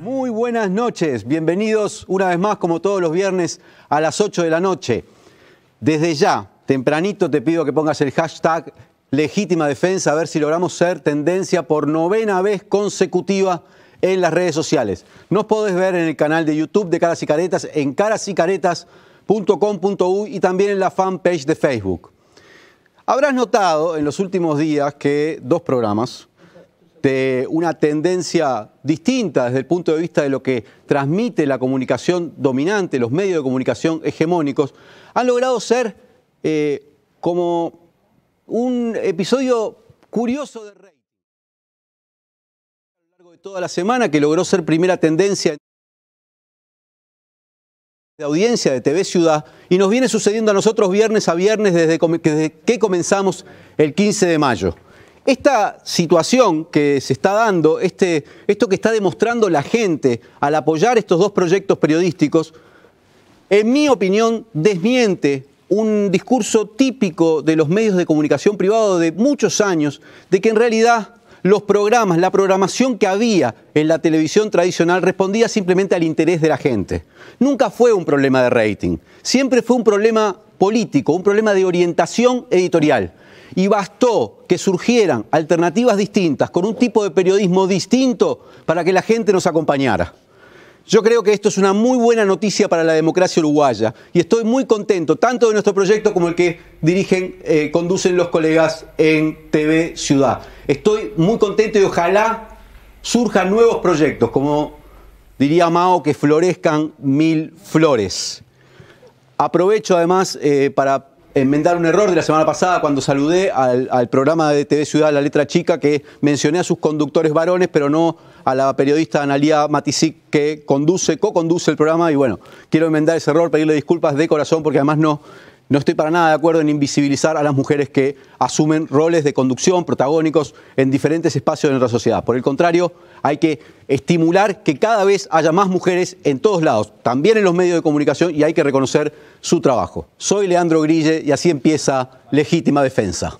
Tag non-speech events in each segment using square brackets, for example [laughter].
Muy buenas noches, bienvenidos una vez más como todos los viernes a las 8 de la noche. Desde ya, tempranito te pido que pongas el hashtag legítima defensa a ver si logramos ser tendencia por novena vez consecutiva en las redes sociales. Nos podés ver en el canal de YouTube de Caras y Caretas, en carasicaretas.com.u y también en la fanpage de Facebook. Habrás notado en los últimos días que dos programas, una tendencia distinta desde el punto de vista de lo que transmite la comunicación dominante, los medios de comunicación hegemónicos, han logrado ser eh, como un episodio curioso de rey. A lo largo de toda la semana, que logró ser primera tendencia de audiencia de TV Ciudad y nos viene sucediendo a nosotros viernes a viernes desde que comenzamos el 15 de mayo. Esta situación que se está dando, este, esto que está demostrando la gente al apoyar estos dos proyectos periodísticos, en mi opinión, desmiente un discurso típico de los medios de comunicación privados de muchos años, de que en realidad los programas, la programación que había en la televisión tradicional respondía simplemente al interés de la gente. Nunca fue un problema de rating, siempre fue un problema político, un problema de orientación editorial y bastó que surgieran alternativas distintas, con un tipo de periodismo distinto, para que la gente nos acompañara. Yo creo que esto es una muy buena noticia para la democracia uruguaya y estoy muy contento, tanto de nuestro proyecto como el que dirigen, eh, conducen los colegas en TV Ciudad. Estoy muy contento y ojalá surjan nuevos proyectos, como diría Mao, que florezcan mil flores. Aprovecho además eh, para enmendar un error de la semana pasada cuando saludé al, programa de TV Ciudad La Letra Chica que mencioné a sus conductores varones, pero no a la periodista Analía Matisic que conduce, co-conduce el programa. Y bueno, quiero enmendar ese error, pedirle disculpas de corazón porque además no no estoy para nada de acuerdo en invisibilizar a las mujeres que asumen roles de conducción protagónicos en diferentes espacios de nuestra sociedad. Por el contrario, hay que estimular que cada vez haya más mujeres en todos lados, también en los medios de comunicación, y hay que reconocer su trabajo. Soy Leandro Grille y así empieza Legítima Defensa.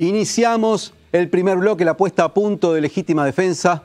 Iniciamos el primer bloque, la puesta a punto de legítima defensa.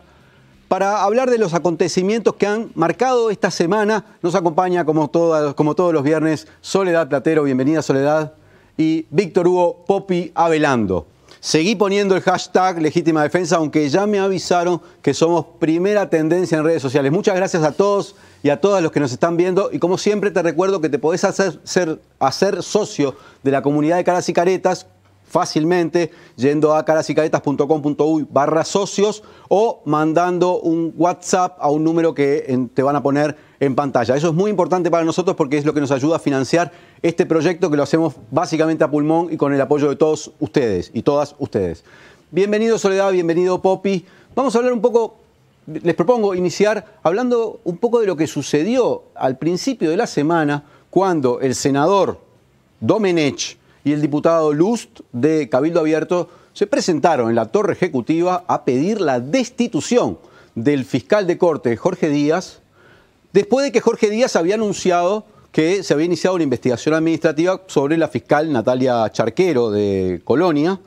Para hablar de los acontecimientos que han marcado esta semana, nos acompaña como, como todos los viernes Soledad Platero, bienvenida Soledad, y Víctor Hugo Popi Avelando. Seguí poniendo el hashtag legítima defensa, aunque ya me avisaron que somos primera tendencia en redes sociales. Muchas gracias a todos y a todas los que nos están viendo. Y como siempre te recuerdo que te podés hacer, ser, hacer socio de la comunidad de Caras y Caretas fácilmente yendo a carasycaretas.com.uy barra socios o mandando un WhatsApp a un número que te van a poner en pantalla. Eso es muy importante para nosotros porque es lo que nos ayuda a financiar este proyecto que lo hacemos básicamente a pulmón y con el apoyo de todos ustedes y todas ustedes. Bienvenido Soledad, bienvenido Poppy. Vamos a hablar un poco, les propongo iniciar hablando un poco de lo que sucedió al principio de la semana cuando el senador Domenech, y el diputado Lust de Cabildo Abierto se presentaron en la torre ejecutiva a pedir la destitución del fiscal de corte Jorge Díaz, después de que Jorge Díaz había anunciado que se había iniciado una investigación administrativa sobre la fiscal Natalia Charquero de Colonia,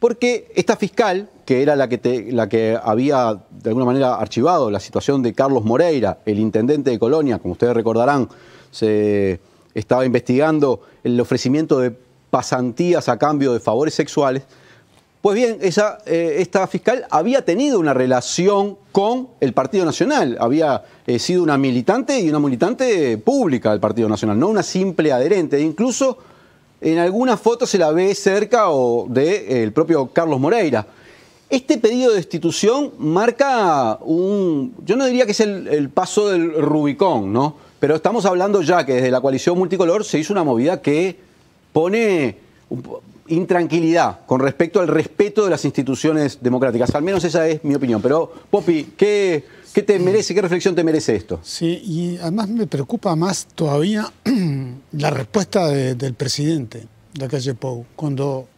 porque esta fiscal, que era la que, la que había de alguna manera archivado la situación de Carlos Moreira, el intendente de Colonia, como ustedes recordarán, se estaba investigando el ofrecimiento de pasantías a cambio de favores sexuales. Pues bien, esa, eh, esta fiscal había tenido una relación con el Partido Nacional, había eh, sido una militante y una militante pública del Partido Nacional, no una simple adherente. E incluso en algunas fotos se la ve cerca o del de, eh, el propio Carlos Moreira. Este pedido de destitución marca un, yo no diría que es el, el paso del Rubicón, ¿no? Pero estamos hablando ya que desde la coalición multicolor se hizo una movida que pone intranquilidad con respecto al respeto de las instituciones democráticas. Al menos esa es mi opinión. Pero, Popi, ¿qué, te merece, qué reflexión te merece esto? Sí, y además me preocupa más todavía [clears throat] la respuesta del presidente de calle Pou, cuando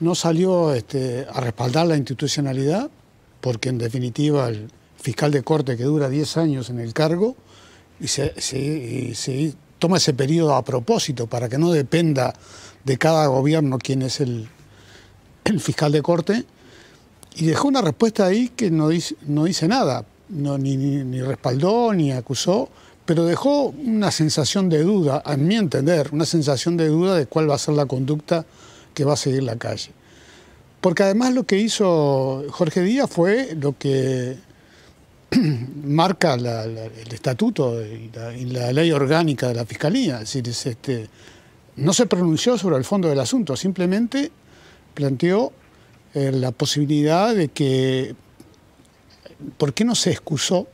no salió este, a respaldar la institucionalidad, porque en definitiva el fiscal de corte que dura 10 años en el cargo y se, y se toma ese periodo a propósito para que no dependa de cada gobierno quién es el, fiscal de corte, y dejó una respuesta ahí que no dice, nada, ni respaldó, ni acusó, pero dejó una sensación de duda, a mi entender, una sensación de duda de cuál va a ser la conducta que va a seguir la calle. Porque además lo que hizo Jorge Díaz fue lo que [clears throat] marca el estatuto y la, ley orgánica de la Fiscalía. Es decir, este, no se pronunció sobre el fondo del asunto, simplemente planteó eh, la posibilidad de que, ¿por qué no se excusó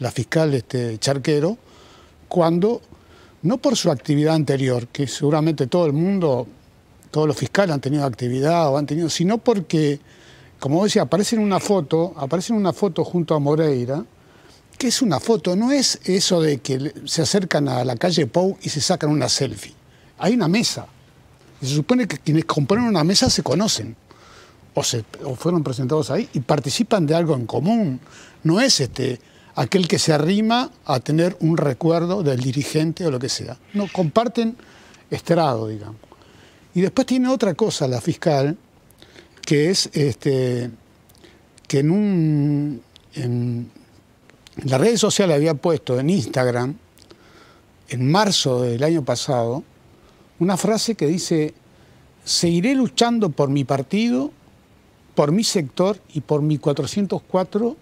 la fiscal este, Charquero cuando, no por su actividad anterior, que seguramente todo el mundo, todos los fiscales han tenido actividad o han tenido, sino porque como decía, aparecen en una foto, aparecen una foto junto a Moreira, que es una foto, no es eso de que se acercan a la calle Pou y se sacan una selfie. Hay una mesa. se supone que quienes componen una mesa se conocen. O, se, fueron presentados ahí y participan de algo en común. No es este aquel que se arrima a tener un recuerdo del dirigente o lo que sea. No, comparten estrado, digamos. Y después tiene otra cosa la fiscal, que es este, que en, un, en la red social había puesto en Instagram, en marzo del año pasado, una frase que dice, seguiré luchando por mi partido, por mi sector y por mi 404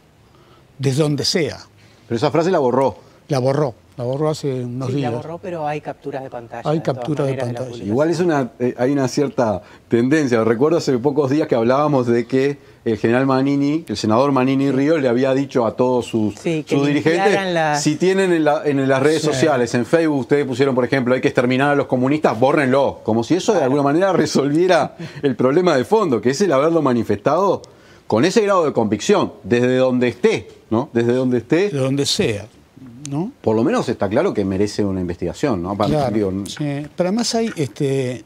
desde donde sea. Pero esa frase la borró. La borró. La borró hace unos días. la borró, pero hay capturas de pantalla. Hay captura de, pantalla. Igual es una, eh, hay una cierta tendencia. Recuerdo hace pocos días que hablábamos de que el eh, general Manini, el senador Manini Río le había dicho a todos sus, dirigentes, si tienen en, las redes sociales, en Facebook, ustedes pusieron, por ejemplo, hay que exterminar a los comunistas, bórrenlo. Como si eso de alguna manera resolviera el problema de fondo, que es el haberlo manifestado con ese grado de convicción, desde donde esté, ¿no? Desde donde esté. De donde sea. Por lo menos está claro que merece una investigación, ¿no? Para más además hay, este,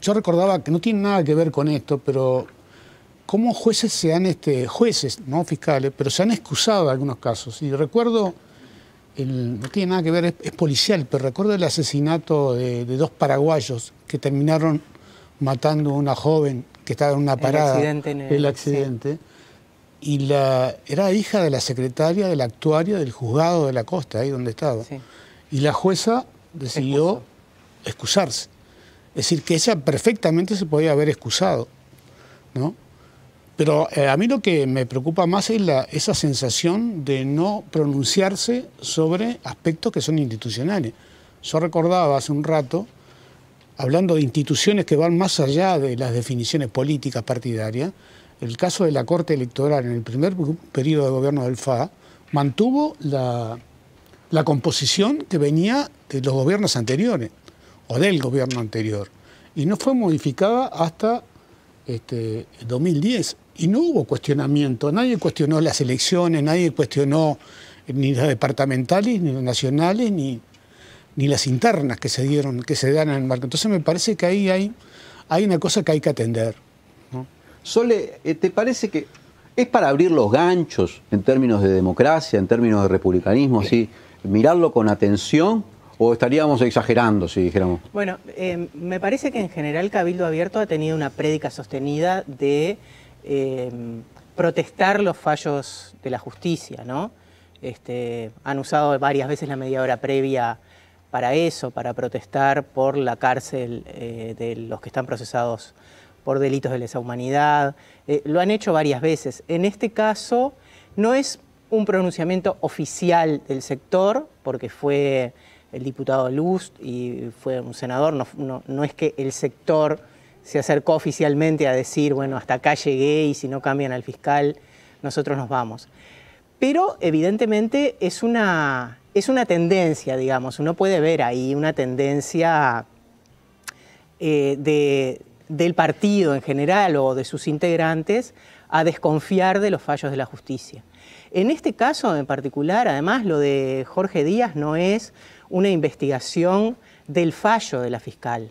yo recordaba que no tiene nada que ver con esto, pero como jueces se han, este, jueces, no fiscales, pero se han excusado en algunos casos. Y recuerdo, no tiene nada que ver, es, policial, pero recuerdo el asesinato de, dos paraguayos que terminaron matando a una joven que estaba en una parada. El accidente. En el, accidente y era hija de la secretaria, de la actuaria del juzgado de la costa, ahí donde estaba. Y la jueza decidió excusarse. Es decir, que ella perfectamente se podía haber excusado. Pero eh, a mí lo que me preocupa más es esa sensación de no pronunciarse sobre aspectos que son institucionales. Yo recordaba hace un rato, hablando de instituciones que van más allá de las definiciones políticas partidarias, el caso de la Corte Electoral en el primer periodo de gobierno del FA mantuvo la, composición que venía de los gobiernos anteriores o del gobierno anterior y no fue modificada hasta este, 2010 y no hubo cuestionamiento, nadie cuestionó las elecciones, nadie cuestionó ni las departamentales, ni las nacionales, ni, las internas que se dieron, que se dan en el marco. Entonces me parece que ahí hay, hay una cosa que hay que atender. Sole, eh, ¿te parece que es para abrir los ganchos en términos de democracia, en términos de republicanismo, mirarlo con atención? ¿O estaríamos exagerando si dijéramos? Bueno, em, me parece que en general Cabildo Abierto ha tenido una prédica sostenida de em, protestar los fallos de la justicia, ¿no? Este, han usado varias veces la media hora previa para eso, para protestar por la cárcel eh, de los que están procesados por delitos de lesa humanidad. Eh, lo han hecho varias veces. En este caso no es un pronunciamiento oficial del sector, porque fue el diputado Luz y fue un senador, no, no, es que el sector se acercó oficialmente a decir, bueno, hasta acá llegué y si no cambian al fiscal, nosotros nos vamos. Pero evidentemente es una, es una tendencia, digamos, uno puede ver ahí una tendencia eh, de, del partido en general o de sus integrantes a desconfiar de los fallos de la justicia. En este caso en particular, además, lo de Jorge Díaz no es una investigación del fallo de la fiscal.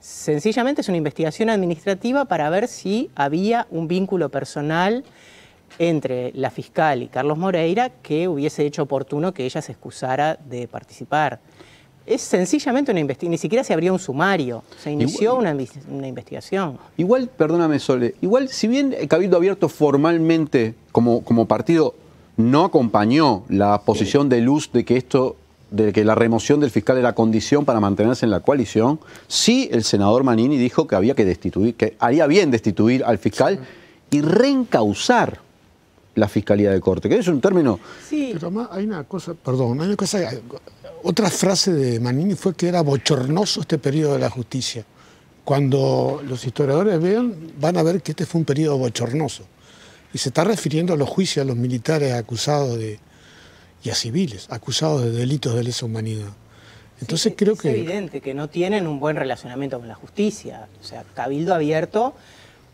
Sencillamente es una investigación administrativa para ver si había un vínculo personal entre la fiscal y Carlos Moreira que hubiese hecho oportuno que ella se excusara de participar es sencillamente una investigación, ni siquiera se abrió un sumario, se inició una, investigación. Igual, perdóname Sole, igual si bien Cabildo Abierto formalmente como, como partido no acompañó la posición de luz de que esto de que la remoción del fiscal era condición para mantenerse en la coalición, sí el senador Manini dijo que había que destituir, que haría bien destituir al fiscal y reencauzar la fiscalía de corte, que es un término. Sí. Pero hay una cosa, perdón, hay una cosa otra frase de Manini fue que era bochornoso este periodo de la justicia. Cuando los historiadores vean, van a ver que este fue un periodo bochornoso. Y se está refiriendo a los juicios a los militares acusados de, y a civiles acusados de delitos de lesa humanidad. Entonces creo que... Es evidente que no tienen un buen relacionamiento con la justicia. O sea, Cabildo Abierto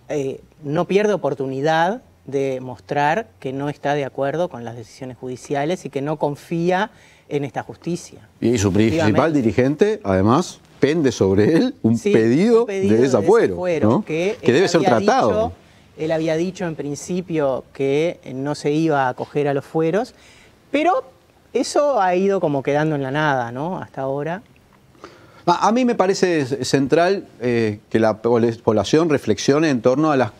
eh, no pierde oportunidad de mostrar que no está de acuerdo con las decisiones judiciales y que no confía en esta justicia. Y su principal dirigente, además, pende sobre él un, pedido, de desafuero, que, debe ser tratado. él había dicho en principio que no se iba a acoger a los fueros, pero eso ha ido como quedando en la nada, ¿no? Hasta ahora. A mí me parece central eh, que la población reflexione en torno a las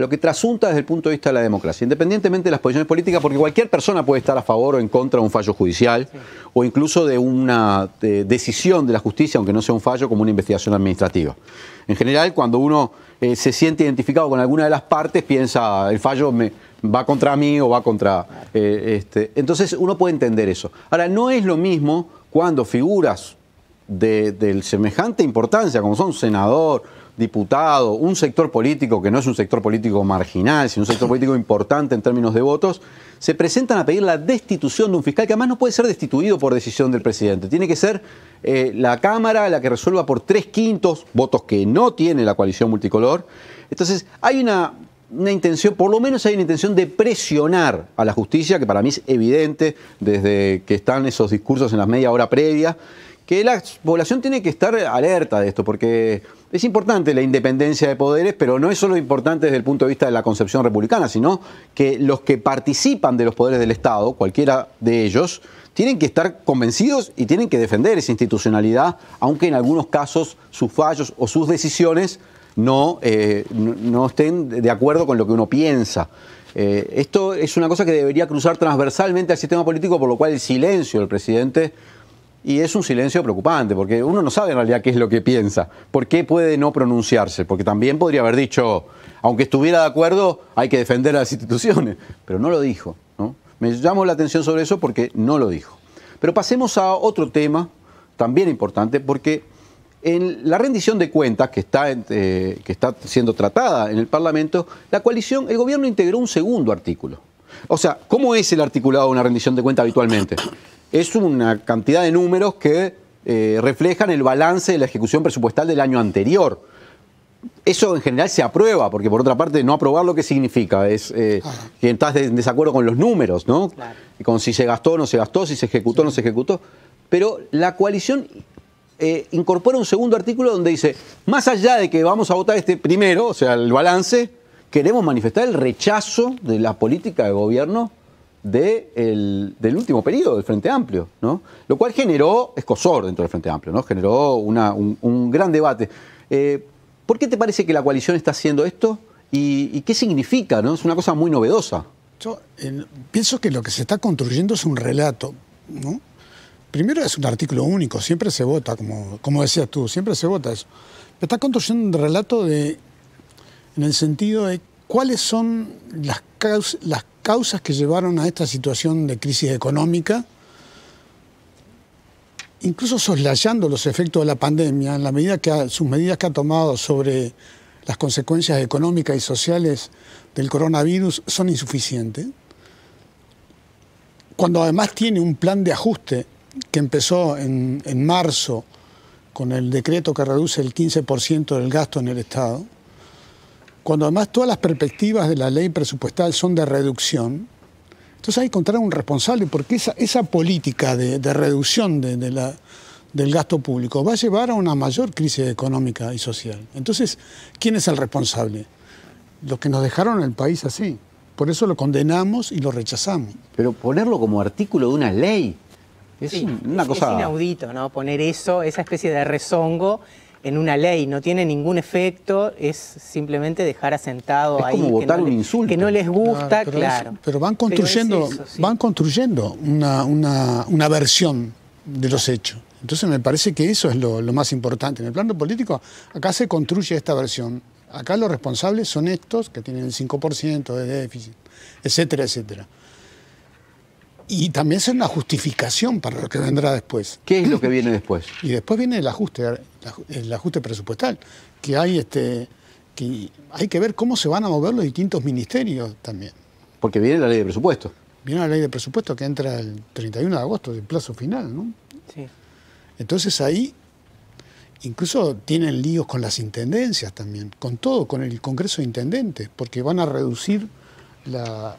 lo que trasunta desde el punto de vista de la democracia, independientemente de las posiciones políticas, porque cualquier persona puede estar a favor o en contra de un fallo judicial o incluso de una decisión de la justicia, aunque no sea un fallo, como una investigación administrativa. En general, cuando uno eh, se siente identificado con alguna de las partes, piensa, ah, el fallo me, va contra mí o va contra... Eh, este. Entonces uno puede entender eso. Ahora, no es lo mismo cuando figuras de, de semejante importancia, como son senador, diputado, un sector político que no es un sector político marginal, sino un sector [laughs] político importante en términos de votos, se presentan a pedir la destitución de un fiscal que además no puede ser destituido por decisión del presidente. Tiene que ser eh, la Cámara la que resuelva por tres quintos votos que no tiene la coalición multicolor. Entonces, hay una intención, por lo menos hay una intención de presionar a la justicia, que para mí es evidente desde que están esos discursos en la media hora previa, que la población tiene que estar alerta de esto, porque es importante la independencia de poderes, pero no es solo importante desde el punto de vista de la concepción republicana, sino que los que participan de los poderes del Estado, cualquiera de ellos, tienen que estar convencidos y tienen que defender esa institucionalidad, aunque en algunos casos sus fallos o sus decisiones no, eh, no estén de acuerdo con lo que uno piensa. Eh, esto es una cosa que debería cruzar transversalmente al sistema político, por lo cual el silencio del presidente y es un silencio preocupante, porque uno no sabe en realidad qué es lo que piensa. ¿Por qué puede no pronunciarse? Porque también podría haber dicho, aunque estuviera de acuerdo, hay que defender a las instituciones. Pero no lo dijo. ¿no? Me llamó la atención sobre eso porque no lo dijo. Pero pasemos a otro tema también importante, porque en la rendición de cuentas que está, eh, que está siendo tratada en el Parlamento, la coalición, el gobierno integró un segundo artículo. O sea, ¿cómo es el articulado de una rendición de cuentas habitualmente? es una cantidad de números que eh, reflejan el balance de la ejecución presupuestal del año anterior. Eso en general se aprueba, porque por otra parte no aprobar lo que significa es eh, que estás en desacuerdo con los números, ¿no? Con si se gastó o no se gastó, si se ejecutó o no se ejecutó. Pero la coalición eh, incorpora un segundo artículo donde dice, más allá de que vamos a votar este primero, o sea, el balance, queremos manifestar el rechazo de la política de gobierno del último periodo del Frente Amplio, ¿no? Lo cual generó escosor dentro del Frente Amplio, ¿no? Generó un, gran debate. Eh, ¿Por qué te parece que la coalición está haciendo esto? ¿Y, qué significa? ¿no? Es una cosa muy novedosa. Yo pienso que lo que se está construyendo es un relato, ¿no? Primero es un artículo único, siempre se vota, como, como decías tú, siempre se vota eso. Pero está construyendo un relato de, en el sentido de ¿Cuáles son las, causas que llevaron a esta situación de crisis económica? Incluso soslayando los efectos de la pandemia, en la medida que sus medidas que ha tomado sobre las consecuencias económicas y sociales del coronavirus son insuficientes, cuando además tiene un plan de ajuste que empezó en marzo con el decreto que reduce el 15% del gasto en el Estado, cuando además todas las perspectivas de la ley presupuestal son de reducción, entonces hay que encontrar un responsable, porque esa, esa política de, reducción de, la, del gasto público va a llevar a una mayor crisis económica y social. Entonces, ¿quién es el responsable? Los que nos dejaron el país así. Por eso lo condenamos y lo rechazamos. Pero ponerlo como artículo de una ley es una cosa. Es inaudito, ¿no? Poner eso, esa especie de rezongo en una ley, no tiene ningún efecto, es simplemente dejar asentado ahí. Que no les gusta, claro. Pero, van construyendo, van construyendo una, una, una, versión de los hechos. Entonces me parece que eso es lo, lo, más importante. En el plano político, acá se construye esta versión. Acá los responsables son estos que tienen el 5% de déficit, etcétera, etcétera y también es una justificación para lo que vendrá después. ¿Qué es lo que viene después? [laughs] Y después viene el ajuste, el ajuste presupuestal, que hay este que hay que ver cómo se van a mover los distintos ministerios también. Porque viene la ley de presupuesto. Viene la ley de presupuesto que entra el 31 de agosto, el plazo final, ¿no? Sí. Entonces ahí incluso tienen líos con las intendencias también, con todo, con el Congreso de Intendentes, porque van a reducir la,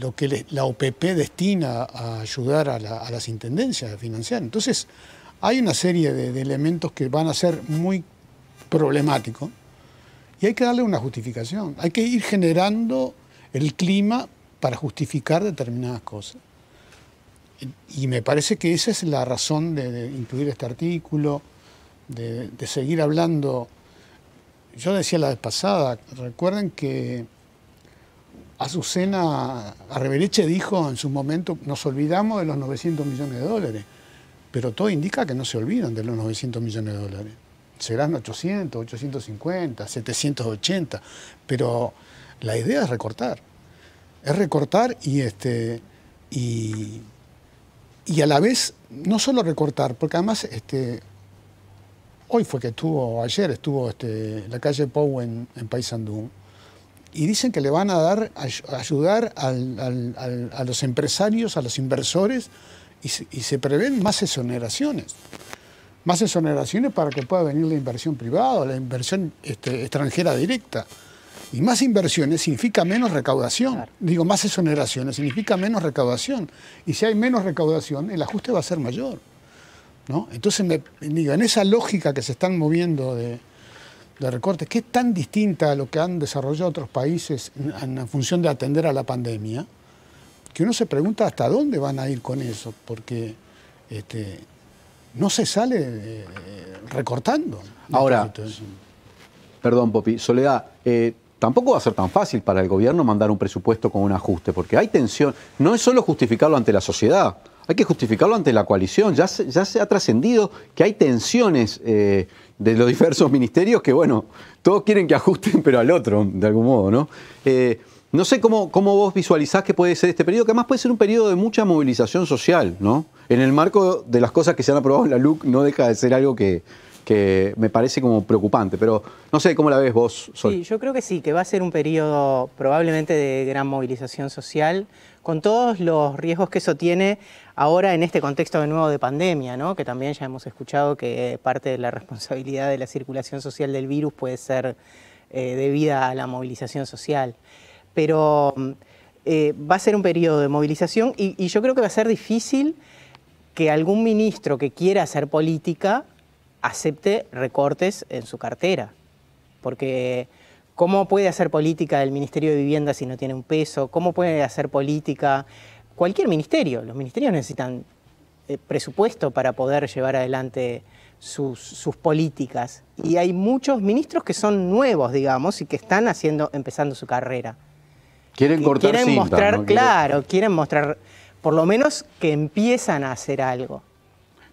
lo que la OPP destina a ayudar a, las intendencias a financiar. Entonces, hay una serie de, elementos que van a ser muy problemáticos y hay que darle una justificación. Hay que ir generando el clima para justificar determinadas cosas. Y me parece que esa es la razón de, incluir este artículo, de, de seguir hablando. Yo decía la vez pasada, recuerden que Azucena Arrebereche dijo en su momento, nos olvidamos de los 900 millones de dólares, pero todo indica que no se olvidan de los 900 millones de dólares. Serán 800, 850, 780, pero la idea es recortar. Es recortar y, este, y, a la vez no solo recortar, porque además este, hoy fue que estuvo, ayer estuvo este, la calle Pou en, en Paysandú y dicen que le van a dar ayudar a los empresarios, a los inversores, y se, prevén más exoneraciones. Más exoneraciones para que pueda venir la inversión privada, la inversión este, extranjera directa. Y más inversiones significa menos recaudación. Digo, más exoneraciones significa menos recaudación. Y si hay menos recaudación, el ajuste va a ser mayor. ¿no? Entonces, me, digo, en esa lógica que se están moviendo de, de recortes, que es tan distinta a lo que han desarrollado otros países en, función de atender a la pandemia, que uno se pregunta hasta dónde van a ir con eso, porque este, no se sale eh, recortando. Ahora, perdón, Popi, Soledad, eh, tampoco va a ser tan fácil para el gobierno mandar un presupuesto con un ajuste, porque hay tensión. No es solo justificarlo ante la sociedad, hay que justificarlo ante la coalición. Ya se, ya se ha trascendido que hay tensiones. Eh, de los diversos ministerios que, bueno, todos quieren que ajusten, pero al otro, de algún modo, ¿no? Eh, no sé cómo, cómo vos visualizás que puede ser este periodo, que además puede ser un periodo de mucha movilización social, ¿no? En el marco de las cosas que se han aprobado en la LUC no deja de ser algo que, que me parece como preocupante, pero no sé cómo la ves vos, Sol. Sí, yo creo que sí, que va a ser un periodo probablemente de gran movilización social, con todos los riesgos que eso tiene ahora en este contexto de nuevo de pandemia, que también ya hemos escuchado que parte de la responsabilidad de la circulación social del virus puede ser eh, debida a la movilización social. Pero mm, eh, va a ser un periodo de movilización y, y yo creo que va a ser difícil que algún ministro que quiera hacer política acepte recortes en su cartera, porque ¿Cómo puede hacer política el Ministerio de Vivienda si no tiene un peso? ¿Cómo puede hacer política cualquier ministerio? Los ministerios necesitan eh, presupuesto para poder llevar adelante sus, políticas. Y hay muchos ministros que son nuevos, digamos, y que están haciendo, empezando su carrera. Quieren cortar quieren mostrar, claro, quieren mostrar, por lo menos que empiezan a hacer algo.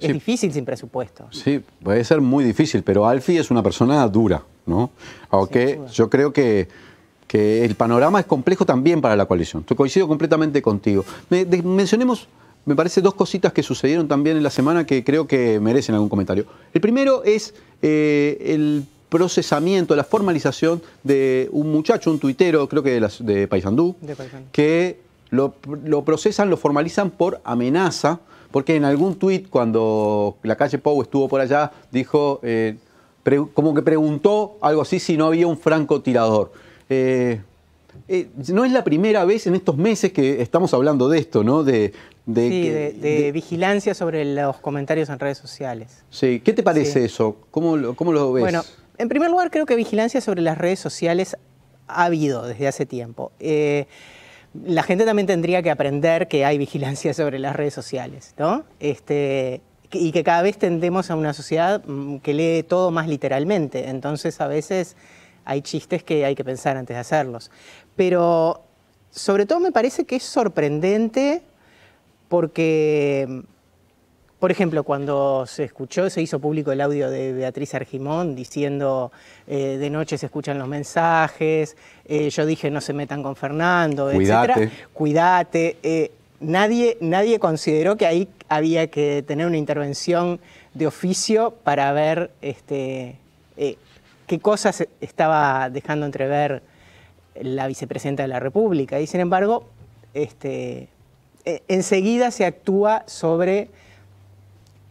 Es difícil sin presupuesto. Sí, puede ser muy difícil, pero Alfie es una persona dura, ¿no? Aunque yo creo que, que, el panorama es complejo también para la coalición. Estoy coincido completamente contigo. mencionemos, me parece, dos cositas que sucedieron también en la semana que creo que merecen algún comentario. El primero es eh, el procesamiento, la formalización de un muchacho, un tuitero, creo que de, las, de Paysandú, que lo, lo, procesan, lo formalizan por amenaza porque en algún tuit, cuando la calle Pou estuvo por allá, dijo, eh, como que preguntó algo así si no había un francotirador. Eh, eh, no es la primera vez en estos meses que estamos hablando de esto, ¿no? De, sí, de, vigilancia sobre los comentarios en redes sociales. Sí, ¿qué te parece eso? ¿Cómo lo, lo ves? Bueno, en primer lugar creo que vigilancia sobre las redes sociales ha habido desde hace tiempo la gente también tendría que aprender que hay vigilancia [laughs] sobre las redes sociales, ¿no? Este, y que cada vez tendemos a una sociedad mm, que lee todo más literalmente. Entonces, a veces hay chistes que hay que pensar antes de hacerlos. Pero sobre todo me parece que es sorprendente porque por ejemplo, cuando se escuchó, se hizo público el audio de Beatriz Argimón diciendo eh, de noche se escuchan los mensajes, eh, yo dije no se metan con Fernando, etc. Cuídate. Eh, nadie, nadie consideró que ahí había que tener una intervención de oficio para ver este, qué cosas estaba dejando entrever la vicepresidenta de la República. Y sin embargo, este, e, enseguida se actúa sobre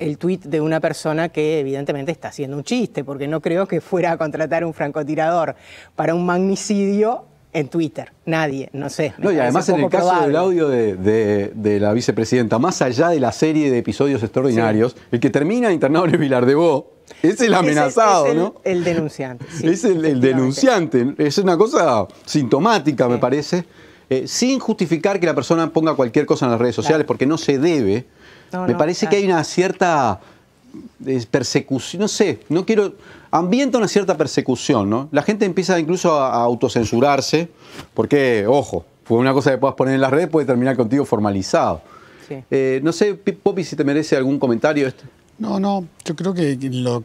el tuit de una persona que evidentemente está haciendo un chiste, porque no creo que fuera a contratar un francotirador para un magnicidio en Twitter. Nadie, no sé. No, y además en el caso del audio de, la vicepresidenta, más allá de la serie de episodios extraordinarios, el que termina internado en el Vilar de Bo es el amenazado, ¿no? El, denunciante. es el, denunciante. Es una cosa sintomática, me parece. Eh, sin justificar que la persona ponga cualquier cosa en las redes sociales, porque no se debe me parece que hay una cierta eh, persecución, no sé, no quiero, ambienta una cierta persecución, ¿no? La gente empieza incluso a, autocensurarse, porque, ojo, fue una cosa que puedas poner en las redes, puede terminar contigo formalizado. Eh, no sé, Poppy, si te merece algún comentario este. No, no, yo creo que lo,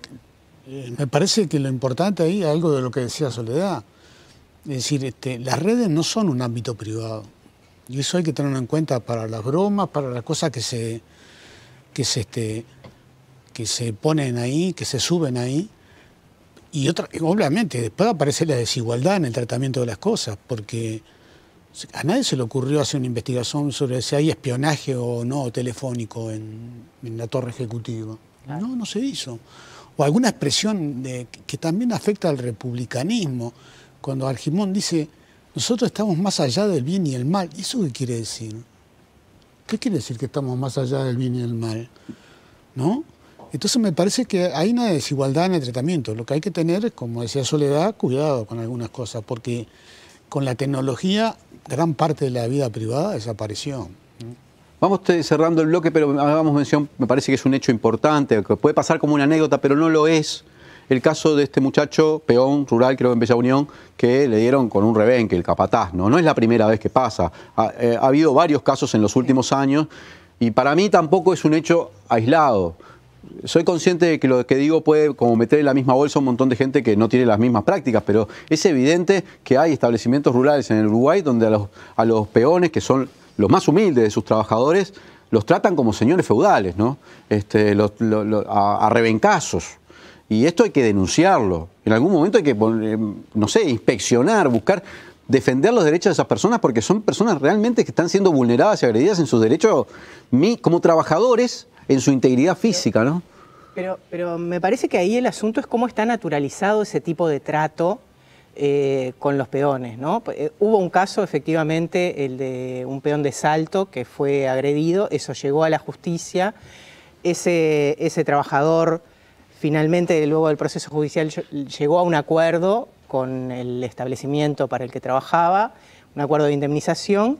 eh, me parece que lo importante ahí, algo de lo que decía Soledad, es decir, este, las redes no son un ámbito privado. Y eso hay que tenerlo en cuenta para las bromas, para las cosas que se, que se, este, que se ponen ahí, que se suben ahí. Y otra, obviamente, después aparece la desigualdad en el tratamiento de las cosas, porque a nadie se le ocurrió hacer una investigación sobre si hay espionaje o no telefónico en, la torre ejecutiva. No, no se hizo. O alguna expresión que también afecta al republicanismo, cuando Argimón dice, nosotros estamos más allá del bien y el mal. ¿Eso qué quiere decir? ¿Qué quiere decir que estamos más allá del bien y del mal? ¿No? Entonces me parece que hay una desigualdad en el tratamiento. Lo que hay que tener, como decía Soledad, cuidado con algunas cosas, porque con la tecnología gran parte de la vida privada desapareció. Vamos eh, cerrando el bloque, pero hagamos mención, me parece que es un hecho importante, que puede pasar como una anécdota, pero no lo es el caso de este muchacho, peón rural, creo en Bella Unión, que le dieron con un rebenque, el capataz. No, no es la primera vez que pasa. Eh, ha, habido varios casos en los últimos años y para mí tampoco es un hecho aislado. Soy consciente de que lo que digo puede como meter en la misma bolsa un montón de gente que no tiene las mismas prácticas, pero es evidente que hay establecimientos rurales en el Uruguay donde a los, peones, que son los más humildes de sus trabajadores, los tratan como señores feudales, ¿no? Este, a, a rebencazos. Y esto hay que denunciarlo. En algún momento hay que, eh, no sé, inspeccionar, buscar defender los derechos de esas personas porque son personas realmente que están siendo vulneradas y agredidas en sus derechos como trabajadores, en su integridad física, ¿no? Pero, pero me parece que ahí el asunto es cómo está naturalizado ese tipo de trato eh, con los peones, ¿no? Eh, hubo un caso, efectivamente, el de un peón de salto que fue agredido, eso llegó a la justicia, ese, ese trabajador Finalmente, luego del proceso judicial, llegó a un acuerdo con el establecimiento para el que trabajaba, un acuerdo de indemnización,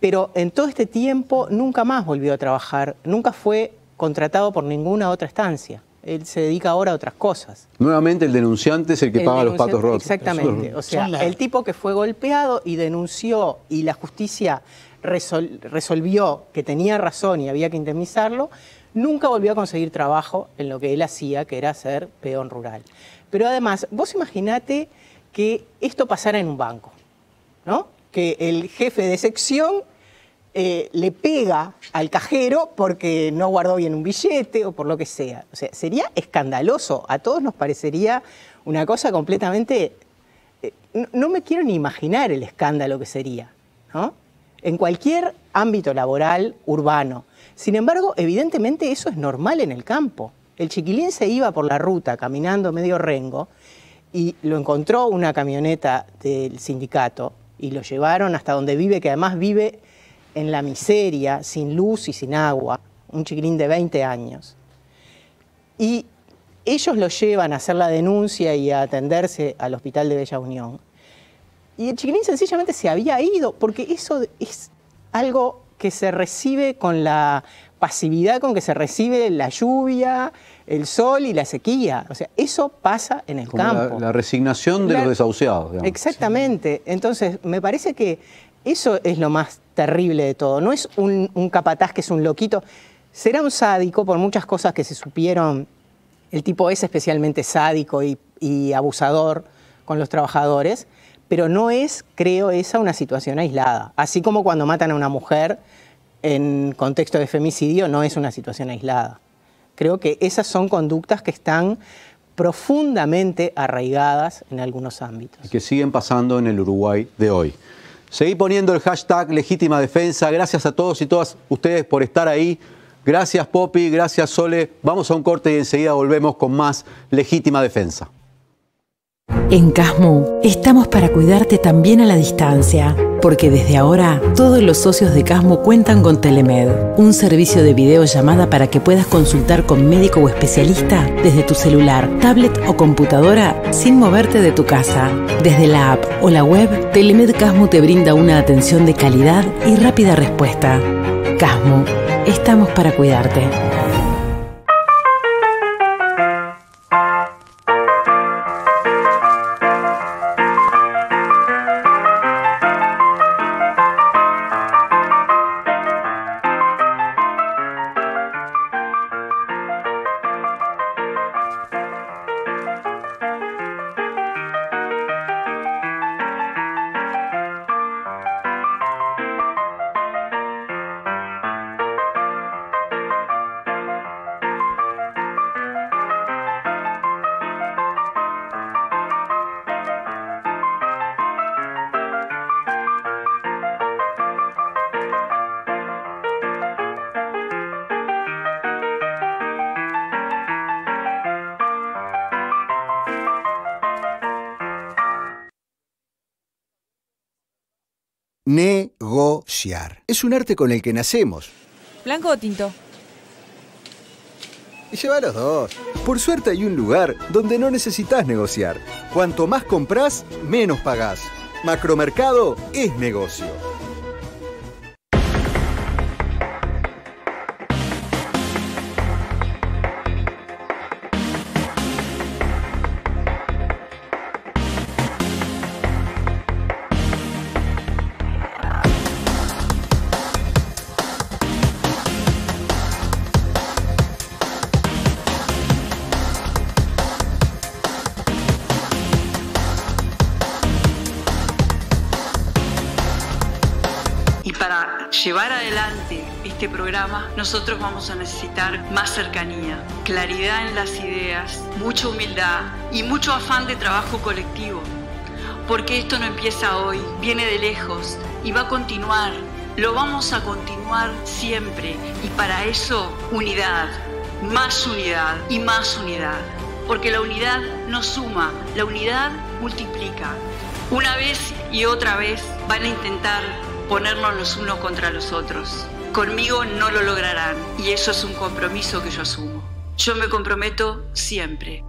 pero en todo este tiempo nunca más volvió a trabajar, nunca fue contratado por ninguna otra estancia. Él se dedica ahora a otras cosas. Nuevamente el denunciante es el que paga los patos rotos. Exactamente. O sea, el tipo que fue golpeado y denunció y la justicia resolvió que tenía razón y había que indemnizarlo, Nunca volvió a conseguir trabajo en lo que él hacía, que era ser peón rural. Pero además, vos imaginate que esto pasara en un banco, ¿no? Que el jefe de sección eh, le pega al cajero porque no guardó bien un billete o por lo que sea. O sea, sería escandaloso. A todos nos parecería una cosa completamente... Eh, no, no, me quiero ni imaginar el escándalo que sería, ¿no? En cualquier ámbito laboral urbano, sin embargo, evidentemente eso es normal en el campo. El chiquilín se iba por la ruta caminando medio rengo y lo encontró una camioneta del sindicato y lo llevaron hasta donde vive, que además vive en la miseria, sin luz y sin agua, un chiquilín de 20 años. Y ellos lo llevan a hacer la denuncia y a atenderse al Hospital de Bella Unión. Y el chiquilín sencillamente se había ido, porque eso es algo que se recibe con la pasividad con que se recibe la lluvia, el sol y la sequía. O sea, eso pasa en el campo. La, resignación de los desahuciados. Digamos. Exactamente. Entonces, me parece que eso es lo más terrible de todo. No es un, capataz que es un loquito. Será un sádico por muchas cosas que se supieron. El tipo es especialmente sádico y abusador con los trabajadores, pero no es, creo, esa una situación aislada. Así como cuando matan a una mujer en contexto de femicidio no es una situación aislada. Creo que esas son conductas que están profundamente arraigadas en algunos ámbitos. Y que siguen pasando en el Uruguay de hoy. Seguí poniendo el hashtag legítima defensa. Gracias a todos y todas ustedes por estar ahí. Gracias Poppy, gracias Sole. Vamos a un corte y enseguida volvemos con más legítima defensa. En Casmo estamos para cuidarte también a la distancia, porque desde ahora todos los socios de Casmo cuentan con Telemed, un servicio de videollamada para que puedas consultar con médico o especialista desde tu celular, tablet o computadora sin moverte de tu casa. Desde la app o la web, Telemed Casmo te brinda una atención de calidad y rápida respuesta. Casmu, estamos para cuidarte. negociar. Es un arte con el que nacemos. ¿Blanco o tinto? Y lleva los dos. Por suerte hay un lugar donde no necesitas negociar. Cuanto más compras, menos pagás. Macromercado es negocio. nosotros vamos a necesitar más cercanía, claridad en las ideas, mucha humildad y mucho afán de trabajo colectivo. Porque esto no empieza hoy, viene de lejos y va a continuar. Lo vamos a continuar siempre y para eso unidad, más unidad y más unidad. Porque la unidad no suma, la unidad multiplica. Una vez y otra vez van a intentar ponernos los unos contra los otros. Conmigo no lo lograrán y eso es un compromiso que yo asumo. Yo me comprometo siempre.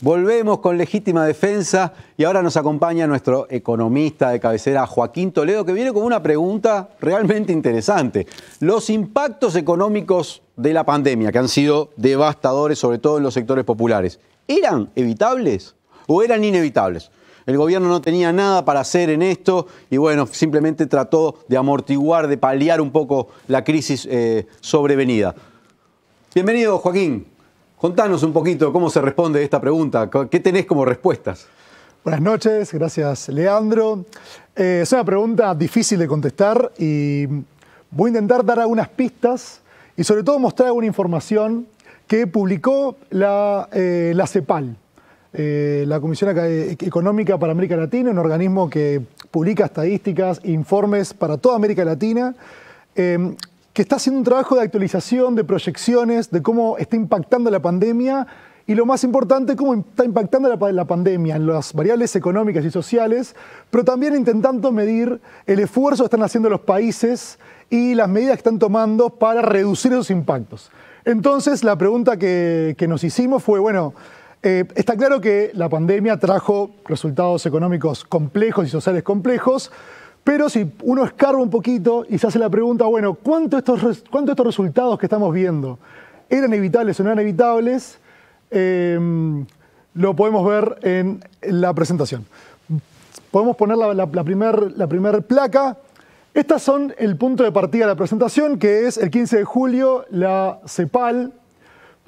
Volvemos con legítima defensa y ahora nos acompaña nuestro economista de cabecera Joaquín Toledo que viene con una pregunta realmente interesante. Los impactos económicos de la pandemia que han sido devastadores sobre todo en los sectores populares, ¿eran evitables? o eran inevitables. El gobierno no tenía nada para hacer en esto y bueno, simplemente trató de amortiguar, de paliar un poco la crisis eh, sobrevenida. Bienvenido, Joaquín. Contanos un poquito cómo se responde esta pregunta, qué tenés como respuestas. Buenas noches, gracias Leandro. Eh, es una pregunta difícil de contestar y voy a intentar dar algunas pistas y sobre todo mostrar alguna información que publicó la eh, CEPAL, eh, la Comisión eh, Económica para América Latina, un organismo que publica estadísticas, informes para toda América Latina, em, que está haciendo un trabajo de actualización, de proyecciones, de cómo está impactando la pandemia y lo más importante, cómo está impactando la, pandemia en las variables económicas y sociales, pero también intentando medir el esfuerzo que están haciendo los países y las medidas que están tomando para reducir esos impactos. Entonces, la pregunta que nos hicimos fue, bueno, eh, está claro que la pandemia trajo resultados económicos complejos y sociales complejos, pero si uno escarba un poquito y se hace la pregunta, bueno, ¿cuántos estos, estos resultados que estamos viendo eran evitables o no eran evitables? Em, lo podemos ver en la presentación. Podemos poner la, primera placa. Estas son el punto de partida de la presentación, que es el 15 de julio, la CEPAL,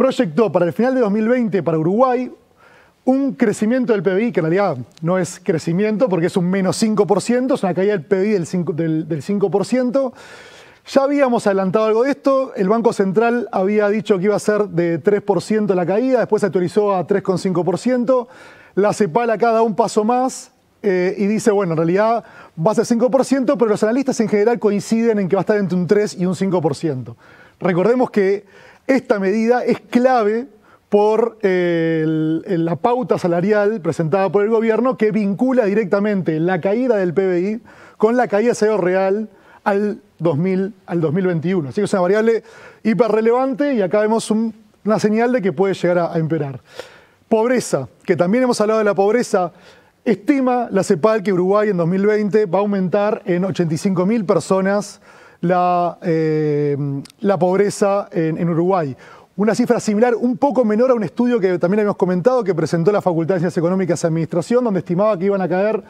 proyectó para el final de 2020 para Uruguay un crecimiento del PBI, que en realidad no es crecimiento porque es un menos 5%, es una caída del PBI del 5%. Ya habíamos adelantado algo de esto, el Banco Central había dicho que iba a ser de 3% la caída, después se actualizó a 3,5%, la CEPAL acá da un paso más eh, y dice, bueno, en realidad va a ser 5%, pero los analistas en general coinciden en que va a estar entre un 3 y un 5%. Recordemos que esta medida es clave por eh, la pauta salarial presentada por el gobierno que vincula directamente la caída del PBI con la caída de salario real al, 2000, al 2021. Así que es una variable hiperrelevante y acá vemos una señal de que puede llegar a, a, empeorar. Pobreza, que también hemos hablado de la pobreza, estima la CEPAL que Uruguay en 2020 va a aumentar en 85.000 personas la, eh, la pobreza en, Uruguay una cifra similar, un poco menor a un estudio que también habíamos comentado, que presentó la Facultad de Ciencias Económicas y Administración, donde estimaba que iban a caer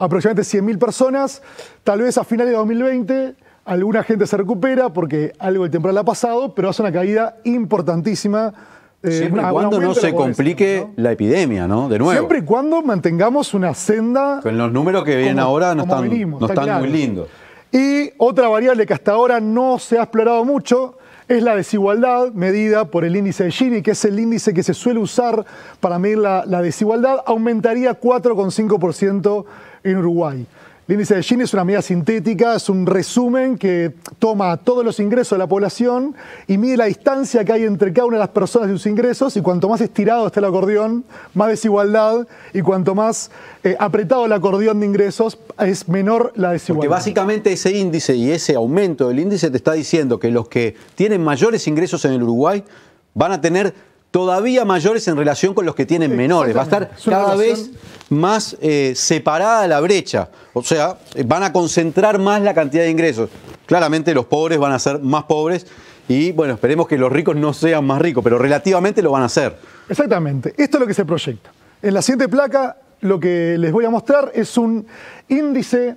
aproximadamente 100.000 personas. Tal vez a finales de 2020 alguna gente se recupera porque algo el temporal ha pasado, pero hace una caída importantísima. Eh, Siempre y cuando no se complique la epidemia, ¿no? De nuevo. Siempre y cuando mantengamos una senda. Con los números que vienen ahora no están, no están muy lindos. Y otra variable que hasta ahora no se ha explorado mucho es la desigualdad medida por el índice de Gini, que es el índice que se suele usar para medir la, la desigualdad, aumentaría 4,5% en Uruguay. El índice de Gini es una medida sintética, es un resumen que toma todos los ingresos de la población y mide la distancia que hay entre cada una de las personas y sus ingresos y cuanto más estirado está el acordeón, más desigualdad y cuanto más eh, apretado el acordeón de ingresos, es menor la desigualdad. Porque básicamente ese índice y ese aumento del índice te está diciendo que los que tienen mayores ingresos en el Uruguay van a tener todavía mayores en relación con los que tienen menores. Va a estar cada vez más eh, separada la brecha. O sea, van a concentrar más la cantidad de ingresos. Claramente los pobres van a ser más pobres y bueno, esperemos que los ricos no sean más ricos, pero relativamente lo van a hacer. Exactamente, esto es lo que se proyecta. En la siguiente placa lo que les voy a mostrar es un índice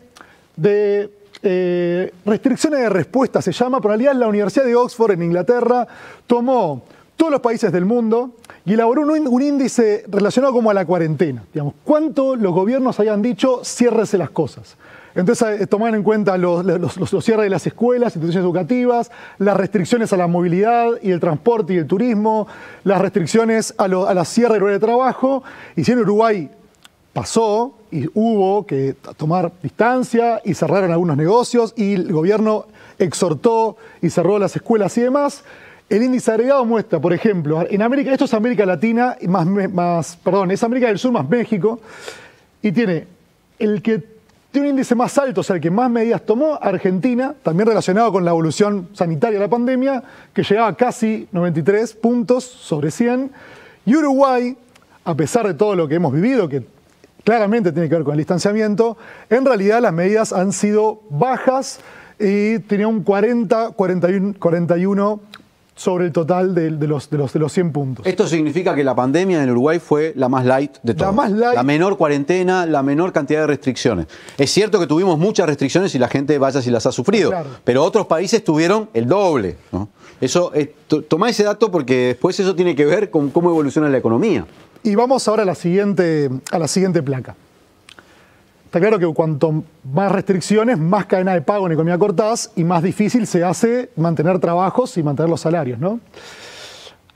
de eh, restricciones de respuesta, se llama, por en la Universidad de Oxford en Inglaterra tomó todos los países del mundo y elaboró un, índice relacionado como a la cuarentena. Digamos, ¿Cuánto los gobiernos habían dicho ciérrese las cosas? Entonces eh, tomar en cuenta los, cierres de las escuelas, instituciones educativas, las restricciones a la movilidad y el transporte y el turismo, las restricciones a, a la cierre de trabajo. Y si en Uruguay pasó y hubo que tomar distancia y cerraron algunos negocios y el gobierno exhortó y cerró las escuelas y demás, el índice agregado muestra, por ejemplo, en América, esto es América Latina, más, más, perdón, es América del Sur más México, y tiene el que tiene un índice más alto, o sea, el que más medidas tomó, Argentina, también relacionado con la evolución sanitaria de la pandemia, que llegaba a casi 93 puntos sobre 100, y Uruguay, a pesar de todo lo que hemos vivido, que claramente tiene que ver con el distanciamiento, en realidad las medidas han sido bajas y tenía un 40, 41, 41 sobre el total de, los, de, los, de los 100 puntos. Esto significa que la pandemia en Uruguay fue la más light de todas. La menor cuarentena, la menor cantidad de restricciones. Es cierto que tuvimos muchas restricciones y la gente vaya si las ha sufrido, pero otros países tuvieron el doble. ¿no? Eso, toma ese dato porque después eso tiene que ver con cómo evoluciona la economía. Y vamos ahora a la siguiente, a la siguiente placa. Está claro que cuanto más restricciones, más cadena de pago en economía cortás y más difícil se hace mantener trabajos y mantener los salarios,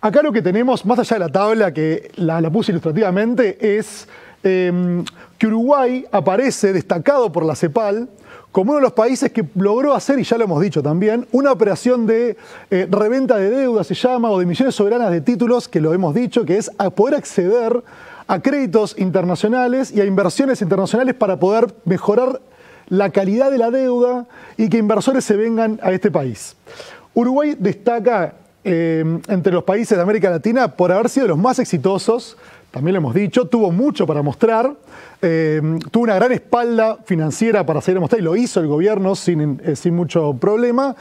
Acá lo que tenemos, más allá de la tabla que la, puse ilustrativamente, es em, que Uruguay aparece destacado por la CEPAL como uno de los países que logró hacer, y ya lo hemos dicho también, una operación de eh, reventa de deuda, se llama, o de emisiones soberanas de títulos, que lo hemos dicho, que es poder acceder a créditos internacionales y a inversiones internacionales para poder mejorar la calidad de la deuda y que inversores se vengan a este país. Uruguay destaca eh, entre los países de América Latina por haber sido los más exitosos, también lo hemos dicho, tuvo mucho para mostrar, eh, tuvo una gran espalda financiera para salir a mostrar y lo hizo el gobierno eh, sin, mucho problema.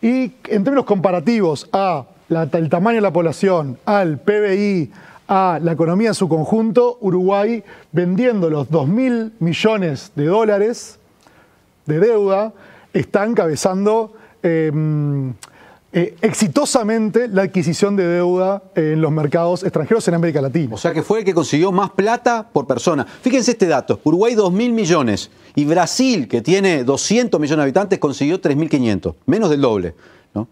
Y en términos comparativos a el tamaño de la población, al PBI, a la economía en su conjunto, Uruguay vendiendo los 2.000 millones de dólares de deuda, está encabezando em, eh, exitosamente la adquisición de deuda en los mercados extranjeros en América Latina. O sea que fue el que consiguió más plata por persona. Fíjense este dato, Uruguay 2.000 millones y Brasil, que tiene 200 millones de habitantes, consiguió 3.500, menos del doble.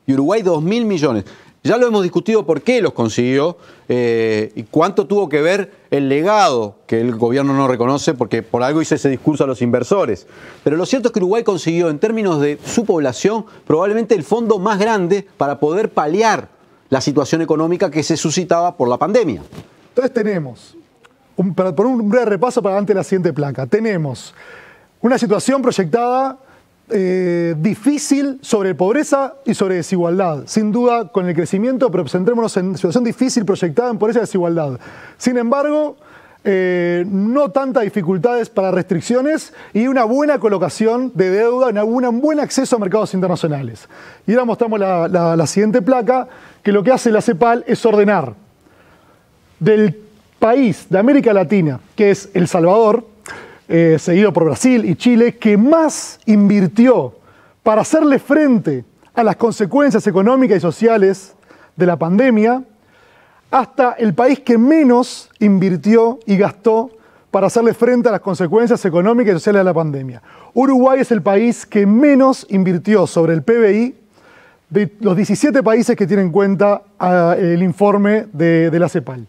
Y Uruguay 2.000 millones. Ya lo hemos discutido por qué los consiguió eh, y cuánto tuvo que ver el legado que el gobierno no reconoce, porque por algo hizo ese discurso a los inversores. Pero lo cierto es que Uruguay consiguió, en términos de su población, probablemente el fondo más grande para poder paliar la situación económica que se suscitaba por la pandemia. Entonces tenemos, para poner un breve repaso para adelante la siguiente placa, tenemos una situación proyectada eh, difícil sobre pobreza y sobre desigualdad. Sin duda, con el crecimiento, pero centrémonos en situación difícil proyectada en pobreza y desigualdad. Sin embargo, eh, no tantas dificultades para restricciones y una buena colocación de deuda, un buen acceso a mercados internacionales. Y ahora mostramos la siguiente placa, que lo que hace la CEPAL es ordenar del país de América Latina, que es El Salvador, eh, seguido por Brasil y Chile, que más invirtió para hacerle frente a las consecuencias económicas y sociales de la pandemia, hasta el país que menos invirtió y gastó para hacerle frente a las consecuencias económicas y sociales de la pandemia. Uruguay es el país que menos invirtió sobre el PBI de los 17 países que tienen en cuenta ah, el informe de la CEPAL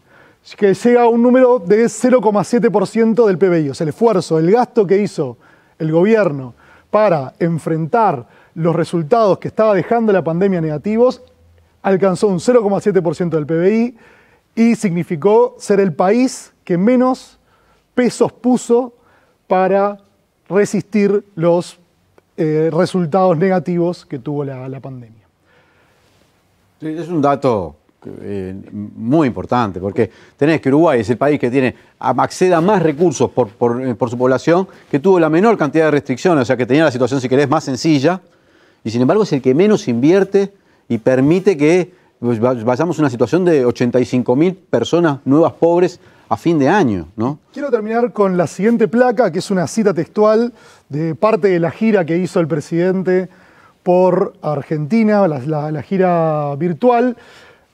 que llega a un número de 0,7% del PBI. O sea, el esfuerzo, el gasto que hizo el gobierno para enfrentar los resultados que estaba dejando la pandemia negativos alcanzó un 0,7% del PBI y significó ser el país que menos pesos puso para resistir los eh, resultados negativos que tuvo la, la pandemia. Sí, es un dato eh, muy importante, porque tenés que Uruguay es el país que tiene acceda más recursos eh, por, su población, que tuvo la menor cantidad de restricciones, o sea que tenía la situación, si querés, más sencilla, y sin embargo es el que menos invierte y permite que pues, vayamos a una situación de 85.000 personas nuevas pobres a fin de año. ¿no? Quiero terminar con la siguiente placa, que es una cita textual de parte de la gira que hizo el presidente por Argentina, la gira virtual.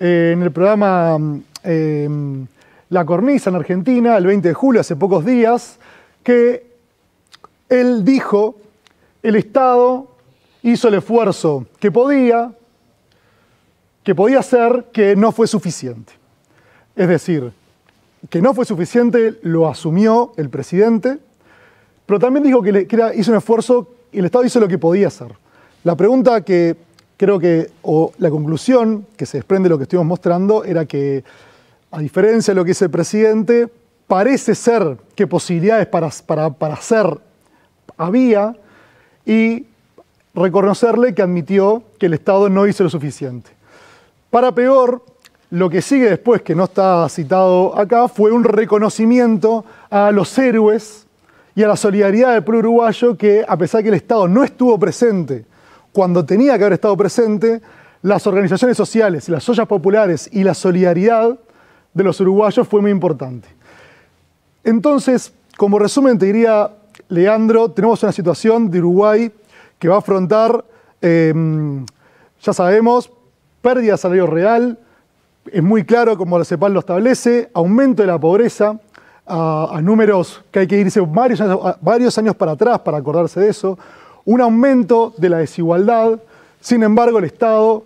Eh, en el programa mm, em, La Cornisa en Argentina, el 20 de julio, hace pocos días, que él dijo, el Estado hizo el esfuerzo que podía, que podía hacer, que no fue suficiente. Es decir, que no fue suficiente lo asumió el presidente, pero también dijo que, le, hizo un esfuerzo y el Estado hizo lo que podía hacer. La pregunta que creo que la conclusión que se desprende de lo que estuvimos mostrando era que, a diferencia de lo que dice el presidente, parece ser que posibilidades para, para, hacer había y reconocerle que admitió que el Estado no hizo lo suficiente. Para peor, lo que sigue después, que no está citado acá, fue un reconocimiento a los héroes y a la solidaridad del pueblo uruguayo que, a pesar de que el Estado no estuvo presente cuando tenía que haber estado presente, las organizaciones sociales, las ollas populares y la solidaridad de los uruguayos fue muy importante. Entonces, como resumen, te diría, Leandro, tenemos una situación de Uruguay que va a afrontar, em, ya sabemos, pérdida de salario real, es muy claro como la CEPAL lo establece, aumento de la pobreza, a, números que hay que irse varios años para atrás para acordarse de eso, un aumento de la desigualdad. Sin embargo, el Estado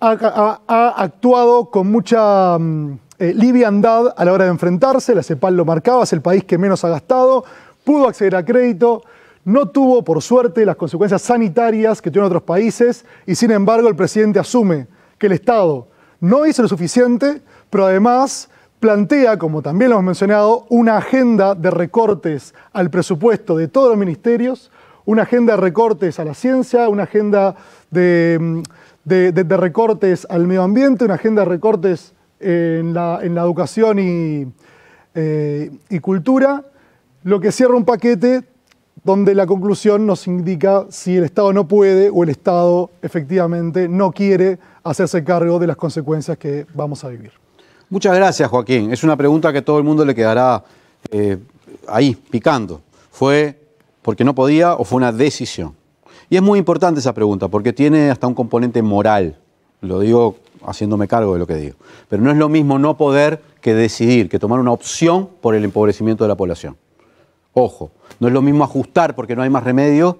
ha, actuado con mucha mm, eh, liviandad a la hora de enfrentarse. La CEPAL lo marcaba, es el país que menos ha gastado, pudo acceder a crédito, no tuvo, por suerte, las consecuencias sanitarias que tuvieron otros países y, sin embargo, el presidente asume que el Estado no hizo lo suficiente, pero además plantea, como también lo hemos mencionado, una agenda de recortes al presupuesto de todos los ministerios, una agenda de recortes a la ciencia, una agenda mm, de, recortes al medio ambiente, una agenda de recortes en la, educación eh, y, cultura, lo que cierra un paquete donde la conclusión nos indica si el Estado no puede o el Estado efectivamente no quiere hacerse cargo de las consecuencias que vamos a vivir. Muchas gracias, Joaquín. Es una pregunta que todo el mundo le quedará eh, ahí, picando. Fue porque no podía o fue una decisión? Y es muy importante esa pregunta, porque tiene hasta un componente moral. Lo digo haciéndome cargo de lo que digo. Pero no es lo mismo no poder que decidir, que tomar una opción por el empobrecimiento de la población. Ojo, no es lo mismo ajustar porque no hay más remedio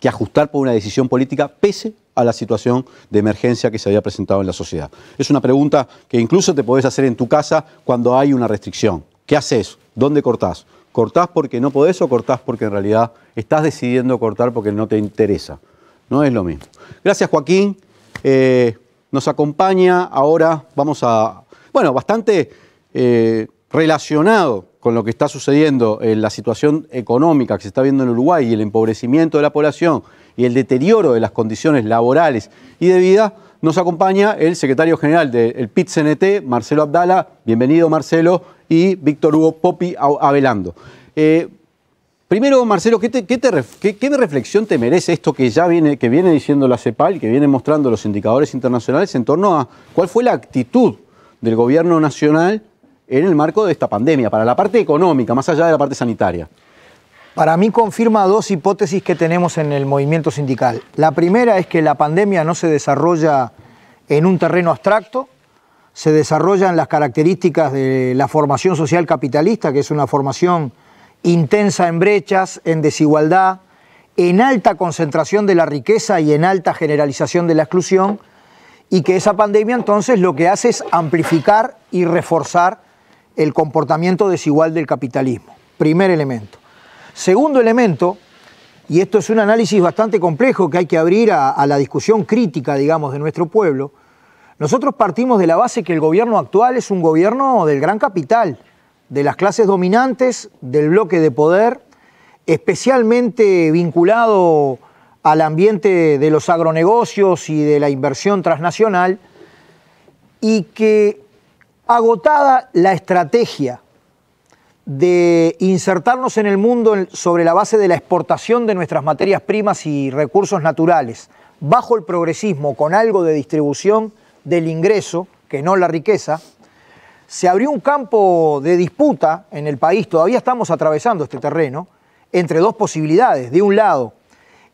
que ajustar por una decisión política pese a la situación de emergencia que se había presentado en la sociedad. Es una pregunta que incluso te podés hacer en tu casa cuando hay una restricción. ¿Qué haces? ¿Dónde cortás? ¿Cortás porque no podés o cortás porque en realidad estás decidiendo cortar porque no te interesa? No es lo mismo. Gracias Joaquín. Eh, nos acompaña ahora, vamos a, bueno, bastante eh, relacionado con lo que está sucediendo en la situación económica que se está viendo en Uruguay y el empobrecimiento de la población y el deterioro de las condiciones laborales y de vida, nos acompaña el secretario general del PIT-CNT, Marcelo Abdala. Bienvenido, Marcelo. Y Víctor Hugo Popi Avelando. Eh, primero, Marcelo, ¿qué, reflexión te merece esto que ya viene, que viene diciendo la CEPAL, que viene mostrando los indicadores internacionales en torno a cuál fue la actitud del gobierno nacional en el marco de esta pandemia, para la parte económica, más allá de la parte sanitaria? Para mí confirma dos hipótesis que tenemos en el movimiento sindical. La primera es que la pandemia no se desarrolla en un terreno abstracto, se desarrollan las características de la formación social capitalista, que es una formación intensa en brechas, en desigualdad, en alta concentración de la riqueza y en alta generalización de la exclusión, y que esa pandemia entonces lo que hace es amplificar y reforzar el comportamiento desigual del capitalismo. Primer elemento. Segundo elemento, y esto es un análisis bastante complejo que hay que abrir a, la discusión crítica, digamos, de nuestro pueblo, nosotros partimos de la base que el gobierno actual es un gobierno del gran capital, de las clases dominantes, del bloque de poder, especialmente vinculado al ambiente de los agronegocios y de la inversión transnacional, y que agotada la estrategia de insertarnos en el mundo sobre la base de la exportación de nuestras materias primas y recursos naturales, bajo el progresismo con algo de distribución del ingreso, que no la riqueza, se abrió un campo de disputa en el país, todavía estamos atravesando este terreno, entre dos posibilidades. De un lado,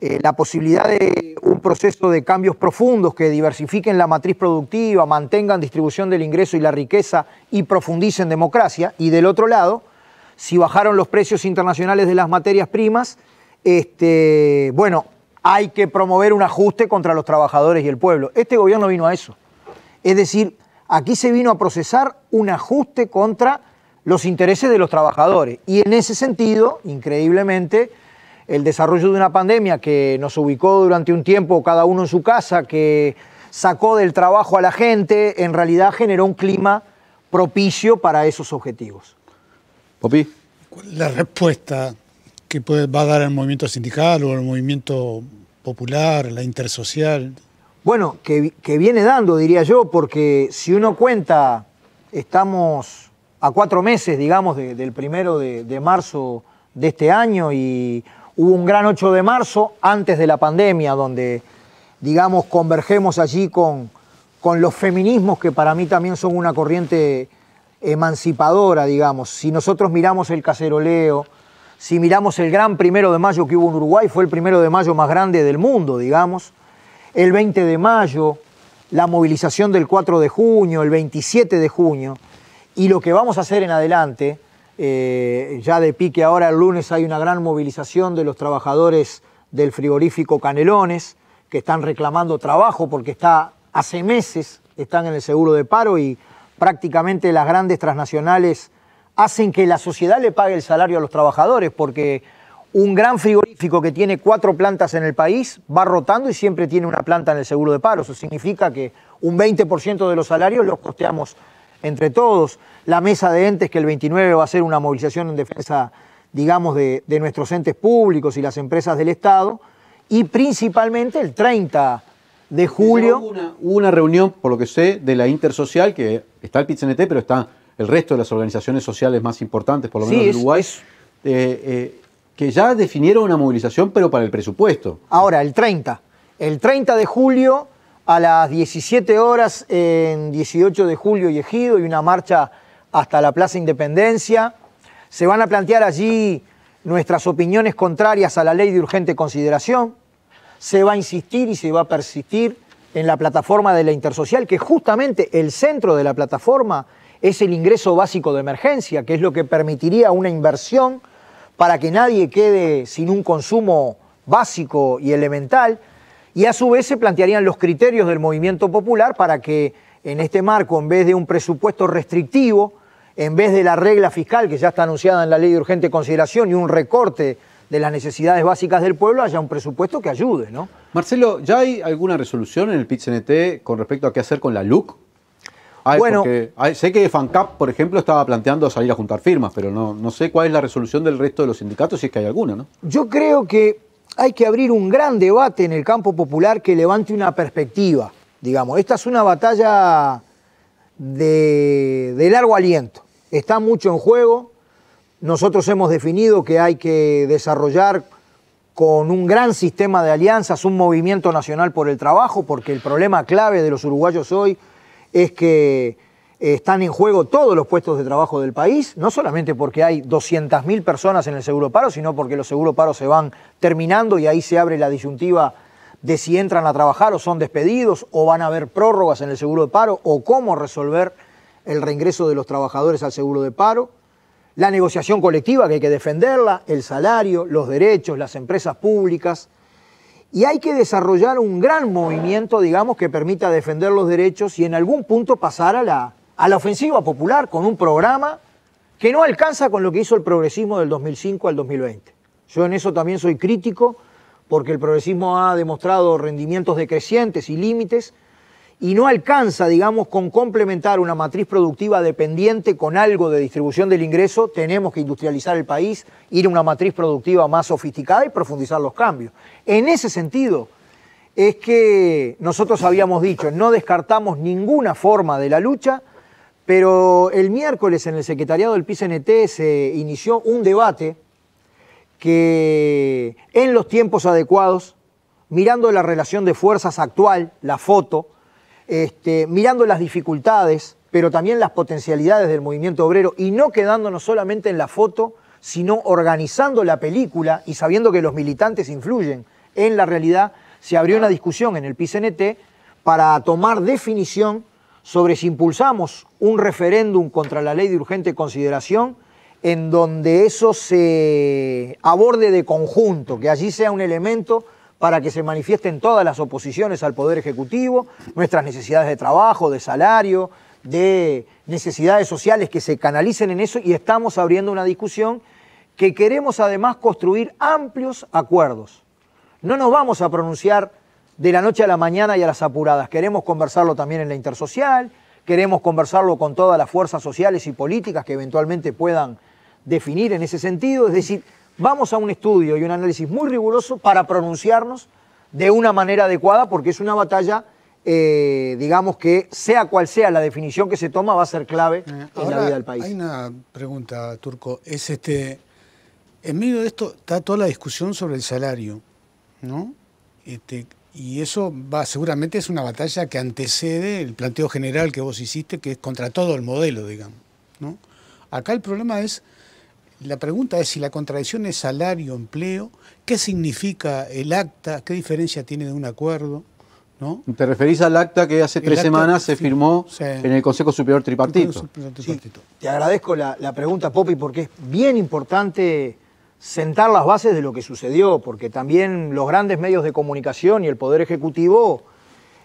eh, la posibilidad de un proceso de cambios profundos que diversifiquen la matriz productiva, mantengan distribución del ingreso y la riqueza y profundicen democracia. Y del otro lado, si bajaron los precios internacionales de las materias primas, este, bueno, hay que promover un ajuste contra los trabajadores y el pueblo. Este gobierno vino a eso. Es decir, aquí se vino a procesar un ajuste contra los intereses de los trabajadores. Y en ese sentido, increíblemente, el desarrollo de una pandemia que nos ubicó durante un tiempo cada uno en su casa, que sacó del trabajo a la gente, en realidad generó un clima propicio para esos objetivos. Popi. la respuesta que puede, va a dar el movimiento sindical o el movimiento popular, la intersocial? Bueno, que, viene dando, diría yo, porque si uno cuenta, estamos a cuatro meses, digamos, del primero de, marzo de este año y hubo un gran 8 de marzo antes de la pandemia, donde, digamos, convergemos allí con, con los feminismos, que para mí también son una corriente emancipadora, digamos. Si nosotros miramos el caceroleo, si miramos el gran primero de mayo que hubo en Uruguay, fue el primero de mayo más grande del mundo, digamos. El 20 de mayo, la movilización del 4 de junio, el 27 de junio, y lo que vamos a hacer en adelante, eh, ya de pique ahora el lunes hay una gran movilización de los trabajadores del frigorífico Canelones, que están reclamando trabajo porque está hace meses, están en el seguro de paro y prácticamente las grandes transnacionales hacen que la sociedad le pague el salario a los trabajadores, porque un gran frigorífico que tiene cuatro plantas en el país va rotando y siempre tiene una planta en el seguro de paro. Eso significa que un 20% de los salarios los costeamos entre todos. La mesa de entes, que el 29 va a ser una movilización en defensa, digamos, de, nuestros entes públicos y las empresas del Estado. Y principalmente el 30 de julio hubo una, reunión, por lo que sé, de la Intersocial, que está el PITCNT, pero está el resto de las organizaciones sociales más importantes, por lo menos Uruguay, eh, eh, que ya definieron una movilización, pero para el presupuesto. Ahora, el 30. El 30 de julio a las 17 horas en 18 de julio y Ejido y una marcha hasta la Plaza Independencia. Se van a plantear allí nuestras opiniones contrarias a la ley de urgente consideración se va a insistir y se va a persistir en la plataforma de la intersocial, que justamente el centro de la plataforma es el ingreso básico de emergencia, que es lo que permitiría una inversión para que nadie quede sin un consumo básico y elemental, y a su vez se plantearían los criterios del movimiento popular para que en este marco, en vez de un presupuesto restrictivo, en vez de la regla fiscal que ya está anunciada en la ley de urgente consideración y un recorte de las necesidades básicas del pueblo haya un presupuesto que ayude, ¿no? Marcelo, ¿ya hay alguna resolución en el pit con respecto a qué hacer con la LUC? bueno, sé que FANCAP, por ejemplo, estaba planteando salir a juntar firmas, pero no, no sé cuál es la resolución del resto de los sindicatos, si es que hay alguna, ¿no? Yo creo que hay que abrir un gran debate en el campo popular que levante una perspectiva, digamos. Esta es una batalla de, de largo aliento. Está mucho en juego, nosotros hemos definido que hay que desarrollar con un gran sistema de alianzas un movimiento nacional por el trabajo, porque el problema clave de los uruguayos hoy es que están en juego todos los puestos de trabajo del país, no solamente porque hay 200.000 personas en el seguro paro, sino porque los seguro paros se van terminando y ahí se abre la disyuntiva de si entran a trabajar o son despedidos o van a haber prórrogas en el seguro de paro o cómo resolver el reingreso de los trabajadores al seguro de paro la negociación colectiva, que hay que defenderla, el salario, los derechos, las empresas públicas. Y hay que desarrollar un gran movimiento, digamos, que permita defender los derechos y en algún punto pasar a la, ofensiva popular con un programa que no alcanza con lo que hizo el progresismo del 2005 al 2020. Yo en eso también soy crítico porque el progresismo ha demostrado rendimientos decrecientes y límites, y no alcanza, digamos, con complementar una matriz productiva dependiente con algo de distribución del ingreso, tenemos que industrializar el país, ir a una matriz productiva más sofisticada y profundizar los cambios. En ese sentido, es que nosotros habíamos dicho, no descartamos ninguna forma de la lucha, pero el miércoles en el secretariado del PCNT se inició un debate que en los tiempos adecuados, mirando la relación de fuerzas actual, la foto, este, mirando las dificultades, pero también las potencialidades del movimiento obrero y no quedándonos solamente en la foto, sino organizando la película y sabiendo que los militantes influyen en la realidad, se abrió una discusión en el PCNT para tomar definición sobre si impulsamos un referéndum contra la ley de urgente consideración, en donde eso se aborde de conjunto, que allí sea un elemento para que se manifiesten todas las oposiciones al Poder Ejecutivo, nuestras necesidades de trabajo, de salario, de necesidades sociales que se canalicen en eso y estamos abriendo una discusión que queremos además construir amplios acuerdos. No nos vamos a pronunciar de la noche a la mañana y a las apuradas, queremos conversarlo también en la intersocial, queremos conversarlo con todas las fuerzas sociales y políticas que eventualmente puedan definir en ese sentido, es decir, vamos a un estudio y un análisis muy riguroso para pronunciarnos de una manera adecuada, porque es una batalla, eh, digamos que sea cual sea la definición que se toma, va a ser clave en la vida del país. Hay una pregunta, Turco, es este, en medio de esto está toda la discusión sobre el salario, ¿no? Este, y eso va, seguramente es una batalla que antecede el planteo general que vos hiciste, que es contra todo el modelo, digamos, ¿no? Acá el problema es la pregunta es si la contradicción es salario-empleo, qué significa el acta, qué diferencia tiene de un acuerdo. ¿No? Te referís al acta que hace tres semanas se firmó en el Consejo Superior Tripartito. Te agradezco la, pregunta, Popi, porque es bien importante sentar las bases de lo que sucedió, porque también los grandes medios de comunicación y el Poder Ejecutivo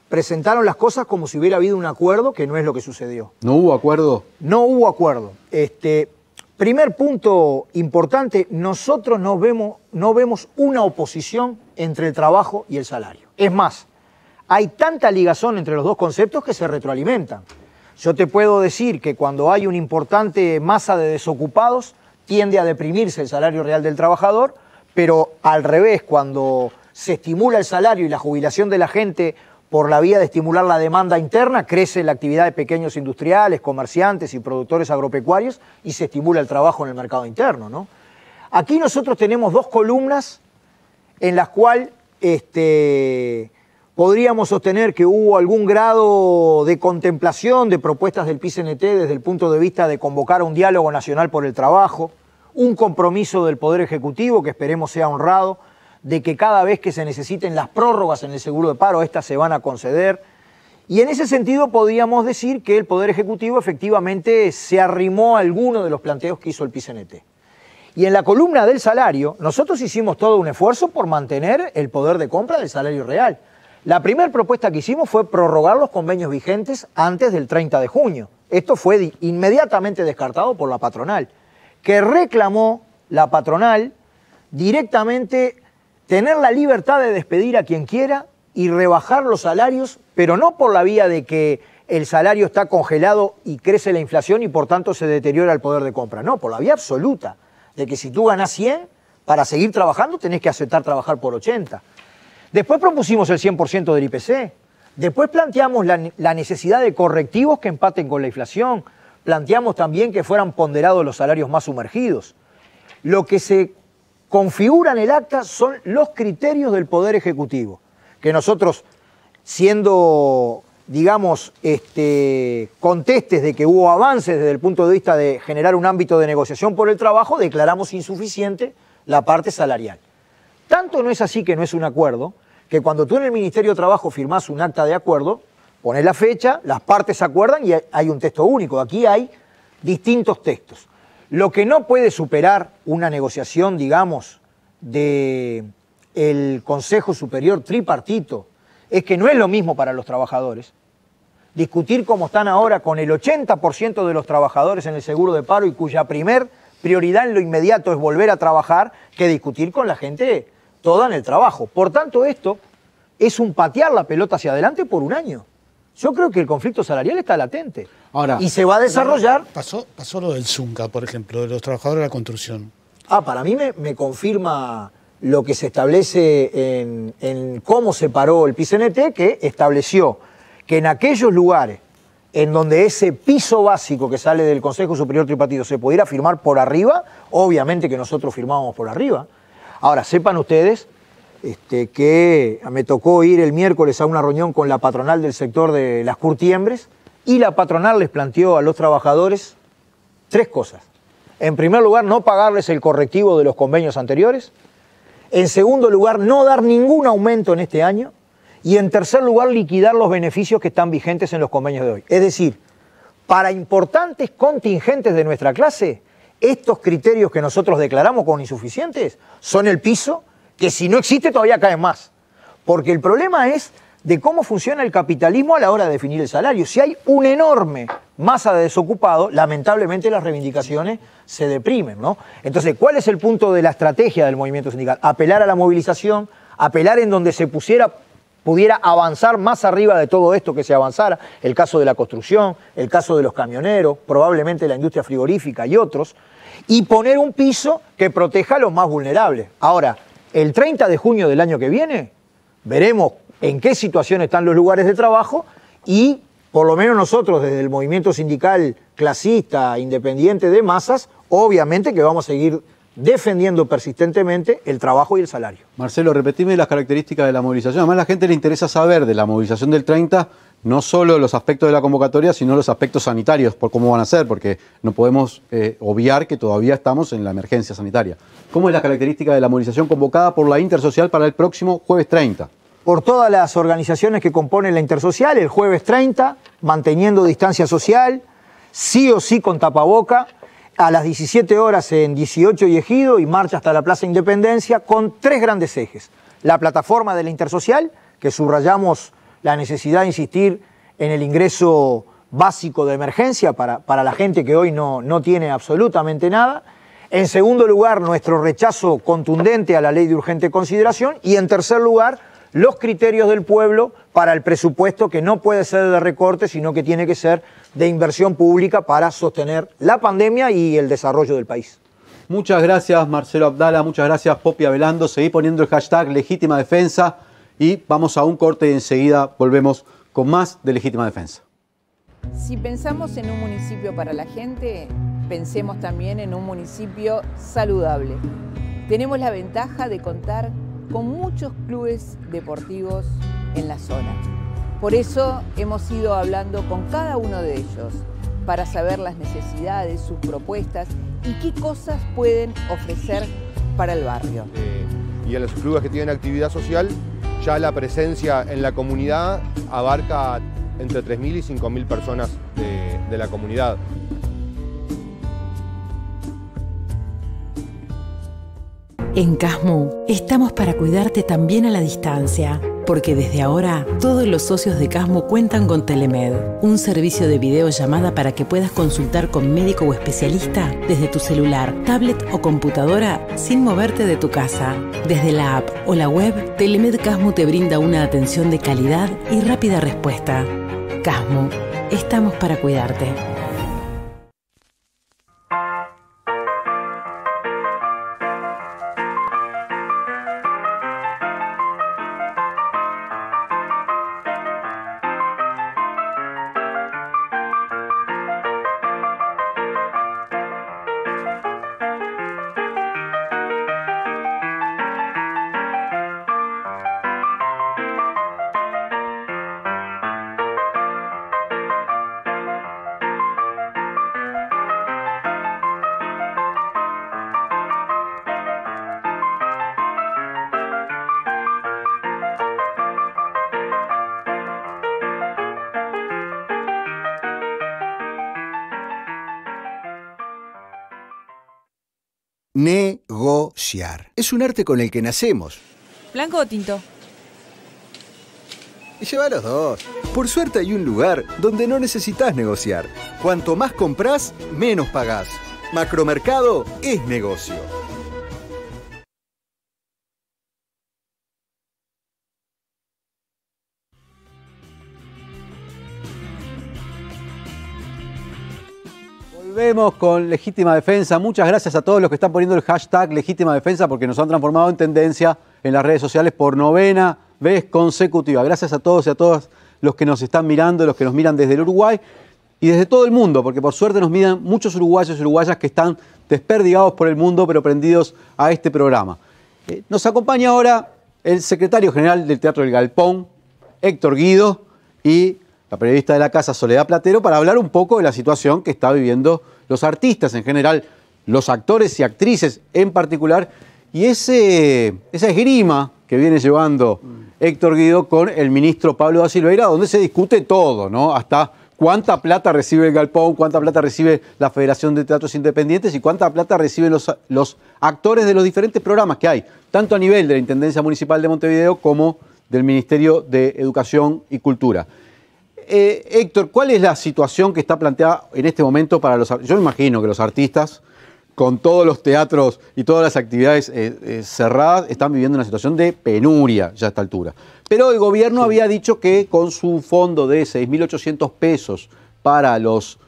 presentaron las cosas como si hubiera habido un acuerdo, que no es lo que sucedió. ¿No hubo acuerdo? No hubo acuerdo. Este, Primer punto importante, nosotros no vemos, no vemos una oposición entre el trabajo y el salario. Es más, hay tanta ligazón entre los dos conceptos que se retroalimentan. Yo te puedo decir que cuando hay una importante masa de desocupados, tiende a deprimirse el salario real del trabajador, pero al revés, cuando se estimula el salario y la jubilación de la gente por la vía de estimular la demanda interna, crece la actividad de pequeños industriales, comerciantes y productores agropecuarios y se estimula el trabajo en el mercado interno. Aquí nosotros tenemos dos columnas en las cuales este, podríamos sostener que hubo algún grado de contemplación de propuestas del PCNT desde el punto de vista de convocar un diálogo nacional por el trabajo, un compromiso del Poder Ejecutivo que esperemos sea honrado de que cada vez que se necesiten las prórrogas en el seguro de paro, estas se van a conceder. Y en ese sentido podríamos decir que el Poder Ejecutivo efectivamente se arrimó a alguno de los planteos que hizo el PCNT. Y en la columna del salario, nosotros hicimos todo un esfuerzo por mantener el poder de compra del salario real. La primera propuesta que hicimos fue prorrogar los convenios vigentes antes del 30 de junio. Esto fue inmediatamente descartado por la patronal, que reclamó la patronal directamente tener la libertad de despedir a quien quiera y rebajar los salarios, pero no por la vía de que el salario está congelado y crece la inflación y por tanto se deteriora el poder de compra, no, por la vía absoluta, de que si tú ganas 100, para seguir trabajando tenés que aceptar trabajar por 80. Después propusimos el 100% del IPC, después planteamos la, la necesidad de correctivos que empaten con la inflación, planteamos también que fueran ponderados los salarios más sumergidos. Lo que se configuran el acta son los criterios del Poder Ejecutivo, que nosotros, siendo, digamos, este, contestes de que hubo avances desde el punto de vista de generar un ámbito de negociación por el trabajo, declaramos insuficiente la parte salarial. Tanto no es así que no es un acuerdo, que cuando tú en el Ministerio de Trabajo firmás un acta de acuerdo, pones la fecha, las partes acuerdan y hay un texto único. Aquí hay distintos textos. Lo que no puede superar una negociación, digamos, del Consejo Superior tripartito es que no es lo mismo para los trabajadores. Discutir como están ahora con el 80% de los trabajadores en el seguro de paro y cuya primer prioridad en lo inmediato es volver a trabajar, que discutir con la gente toda en el trabajo. Por tanto, esto es un patear la pelota hacia adelante por un año. Yo creo que el conflicto salarial está latente y se va a desarrollar. Pasó, lo del Zunca, por ejemplo, de los trabajadores de la construcción. Ah, para mí me, confirma lo que se establece en, cómo se paró el PICNT, que estableció que en aquellos lugares en donde ese piso básico que sale del Consejo Superior Tripartito se pudiera firmar por arriba, obviamente que nosotros firmábamos por arriba. Ahora, sepan ustedes este, que me tocó ir el miércoles a una reunión con la patronal del sector de las curtiembres y la patronal les planteó a los trabajadores tres cosas. En primer lugar, no pagarles el correctivo de los convenios anteriores. En segundo lugar, no dar ningún aumento en este año. Y en tercer lugar, liquidar los beneficios que están vigentes en los convenios de hoy. Es decir, para importantes contingentes de nuestra clase, estos criterios que nosotros declaramos como insuficientes son el piso que si no existe todavía cae más. Porque el problema es de cómo funciona el capitalismo a la hora de definir el salario. Si hay una enorme masa de desocupados, lamentablemente las reivindicaciones se deprimen, ¿no? Entonces, ¿cuál es el punto de la estrategia del movimiento sindical? Apelar a la movilización, apelar en donde se pudiera avanzar más arriba de todo esto que se avanzara, el caso de la construcción, el caso de los camioneros, probablemente la industria frigorífica y otros, y poner un piso que proteja a los más vulnerables. Ahora, el 30 de junio del año que viene, veremos en qué situación están los lugares de trabajo y por lo menos nosotros desde el movimiento sindical clasista, independiente de masas, obviamente que vamos a seguir defendiendo persistentemente el trabajo y el salario. Marcelo, repetime las características de la movilización. Además, a la gente le interesa saber de la movilización del 30, no solo los aspectos de la convocatoria, sino los aspectos sanitarios, por cómo van a ser, porque no podemos eh, obviar que todavía estamos en la emergencia sanitaria. ¿Cómo es la característica de la movilización convocada por la Intersocial para el próximo jueves 30? por todas las organizaciones que componen la Intersocial, el jueves 30, manteniendo distancia social, sí o sí con tapaboca, a las 17 horas en 18 y Ejido y marcha hasta la Plaza Independencia con tres grandes ejes. La plataforma de la Intersocial, que subrayamos la necesidad de insistir en el ingreso básico de emergencia para, la gente que hoy no tiene absolutamente nada. En segundo lugar, nuestro rechazo contundente a la ley de urgente consideración. Y en tercer lugar, los criterios del pueblo para el presupuesto que no puede ser de recorte, sino que tiene que ser de inversión pública para sostener la pandemia y el desarrollo del país. Muchas gracias Marcelo Abdala, muchas gracias Popi Avelando. Seguí poniendo el hashtag legítima defensa y vamos a un corte y enseguida volvemos con más de legítima defensa. Si pensamos en un municipio para la gente, pensemos también en un municipio saludable. Tenemos la ventaja de contar con muchos clubes deportivos en la zona. Por eso hemos ido hablando con cada uno de ellos para saber las necesidades, sus propuestas y qué cosas pueden ofrecer para el barrio. Eh, y a los clubes que tienen actividad social, ya la presencia en la comunidad abarca entre 3.000 y 5.000 personas de la comunidad. En Casmu estamos para cuidarte también a la distancia, porque desde ahora todos los socios de Casmu cuentan con Telemed, un servicio de videollamada para que puedas consultar con médico o especialista desde tu celular, tablet o computadora sin moverte de tu casa. Desde la app o la web, Telemed Casmu te brinda una atención de calidad y rápida respuesta. Casmu, estamos para cuidarte. es un arte con el que nacemos. ¿Blanco o tinto? Lleva los dos. Por suerte hay un lugar donde no necesitas negociar. Cuanto más compras, menos pagás. Macromercado es negocio. vemos con Legítima Defensa. Muchas gracias a todos los que están poniendo el hashtag Legítima Defensa porque nos han transformado en tendencia en las redes sociales por novena vez consecutiva. Gracias a todos y a todas los que nos están mirando, los que nos miran desde el Uruguay y desde todo el mundo, porque por suerte nos miran muchos uruguayos y uruguayas que están desperdigados por el mundo pero prendidos a este programa. Eh, nos acompaña ahora el secretario general del Teatro del Galpón, Héctor Guido, y la periodista de la casa Soledad Platero, para hablar un poco de la situación que está viviendo los artistas en general, los actores y actrices en particular, y ese, esa esgrima que viene llevando mm. Héctor Guido con el ministro Pablo da Silveira, donde se discute todo, ¿no? Hasta cuánta plata recibe el Galpón, cuánta plata recibe la Federación de Teatros Independientes y cuánta plata reciben los actores de los diferentes programas que hay, tanto a nivel de la Intendencia Municipal de Montevideo como del Ministerio de Educación y Cultura. Eh, Héctor, ¿cuál es la situación que está planteada en este momento para los artistas? Yo imagino que los artistas, con todos los teatros y todas las actividades eh, eh, cerradas, están viviendo una situación de penuria ya a esta altura. Pero el gobierno había dicho que con su fondo de 6.800 pesos para los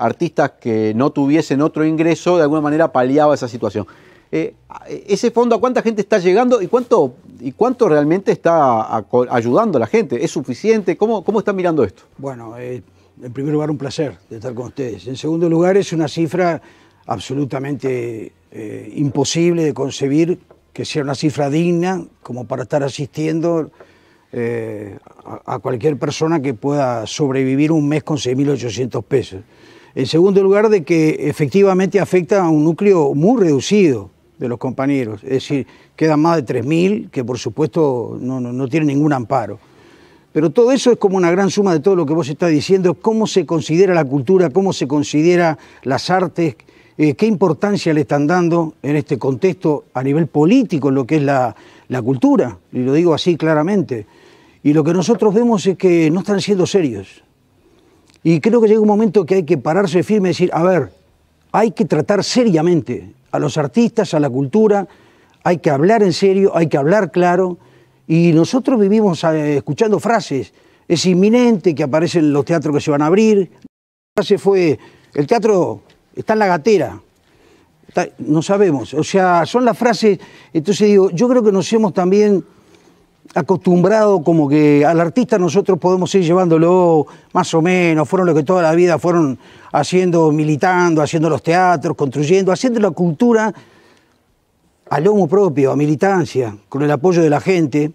artistas que no tuviesen otro ingreso, de alguna manera paliaba esa situación. Eh, ¿Ese fondo a cuánta gente está llegando y cuánto, y cuánto realmente está ayudando a la gente? ¿Es suficiente? ¿Cómo, cómo está mirando esto? Bueno, eh, en primer lugar, un placer de estar con ustedes. En segundo lugar, es una cifra absolutamente eh, imposible de concebir que sea una cifra digna como para estar asistiendo a, a cualquier persona que pueda sobrevivir un mes con 6.800 pesos. En segundo lugar, de que efectivamente afecta a un núcleo muy reducido, de los compañeros. Es decir, quedan más de 3.000 que por supuesto no, tienen ningún amparo. Pero todo eso es como una gran suma de todo lo que vos estás diciendo, cómo se considera la cultura, cómo se considera las artes, eh, qué importancia le están dando en este contexto a nivel político lo que es la, la cultura, y lo digo así claramente. Y lo que nosotros vemos es que no están siendo serios. Y creo que llega un momento que hay que pararse firme y decir, a ver, hay que tratar seriamente a los artistas, a la cultura, hay que hablar en serio, hay que hablar claro. Y nosotros vivimos eh, escuchando frases. Es inminente que aparecen los teatros que se van a abrir. La frase fue, el teatro está en la gatera. no sabemos. O sea, son las frases. Entonces digo, yo creo que nos hemos también acostumbrado como que al artista nosotros podemos ir llevándolo más o menos, fueron lo que toda la vida fueron haciendo, militando, haciendo los teatros, construyendo, haciendo la cultura a lomo propio, a militancia, con el apoyo de la gente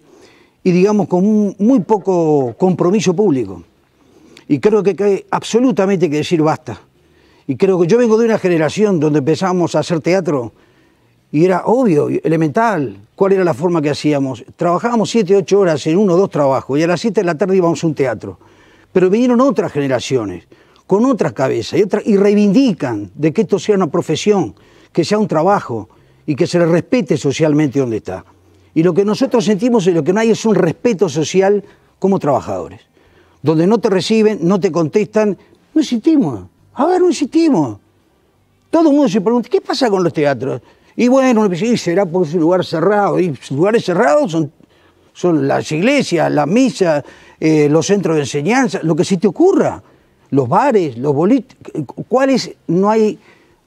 y digamos con muy poco compromiso público. Y creo que hay absolutamente que decir basta. Y creo que yo vengo de una generación donde empezamos a hacer teatro y era obvio, elemental, cuál era la forma que hacíamos. Trabajábamos 7, ocho horas en uno o dos trabajos y a las siete de la tarde íbamos a un teatro. Pero vinieron otras generaciones, con otras cabezas, y, y reivindican de que esto sea una profesión, que sea un trabajo y que se le respete socialmente donde está. Y lo que nosotros sentimos y lo que no hay es un respeto social como trabajadores, donde no te reciben, no te contestan, no insistimos. A ver, no insistimos. Todo el mundo se pregunta, ¿qué pasa con los teatros? Y bueno, será por un lugar cerrado. Y lugares cerrados son, son las iglesias, las misas, eh, los centros de enseñanza, lo que se te ocurra. Los bares, los bolitos, cuáles no hay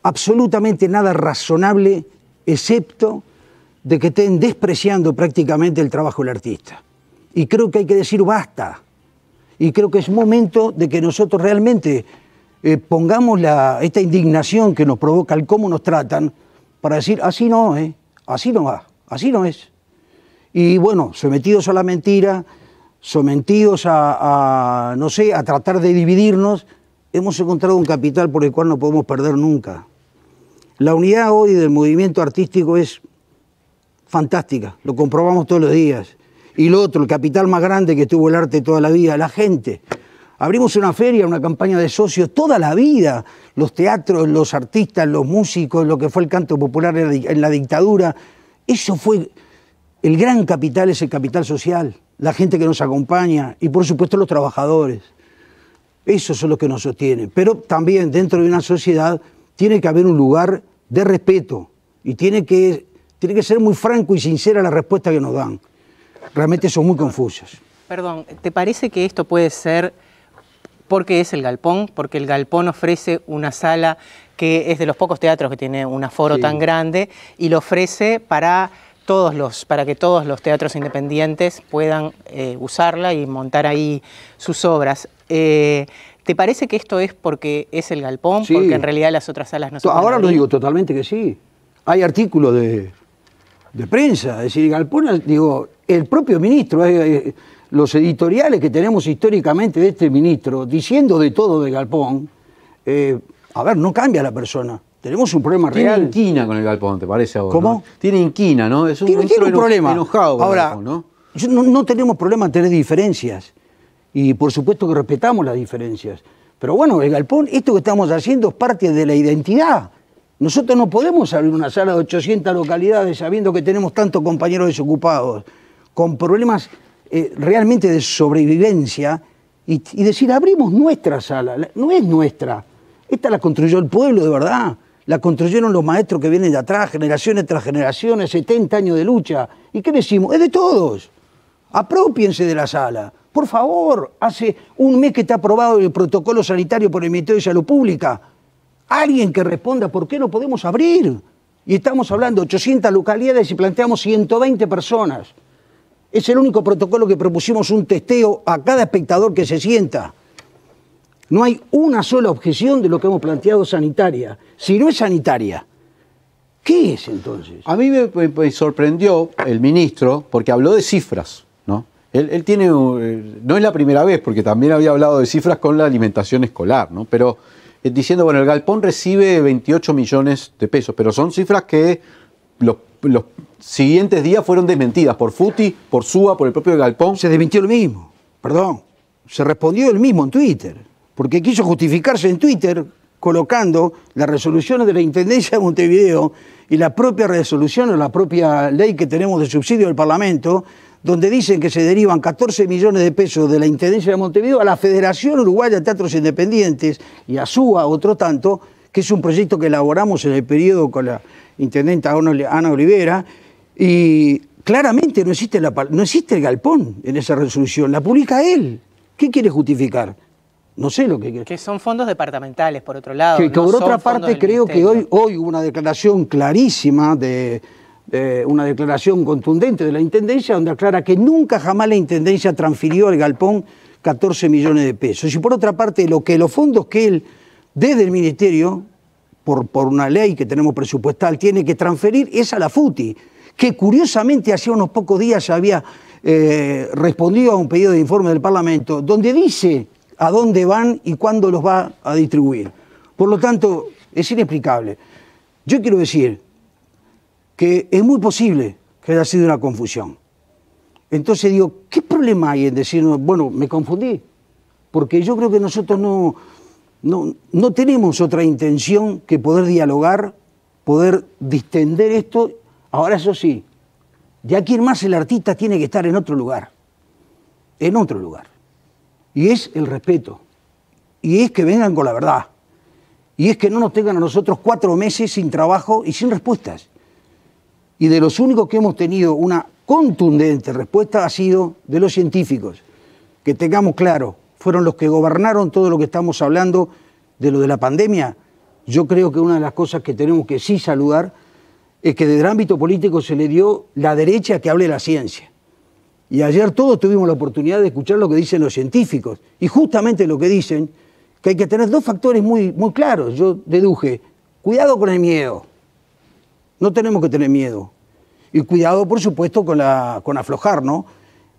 absolutamente nada razonable excepto de que estén despreciando prácticamente el trabajo del artista. Y creo que hay que decir basta. Y creo que es momento de que nosotros realmente eh, pongamos esta indignación que nos provoca el cómo nos tratan, para decir, así no, eh, así no va, así no es. Y bueno, sometidos a la mentira, sometidos a, a, no sé, a tratar de dividirnos, hemos encontrado un capital por el cual no podemos perder nunca. La unidad hoy del movimiento artístico es fantástica, lo comprobamos todos los días. Y lo otro, el capital más grande que tuvo el arte toda la vida, la gente. Abrimos una feria, una campaña de socios, toda la vida, los teatros, los artistas, los músicos, lo que fue el canto popular en la dictadura. Eso fue, el gran capital es el capital social, la gente que nos acompaña y por supuesto los trabajadores. Esos son los que nos sostienen. Pero también dentro de una sociedad tiene que haber un lugar de respeto y tiene que, tiene que ser muy franco y sincera la respuesta que nos dan. Realmente son muy confusos. Perdón, ¿te parece que esto puede ser porque es el Galpón, porque el Galpón ofrece una sala que es de los pocos teatros que tiene un aforo tan grande y lo ofrece para todos los, para que todos los teatros independientes puedan eh, usarla y montar ahí sus obras. Eh, ¿Te parece que esto es porque es el galpón? Porque en realidad las otras salas no son? Ahora lo digo totalmente que sí. Hay artículos de, prensa, es decir, Galpón, digo, el propio ministro, eh, los editoriales que tenemos históricamente de este ministro, diciendo de todo de Galpón, eh, a ver, no cambia la persona. Tenemos un problema ¿Tiene real. Tiene inquina con el Galpón, ¿te parece a ¿Cómo? Tiene inquina, ¿no? Es un, un problema. Ahora, ¿no? tenemos problema en tener diferencias. Y por supuesto que respetamos las diferencias. Pero bueno, el Galpón, esto que estamos haciendo es parte de la identidad. Nosotros no podemos abrir una sala de 800 localidades sabiendo que tenemos tantos compañeros desocupados, con problemas eh, realmente de sobrevivencia y, decir, abrimos nuestra sala, no es nuestra, esta la construyó el pueblo de verdad, la construyeron los maestros que vienen de atrás, generaciones tras generaciones, 70 años de lucha. ¿Y qué decimos? Es de todos, apropiense de la sala. Por favor, hace un mes que está aprobado el protocolo sanitario por el Ministerio de Salud Pública. Alguien que responda por qué no podemos abrir. Y estamos hablando de 800 localidades y planteamos 120 personas. Es el único protocolo que propusimos un testeo a cada espectador que se sienta. No hay una sola objeción de lo que hemos planteado sanitaria. Si no es sanitaria, ¿qué es entonces? A mí me, sorprendió el ministro porque habló de cifras, ¿no? Él, tiene, eh, no es la primera vez, porque también había hablado de cifras con la alimentación escolar, ¿no? Pero eh, diciendo, bueno, el galpón recibe 28 millones de pesos, pero son cifras que los los siguientes días fueron desmentidas por Futi, por SUA, por el propio Galpón. Se desmintió el mismo, perdón. Se respondió el mismo en Twitter, porque quiso justificarse en Twitter colocando las resoluciones de la Intendencia de Montevideo y la propia resolución o la propia ley que tenemos de subsidio del Parlamento, donde dicen que se derivan 14 millones de pesos de la Intendencia de Montevideo a la Federación Uruguaya de Teatros Independientes y a SUA, otro tanto, que es un proyecto que elaboramos en el periodo con la intendenta Ana Olivera, y claramente no existe, la, no existe el galpón en esa resolución, la publica él. ¿Qué quiere justificar? No sé lo que quiere. Que son fondos departamentales, por otro lado. Que, por otra parte creo que hoy, hoy hubo una declaración clarísima de, una declaración contundente de la Intendencia donde aclara que nunca jamás la Intendencia transfirió al galpón 14 millones de pesos. Y por otra parte, lo que los fondos que él desde el Ministerio, por, por una ley que tenemos presupuestal, tiene que transferir es a la FUTI, que curiosamente hace unos pocos días ya había eh, respondido a un pedido de informe del Parlamento, donde dice a dónde van y cuándo los va a distribuir. Por lo tanto, es inexplicable. Yo quiero decir que es muy posible que haya sido una confusión. Entonces digo, ¿qué problema hay en decirnos? bueno, me confundí? Porque yo creo que nosotros no, no, tenemos otra intención que poder dialogar, poder distender esto. Ahora eso sí, de aquí en más el artista tiene que estar en otro lugar, en otro lugar. Y es el respeto, y es que vengan con la verdad, y es que no nos tengan a nosotros cuatro meses sin trabajo y sin respuestas. Y de los únicos que hemos tenido una contundente respuesta ha sido de los científicos, que tengamos claro, fueron los que gobernaron todo lo que estamos hablando de lo de la pandemia. Yo creo que una de las cosas que tenemos que sí saludar es que desde el ámbito político se le dio la derecha que hable la ciencia. Y ayer todos tuvimos la oportunidad de escuchar lo que dicen los científicos. Y justamente lo que dicen, que hay que tener dos factores muy, muy claros. Yo deduje, cuidado con el miedo. No tenemos que tener miedo. Y cuidado, por supuesto, con, la, con aflojar, ¿no?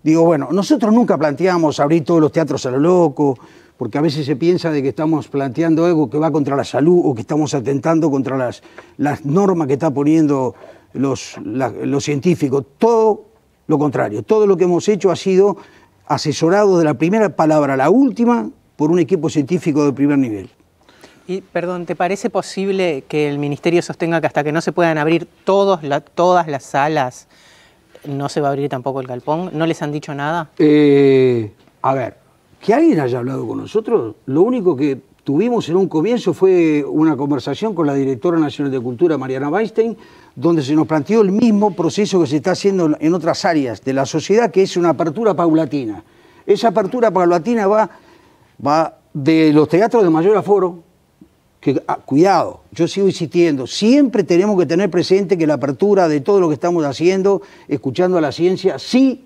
Digo, bueno, nosotros nunca planteamos abrir todos los teatros a lo loco, porque a veces se piensa de que estamos planteando algo que va contra la salud o que estamos atentando contra las, las normas que está poniendo los, los científicos. Todo lo contrario, todo lo que hemos hecho ha sido asesorado de la primera palabra a la última por un equipo científico de primer nivel. Y, perdón, ¿te parece posible que el Ministerio sostenga que hasta que no se puedan abrir todas las salas ¿No se va a abrir tampoco el galpón? ¿No les han dicho nada? Eh, a ver, que alguien haya hablado con nosotros, lo único que tuvimos en un comienzo fue una conversación con la directora nacional de cultura, Mariana Weinstein, donde se nos planteó el mismo proceso que se está haciendo en otras áreas de la sociedad, que es una apertura paulatina. Esa apertura paulatina va, va de los teatros de mayor aforo, Ah, cuidado, yo sigo insistiendo, siempre tenemos que tener presente que la apertura de todo lo que estamos haciendo, escuchando a la ciencia, sí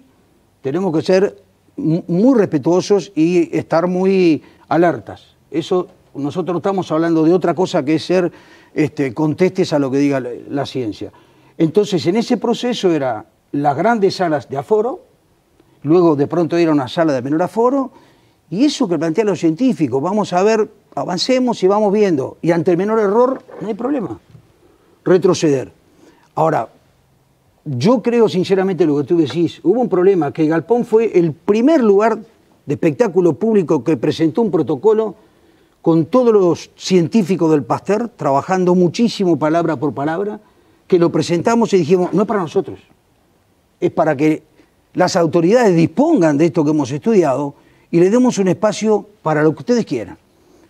tenemos que ser muy respetuosos y estar muy alertas. Eso nosotros estamos hablando de otra cosa que es ser este, contestes a lo que diga la, la ciencia. Entonces, en ese proceso eran las grandes salas de aforo, luego de pronto era una sala de menor aforo, y eso que plantean los científicos, vamos a ver, avancemos y vamos viendo. Y ante el menor error, no hay problema. Retroceder. Ahora, yo creo sinceramente lo que tú decís. Hubo un problema, que Galpón fue el primer lugar de espectáculo público que presentó un protocolo con todos los científicos del Pasteur, trabajando muchísimo palabra por palabra, que lo presentamos y dijimos, no es para nosotros, es para que las autoridades dispongan de esto que hemos estudiado y le demos un espacio para lo que ustedes quieran,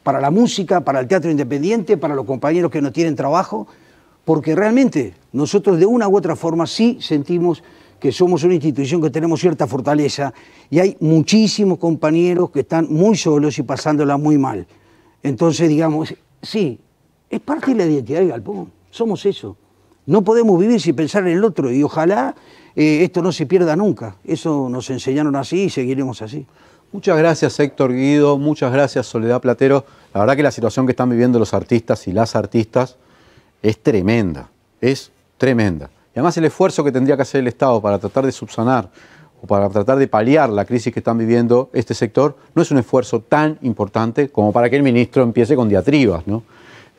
para la música, para el teatro independiente, para los compañeros que no tienen trabajo, porque realmente nosotros de una u otra forma sí sentimos que somos una institución que tenemos cierta fortaleza y hay muchísimos compañeros que están muy solos y pasándola muy mal. Entonces, digamos, sí, es parte de la identidad de galpón, somos eso. No podemos vivir sin pensar en el otro y ojalá eh, esto no se pierda nunca. Eso nos enseñaron así y seguiremos así. Muchas gracias Héctor Guido, muchas gracias Soledad Platero. La verdad que la situación que están viviendo los artistas y las artistas es tremenda, es tremenda. Y además el esfuerzo que tendría que hacer el Estado para tratar de subsanar o para tratar de paliar la crisis que están viviendo este sector no es un esfuerzo tan importante como para que el ministro empiece con diatribas. ¿no?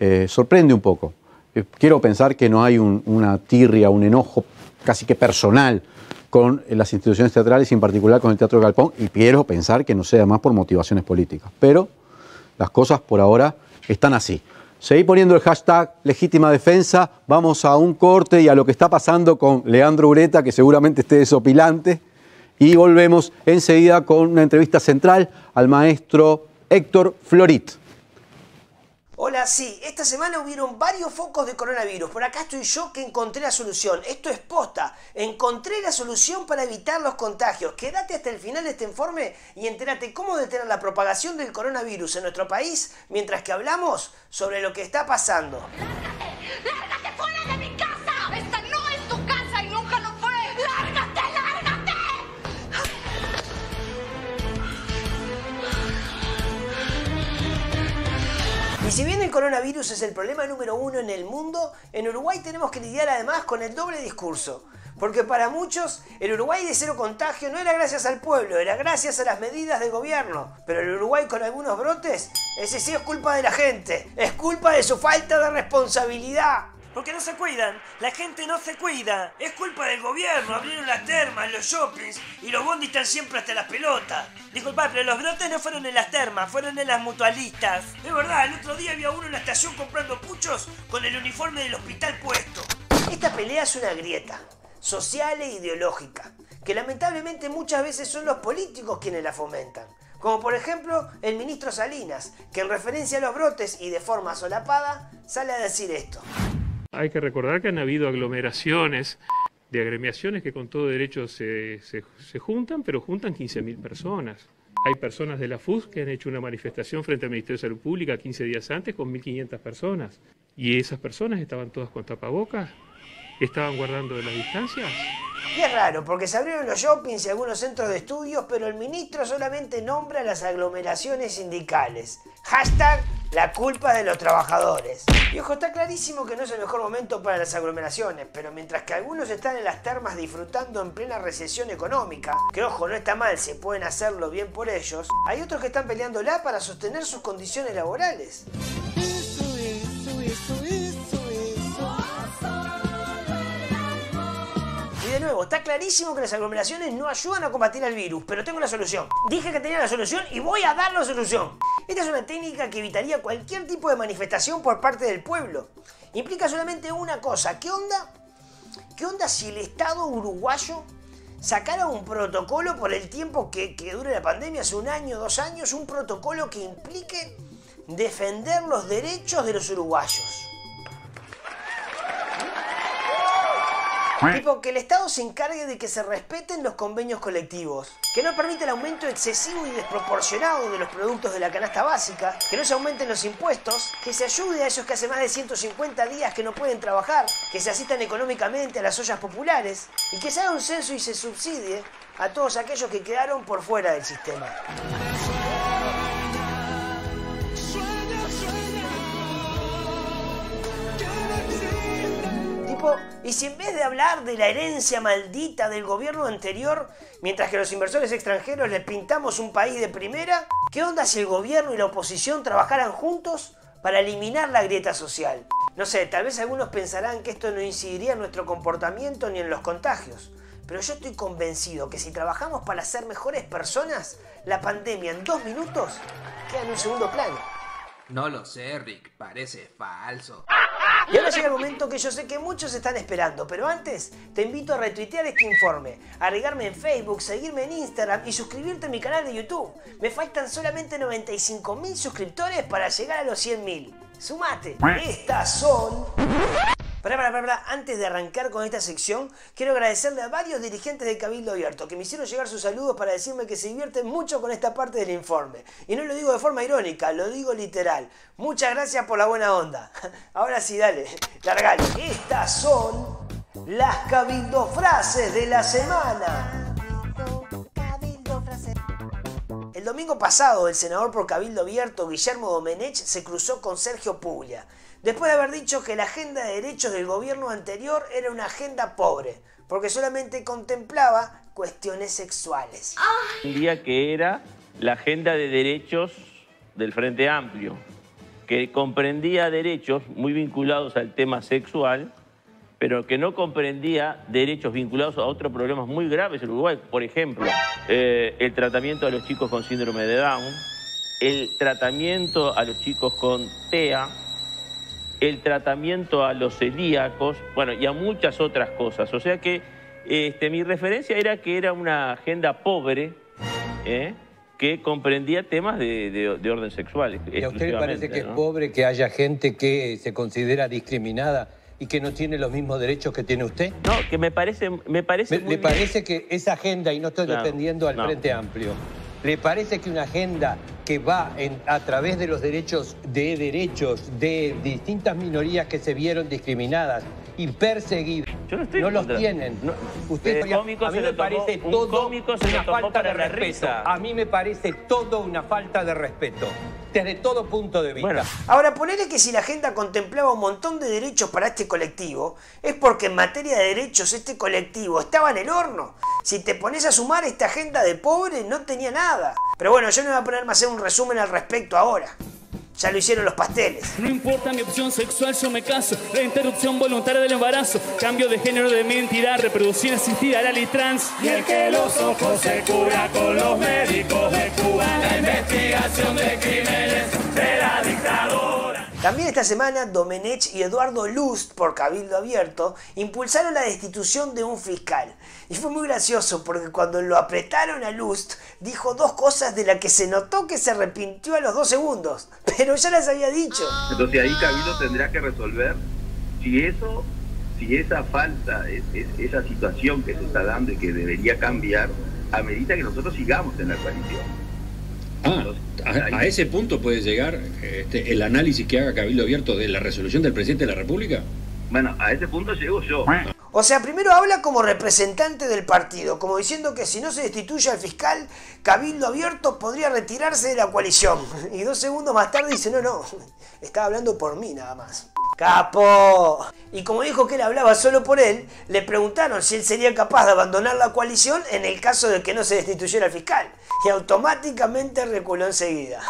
Eh, sorprende un poco. Eh, quiero pensar que no hay una tirria, un enojo casi que personal con las instituciones teatrales y en particular con el Teatro Galpón y quiero pensar que no sea más por motivaciones políticas. Pero las cosas por ahora están así. Seguí poniendo el hashtag legítima defensa, vamos a un corte y a lo que está pasando con Leandro Ureta, que seguramente esté desopilante, y volvemos enseguida con una entrevista central al maestro Héctor Florit. Hola, sí, esta semana hubieron varios focos de coronavirus, Por acá estoy yo que encontré la solución. Esto es posta, encontré la solución para evitar los contagios. Quédate hasta el final de este informe y entérate cómo detener la propagación del coronavirus en nuestro país mientras que hablamos sobre lo que está pasando. [laughs] si bien el coronavirus es el problema número uno en el mundo, en Uruguay tenemos que lidiar además con el doble discurso. Porque para muchos, el Uruguay de cero contagio no era gracias al pueblo, era gracias a las medidas del gobierno. Pero el Uruguay con algunos brotes, ese sí es culpa de la gente, es culpa de su falta de responsabilidad. Porque no se cuidan, la gente no se cuida. Es culpa del gobierno, abrieron las termas, los shoppings y los bondis están siempre hasta las pelotas. Disculpa, pero los brotes no fueron en las termas, fueron en las mutualistas. Es verdad, el otro día había uno en la estación comprando puchos con el uniforme del hospital puesto. Esta pelea es una grieta, social e ideológica, que lamentablemente muchas veces son los políticos quienes la fomentan como por ejemplo el ministro Salinas, que en referencia a los brotes y de forma solapada sale a decir esto. Hay que recordar que han habido aglomeraciones de agremiaciones que con todo derecho se, juntan, pero juntan 15.000 personas. Hay personas de la FUS que han hecho una manifestación frente al Ministerio de Salud Pública 15 días antes con 1.500 personas. Y esas personas estaban todas con tapabocas, estaban guardando de las distancias? Y es raro, porque se abrieron los shoppings y algunos centros de estudios, pero el ministro solamente nombra las aglomeraciones sindicales. Hashtag la culpa de los trabajadores. ojo está clarísimo que no es el mejor momento para las aglomeraciones, pero mientras que algunos están en las termas disfrutando en plena recesión económica, que ojo, no está mal, se pueden hacerlo bien por ellos, hay otros que están peleándola para sostener sus condiciones laborales. está clarísimo que las aglomeraciones no ayudan a combatir al virus, pero tengo la solución. Dije que tenía la solución y voy a dar la solución. Esta es una técnica que evitaría cualquier tipo de manifestación por parte del pueblo. Implica solamente una cosa, ¿qué onda? ¿Qué onda si el Estado uruguayo sacara un protocolo por el tiempo que, que dure la pandemia, hace un año, dos años, un protocolo que implique defender los derechos de los uruguayos? Tipo, que el Estado se encargue de que se respeten los convenios colectivos, que no permita el aumento excesivo y desproporcionado de los productos de la canasta básica, que no se aumenten los impuestos, que se ayude a esos que hace más de 150 días que no pueden trabajar, que se asistan económicamente a las ollas populares y que se haga un censo y se subsidie a todos aquellos que quedaron por fuera del sistema. y si en vez de hablar de la herencia maldita del gobierno anterior, mientras que los inversores extranjeros les pintamos un país de primera, ¿qué onda si el gobierno y la oposición trabajaran juntos para eliminar la grieta social? No sé, tal vez algunos pensarán que esto no incidiría en nuestro comportamiento ni en los contagios, pero yo estoy convencido que si trabajamos para ser mejores personas, la pandemia en dos minutos queda en un segundo plano. No lo sé, Rick, parece falso. Y ahora llega el momento que yo sé que muchos están esperando, pero antes te invito a retuitear este informe, a agregarme en Facebook, seguirme en Instagram y suscribirte a mi canal de YouTube. Me faltan solamente 95.000 suscriptores para llegar a los 100.000. ¡Sumate! Estas son... Para, antes de arrancar con esta sección, quiero agradecerle a varios dirigentes de Cabildo Abierto que me hicieron llegar sus saludos para decirme que se divierten mucho con esta parte del informe. Y no lo digo de forma irónica, lo digo literal. Muchas gracias por la buena onda. [laughs] Ahora sí, dale, [laughs] largale. Estas son las Cabildo Frases de la semana. El domingo pasado, el senador por Cabildo Abierto, Guillermo Domenech, se cruzó con Sergio Puglia después de haber dicho que la agenda de derechos del gobierno anterior era una agenda pobre, porque solamente contemplaba cuestiones sexuales. Un día que era la agenda de derechos del Frente Amplio, que comprendía derechos muy vinculados al tema sexual, pero que no comprendía derechos vinculados a otros problemas muy graves en Uruguay. Por ejemplo, eh, el tratamiento a los chicos con síndrome de Down, el tratamiento a los chicos con TEA, el tratamiento a los celíacos, bueno, y a muchas otras cosas. O sea que este, mi referencia era que era una agenda pobre ¿eh? que comprendía temas de, orden sexual. ¿Y a usted le parece que es pobre que haya gente que se considera discriminada? y que no tiene los mismos derechos que tiene usted? No, que me parece, me parece. Me, parece que esa agenda, y no estoy atendiendo al Frente Amplio, ¿Le parece que una agenda que va a través de los derechos de derechos de distintas minorías que se vieron discriminadas y Yo no los tienen. No, Usted, a mí me parece todo una falta de respeto. A mí me parece todo una falta de respeto. Desde todo punto de vista. Ahora, ponele que si la agenda contemplaba un montón de derechos para este colectivo, es porque en materia de derechos este colectivo estaba en el horno. Si te pones a sumar esta agenda de pobre, no tenía nada. Pero bueno, yo no voy a ponerme a hacer un resumen al respecto ahora. Ya lo hicieron los pasteles. No importa mi opción sexual, yo me caso. La interrupción voluntaria del embarazo. Cambio de género de mentira, reproducción asistida, la ley trans. Y el que los ojos se cura con los médicos de Cuba. La investigación de crímenes de la dictadura. También esta semana, Domenech y Eduardo Lust, por Cabildo Abierto, impulsaron la destitución de un fiscal. Y fue muy gracioso porque cuando lo apretaron a Lust, dijo dos cosas de las que se notó que se arrepintió a los dos segundos, [laughs] pero ya las había dicho. Entonces ahí Cabildo tendrá que resolver si eso, si esa falta, es, e, esa situación que se está dando y que debería cambiar, a medida que nosotros sigamos en la coalición. Ah, a, ese punto puede llegar este, el análisis que haga Cabildo Abierto de la resolución del presidente de la República. Bueno, a ese punto llego yo. O sea, primero habla como representante del partido, como diciendo que si no se destituye al fiscal, Cabildo Abierto podría retirarse de la coalición. Y dos segundos más tarde dice, no, no, estaba hablando por mí nada más. ¡Capo! Y como dijo que él hablaba solo por él, le preguntaron si él sería capaz de abandonar la coalición en el caso de que no se destituyera el fiscal. Y automáticamente reculó enseguida.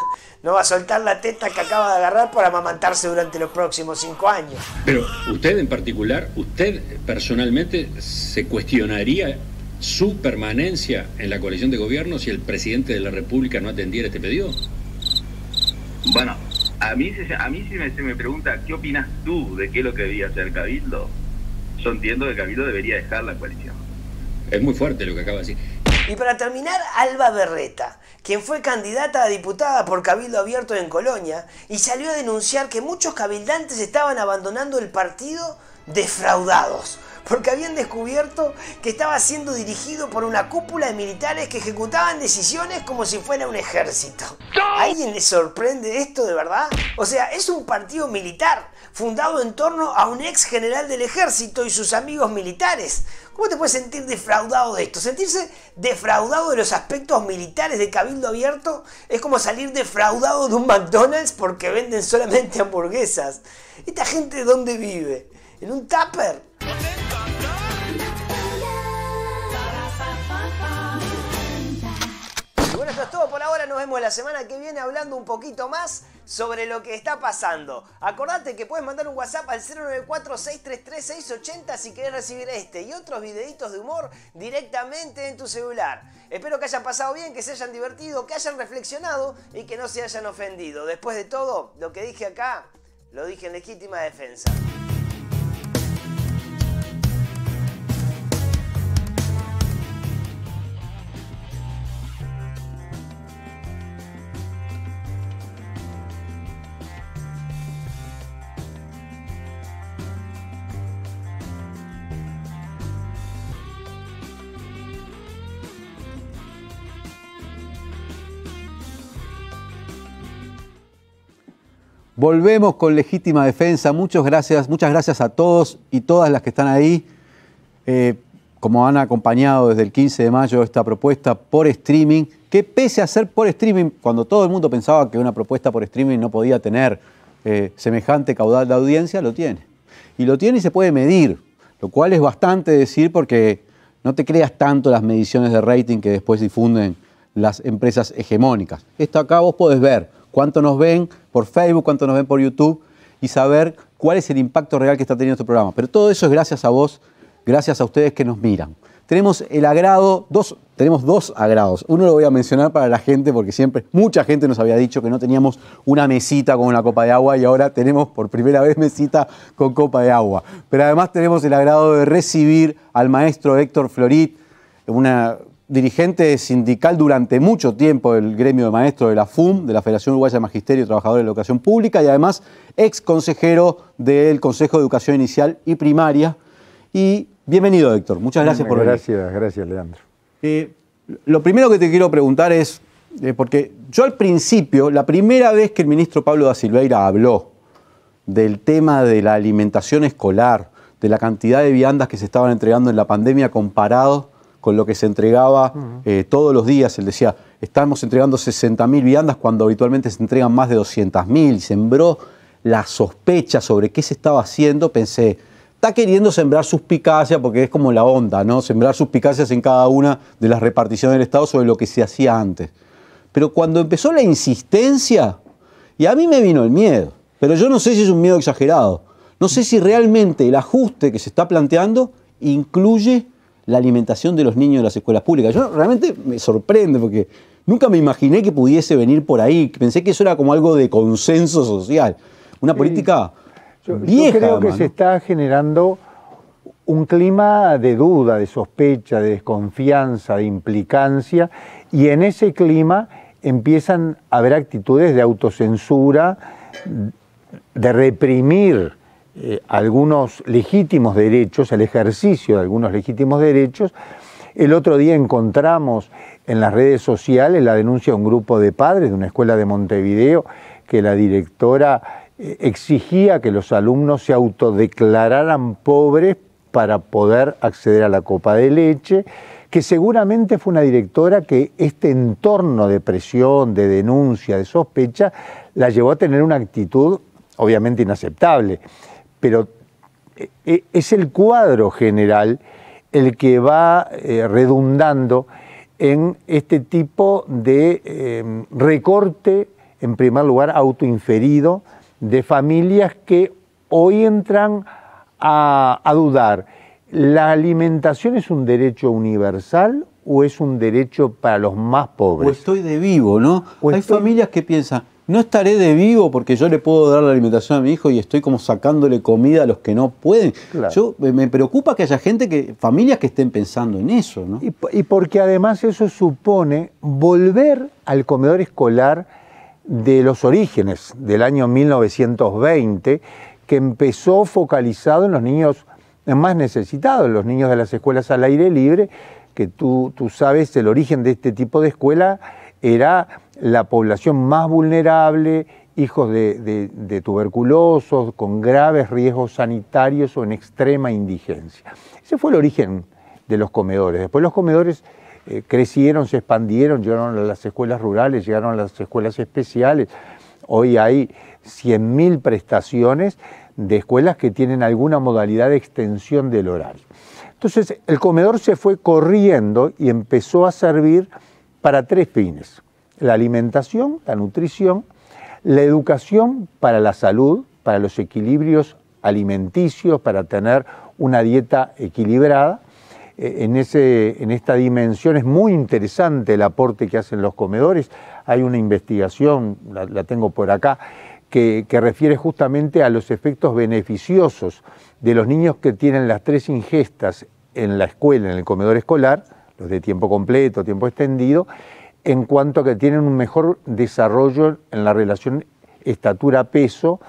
No va a soltar la teta que acaba de agarrar para amamantarse durante los próximos cinco años. Pero usted en particular, usted personalmente se cuestionaría su permanencia en la coalición de gobierno si el presidente de la República no atendiera este pedido? Bueno, a mí, a mí si me, se me pregunta, ¿qué opinas tú de qué es lo que debía hacer Cabildo? Yo entiendo que Cabildo debería dejar la coalición. Es muy fuerte lo que acaba de decir. Y para terminar, Alba Berreta, quien fue candidata a diputada por Cabildo Abierto en Colonia y salió a denunciar que muchos cabildantes estaban abandonando el partido defraudados porque habían descubierto que estaba siendo dirigido por una cúpula de militares que ejecutaban decisiones como si fuera un ejército. ¿A alguien le sorprende esto de verdad? O sea, es un partido militar fundado en torno a un ex general del ejército y sus amigos militares. ¿Cómo te puedes sentir defraudado de esto? Sentirse defraudado de los aspectos militares de Cabildo Abierto es como salir defraudado de un McDonald's porque venden solamente hamburguesas. ¿Esta gente dónde vive? ¿En un tupper? todo por ahora. Nos vemos la semana que viene hablando un poquito más sobre lo que está pasando. Acordate que puedes mandar un WhatsApp al 094-633-680 si querés recibir este y otros videitos de humor directamente en tu celular. Espero que hayan pasado bien, que se hayan divertido, que hayan reflexionado y que no se hayan ofendido. Después de todo, lo que dije acá, lo dije en legítima defensa. Volvemos con legítima defensa. Muchas gracias, muchas gracias a todos y todas las que están ahí. Eh, como han acompañado desde el 15 de mayo esta propuesta por streaming, que pese a ser por streaming, cuando todo el mundo pensaba que una propuesta por streaming no podía tener eh, semejante caudal de audiencia, lo tiene. Y lo tiene y se puede medir, lo cual es bastante decir porque no te creas tanto las mediciones de rating que después difunden las empresas hegemónicas. Esto acá vos podés ver cuánto nos ven por Facebook, cuánto nos ven por YouTube y saber cuál es el impacto real que está teniendo este programa. Pero todo eso es gracias a vos, gracias a ustedes que nos miran. Tenemos el agrado, dos, tenemos dos agrados. Uno lo voy a mencionar para la gente porque siempre mucha gente nos había dicho que no teníamos una mesita con una copa de agua y ahora tenemos por primera vez mesita con copa de agua. Pero además tenemos el agrado de recibir al maestro Héctor Florit, una dirigente sindical durante mucho tiempo del gremio de maestros de la FUM, de la Federación Uruguaya de Magisterio y Trabajadores de la Educación Pública, y además ex consejero del Consejo de Educación Inicial y Primaria. Y bienvenido, Héctor. Muchas gracias por gracias, venir. Gracias, gracias, Leandro. Eh, lo primero que te quiero preguntar es, eh, porque yo al principio, la primera vez que el ministro Pablo da Silveira habló del tema de la alimentación escolar, de la cantidad de viandas que se estaban entregando en la pandemia comparado con lo que se entregaba eh, todos los días. Él decía, estamos entregando 60.000 viandas cuando habitualmente se entregan más de 200.000. Sembró la sospecha sobre qué se estaba haciendo. Pensé, está queriendo sembrar suspicacia, porque es como la onda, ¿no? Sembrar suspicacias en cada una de las reparticiones del Estado sobre lo que se hacía antes. Pero cuando empezó la insistencia, y a mí me vino el miedo, pero yo no sé si es un miedo exagerado, no sé si realmente el ajuste que se está planteando incluye la alimentación de los niños de las escuelas públicas. Yo realmente me sorprende porque nunca me imaginé que pudiese venir por ahí. Pensé que eso era como algo de consenso social. Una política vieja. Yo creo que se está generando un clima de duda, de sospecha, de desconfianza, de implicancia, y en ese clima empiezan a haber actitudes de autocensura, de reprimir eh, algunos legítimos derechos, el ejercicio de algunos legítimos derechos. El otro día encontramos en las redes sociales la denuncia de un grupo de padres de una escuela de Montevideo que la directora eh, exigía que los alumnos se autodeclararan pobres para poder acceder a la copa de leche, que seguramente fue una directora que este entorno de presión, de denuncia, de sospecha, la llevó a tener una actitud obviamente inaceptable pero eh, eh, es el cuadro general el que va eh, redundando en este tipo de em, recorte, en primer lugar, autoinferido, de familias que hoy entran a, dudar, ¿la alimentación es un derecho universal o es un derecho para los más pobres? O estoy de vivo, ¿no? Hay familias que piensan, no estaré de vivo porque yo le puedo dar la alimentación a mi hijo y estoy como sacándole comida a los que no pueden. Yo eh, me preocupa que haya gente que, familias que estén pensando en eso, ¿no? Y, porque además eso supone volver al comedor escolar de los orígenes del año 1920, que empezó focalizado en los niños más necesitados, los niños de las escuelas al aire libre, que tú, tú sabes, el origen de este tipo de escuela era la población más vulnerable, hijos de, tuberculosos, con graves riesgos sanitarios o en extrema indigencia. Ese fue el origen de los comedores. Después los comedores eh, crecieron, se expandieron, llegaron a las escuelas rurales, llegaron a las escuelas especiales. Hoy hay 100.000 prestaciones de escuelas que tienen alguna modalidad de extensión del horario. Entonces, el comedor se fue corriendo y empezó a servir para tres fines la alimentación, la nutrición, la educación para la salud, para los equilibrios alimenticios, para tener una dieta equilibrada. Eh, en, ese, en, esta dimensión. Es muy interesante el aporte que hacen los comedores. Hay una investigación, la, tengo por acá, que, que, refiere justamente a los efectos beneficiosos de los niños que tienen las tres ingestas en la escuela, en el comedor escolar, los de tiempo completo, tiempo extendido, en cuanto a que tienen un mejor desarrollo en la relación estatura-peso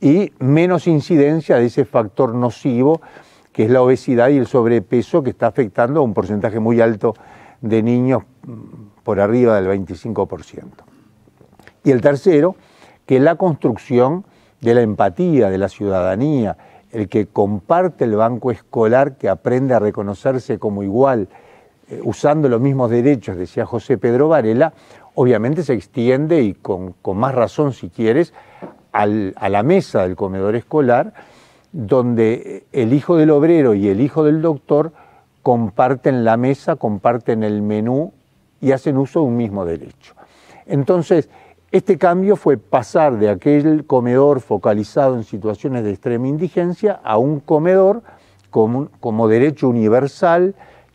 y menos incidencia de ese factor nocivo que es la obesidad y el sobrepeso que está afectando a un porcentaje muy alto de niños mm, por arriba del 25%. Y el tercero, que la construcción de la empatía, de la ciudadanía, el que comparte el banco escolar, que aprende a reconocerse como igual, eh, usando los mismos derechos, decía José Pedro Varela, obviamente se extiende y con, más razón, si quieres, a la mesa del comedor escolar, donde el hijo del obrero y el hijo del doctor comparten la mesa, comparten el menú y hacen uso de un mismo derecho. Entonces, este cambio fue pasar de aquel comedor focalizado en situaciones de extrema indigencia a un comedor como derecho universal,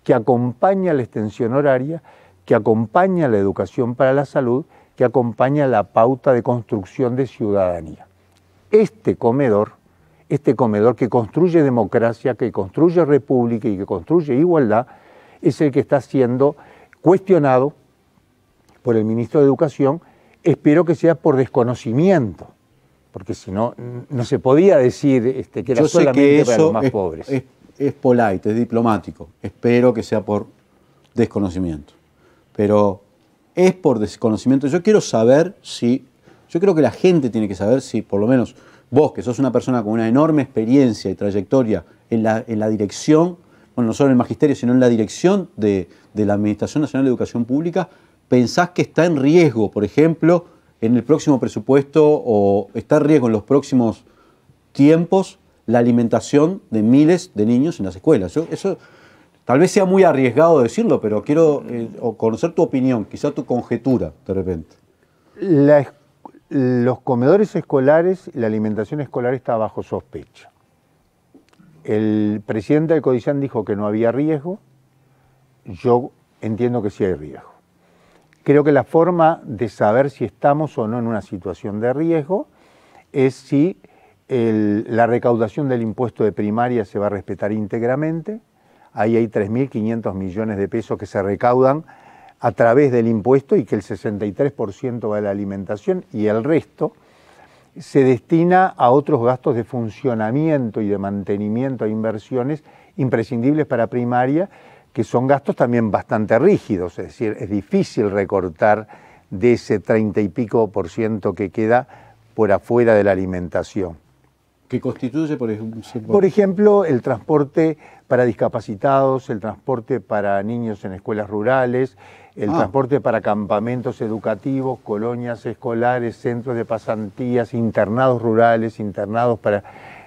que acompaña la extensión horaria, que acompaña la educación para la salud, que acompaña la pauta de construcción de ciudadanía. Este comedor, este comedor que construye democracia, que construye república y que construye igualdad, es el que está siendo cuestionado por el ministro de Educación, espero que sea por desconocimiento, porque si no, no se podía decir este, que era solamente para los más pobres es polite, es diplomático. Espero que sea por desconocimiento. Pero es por desconocimiento. Yo quiero saber si, yo creo que la gente tiene que saber si, por lo menos vos, que sos una persona con una enorme experiencia y trayectoria en la, dirección, bueno, no solo en el magisterio, sino en la dirección de, de la Administración Nacional de Educación Pública, pensás que está en riesgo, por ejemplo, en el próximo presupuesto o está en riesgo en los próximos tiempos la alimentación de miles de niños en las escuelas. eso tal vez sea muy arriesgado decirlo, pero quiero eh, conocer tu opinión, quizá tu conjetura de repente. los comedores escolares, la alimentación escolar está bajo sospecha. El presidente del codisan dijo que no había riesgo. Yo entiendo que sí hay riesgo. Creo que la forma de saber si estamos o no en una situación de riesgo es si la recaudación del impuesto de primaria se va a respetar íntegramente. Ahí hay 3.500 millones de pesos que se recaudan a través del impuesto y que el 63% va a la alimentación y el resto se destina a otros gastos de funcionamiento y de mantenimiento e inversiones imprescindibles para primaria, que son gastos también bastante rígidos, es decir, es difícil recortar de ese 30 y pico por ciento que queda por afuera de la alimentación. Que constituye, por ejemplo, el transporte para discapacitados, el transporte para niños en escuelas rurales, el ah. transporte para campamentos educativos, colonias escolares, centros de pasantías, internados rurales, internados para,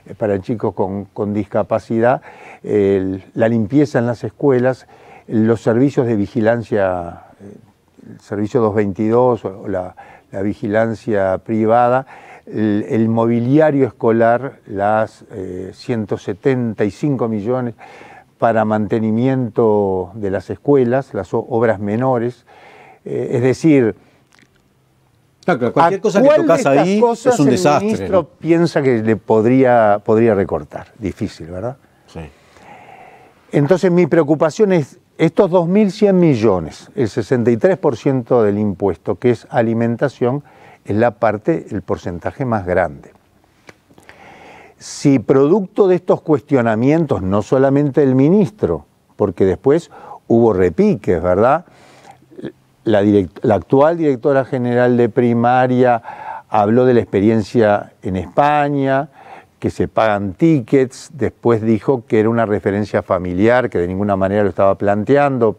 eh, chicos con, discapacidad, la limpieza en las escuelas, los servicios de vigilancia, eh, el servicio 222 o la vigilancia privada el, mobiliario escolar, las 175 eh, millones para mantenimiento de las escuelas, las obras menores, eh, es decir, cualquier cosa que tocas ahí es un el desastre. El ministro piensa que le podría, podría recortar. Difícil, ¿verdad? Sí. Entonces, mi preocupación es estos 2.100 millones, el 63% del impuesto, que es alimentación, es la parte, el porcentaje más grande. Si producto de estos cuestionamientos, no solamente el ministro, porque después hubo repiques, ¿verdad? La, la, actual directora general de primaria habló de la experiencia en España, que se pagan tickets, después dijo que era una referencia familiar, que de ninguna manera lo estaba planteando,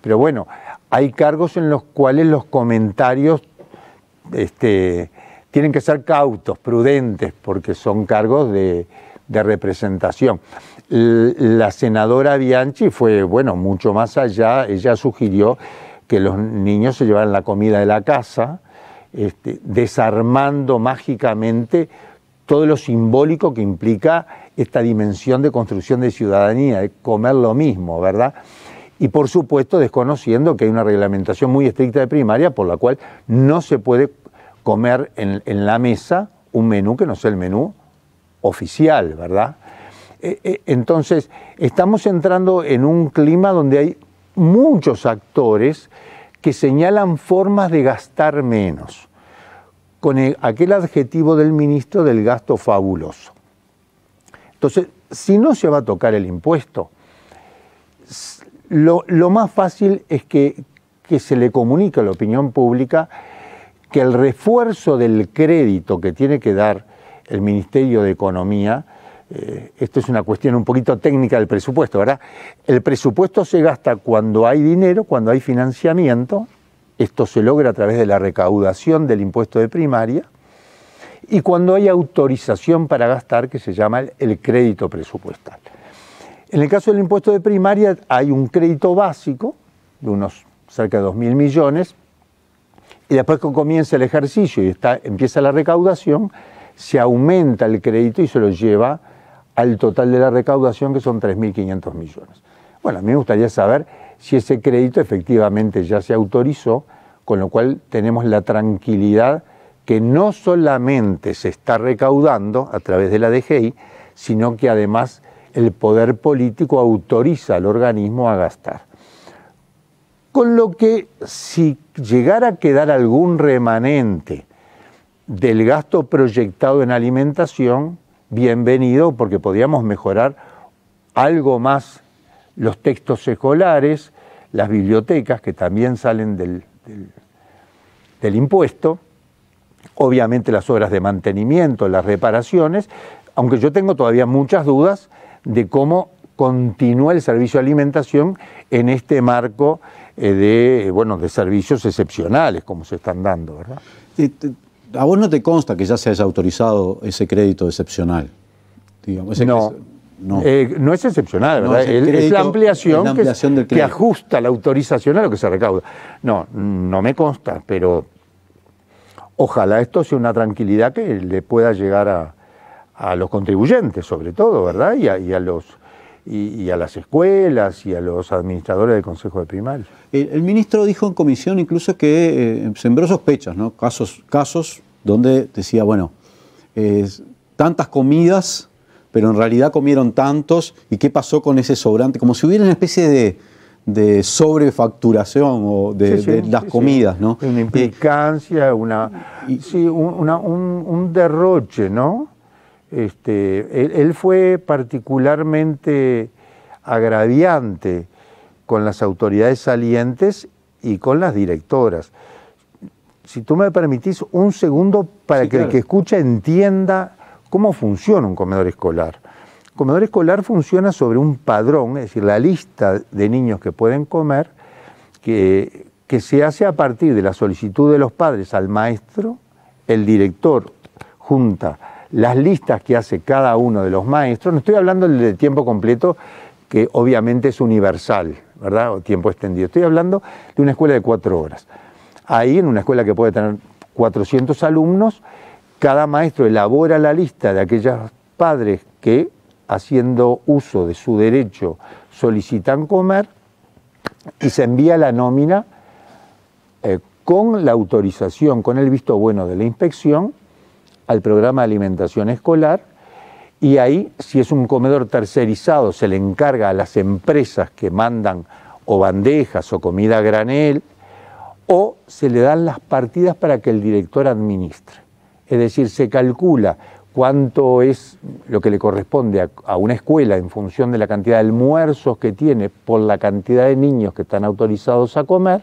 pero bueno, hay cargos en los cuales los comentarios este, tienen que ser cautos, prudentes, porque son cargos de, representación. La senadora Bianchi fue, bueno, mucho más allá, ella sugirió que los niños se llevaran la comida de la casa, este, desarmando mágicamente todo lo simbólico que implica esta dimensión de construcción de ciudadanía, de comer lo mismo, ¿verdad? y por supuesto desconociendo que hay una reglamentación muy estricta de primaria por la cual no se puede comer en, la mesa un menú que no sea el menú oficial, ¿verdad? Eh, eh, entonces, estamos entrando en un clima donde hay muchos actores que señalan formas de gastar menos, con aquel adjetivo del ministro del gasto fabuloso. Entonces, si no se va a tocar el impuesto, lo, más fácil es que, se le comunique a la opinión pública que el refuerzo del crédito que tiene que dar el Ministerio de Economía, eh, esto es una cuestión un poquito técnica del presupuesto, ¿verdad? El presupuesto se gasta cuando hay dinero, cuando hay financiamiento, esto se logra a través de la recaudación del impuesto de primaria, y cuando hay autorización para gastar, que se llama el, el crédito presupuestal. En el caso del impuesto de primaria hay un crédito básico de unos cerca de 2.000 millones y después que comienza el ejercicio y empieza la recaudación, se aumenta el crédito y se lo lleva al total de la recaudación que son 3.500 millones. Bueno, a mí me gustaría saber si ese crédito efectivamente ya se autorizó, con lo cual tenemos la tranquilidad que no solamente se está recaudando a través de la DGI, sino que además el poder político autoriza al organismo a gastar. Con lo que si llegara a quedar algún remanente del gasto proyectado en alimentación, bienvenido, porque podíamos mejorar algo más los textos escolares, las bibliotecas que también salen del, del impuesto, obviamente las obras de mantenimiento, las reparaciones, aunque yo tengo todavía muchas dudas de cómo continúa el servicio de alimentación en este marco eh, de, bueno, de servicios excepcionales como se están dando, ¿verdad? Eh, a vos no te consta que ya se haya autorizado ese crédito excepcional. no. Eh, no. es excepcional, ¿verdad? es, la ampliación, que, ajusta la autorización a lo que se recauda. No, no me consta, pero ojalá esto sea una tranquilidad que le pueda llegar a, a los contribuyentes sobre todo, ¿verdad? Y a, y a los y, a las escuelas y a los administradores del Consejo de Primaria. El, ministro dijo en comisión incluso que eh, sembró sospechas, ¿no? Casos, casos donde decía, bueno, tantas comidas, pero en realidad comieron tantos, y qué pasó con ese sobrante, como si hubiera una especie de, de sobrefacturación o de, las comidas, ¿no? Una implicancia, una, sí, una, un derroche, ¿no? Este, él, fue particularmente agraviante con las autoridades salientes y con las directoras. Si tú me permitís un segundo para que el que escucha entienda cómo funciona un comedor escolar. comedor escolar funciona sobre un padrón, es decir, la lista de niños que pueden comer, que se hace a partir de la solicitud de los padres al maestro, el director junta las listas que hace cada uno de los maestros, no estoy hablando del tiempo completo, que obviamente es universal, ¿verdad? O tiempo extendido, estoy hablando de una escuela de cuatro horas. Ahí, en una escuela que puede tener 400 alumnos, cada maestro elabora la lista de aquellos padres que, haciendo uso de su derecho, solicitan comer y se envía la nómina eh, con la autorización, con el visto bueno de la inspección al programa de alimentación escolar y ahí, si es un comedor tercerizado, se le encarga a las empresas que mandan o bandejas o comida a granel, o se le dan las partidas para que el director administre. Es decir, se calcula cuánto es lo que le corresponde a, una escuela en función de la cantidad de almuerzos que tiene por la cantidad de niños que están autorizados a comer.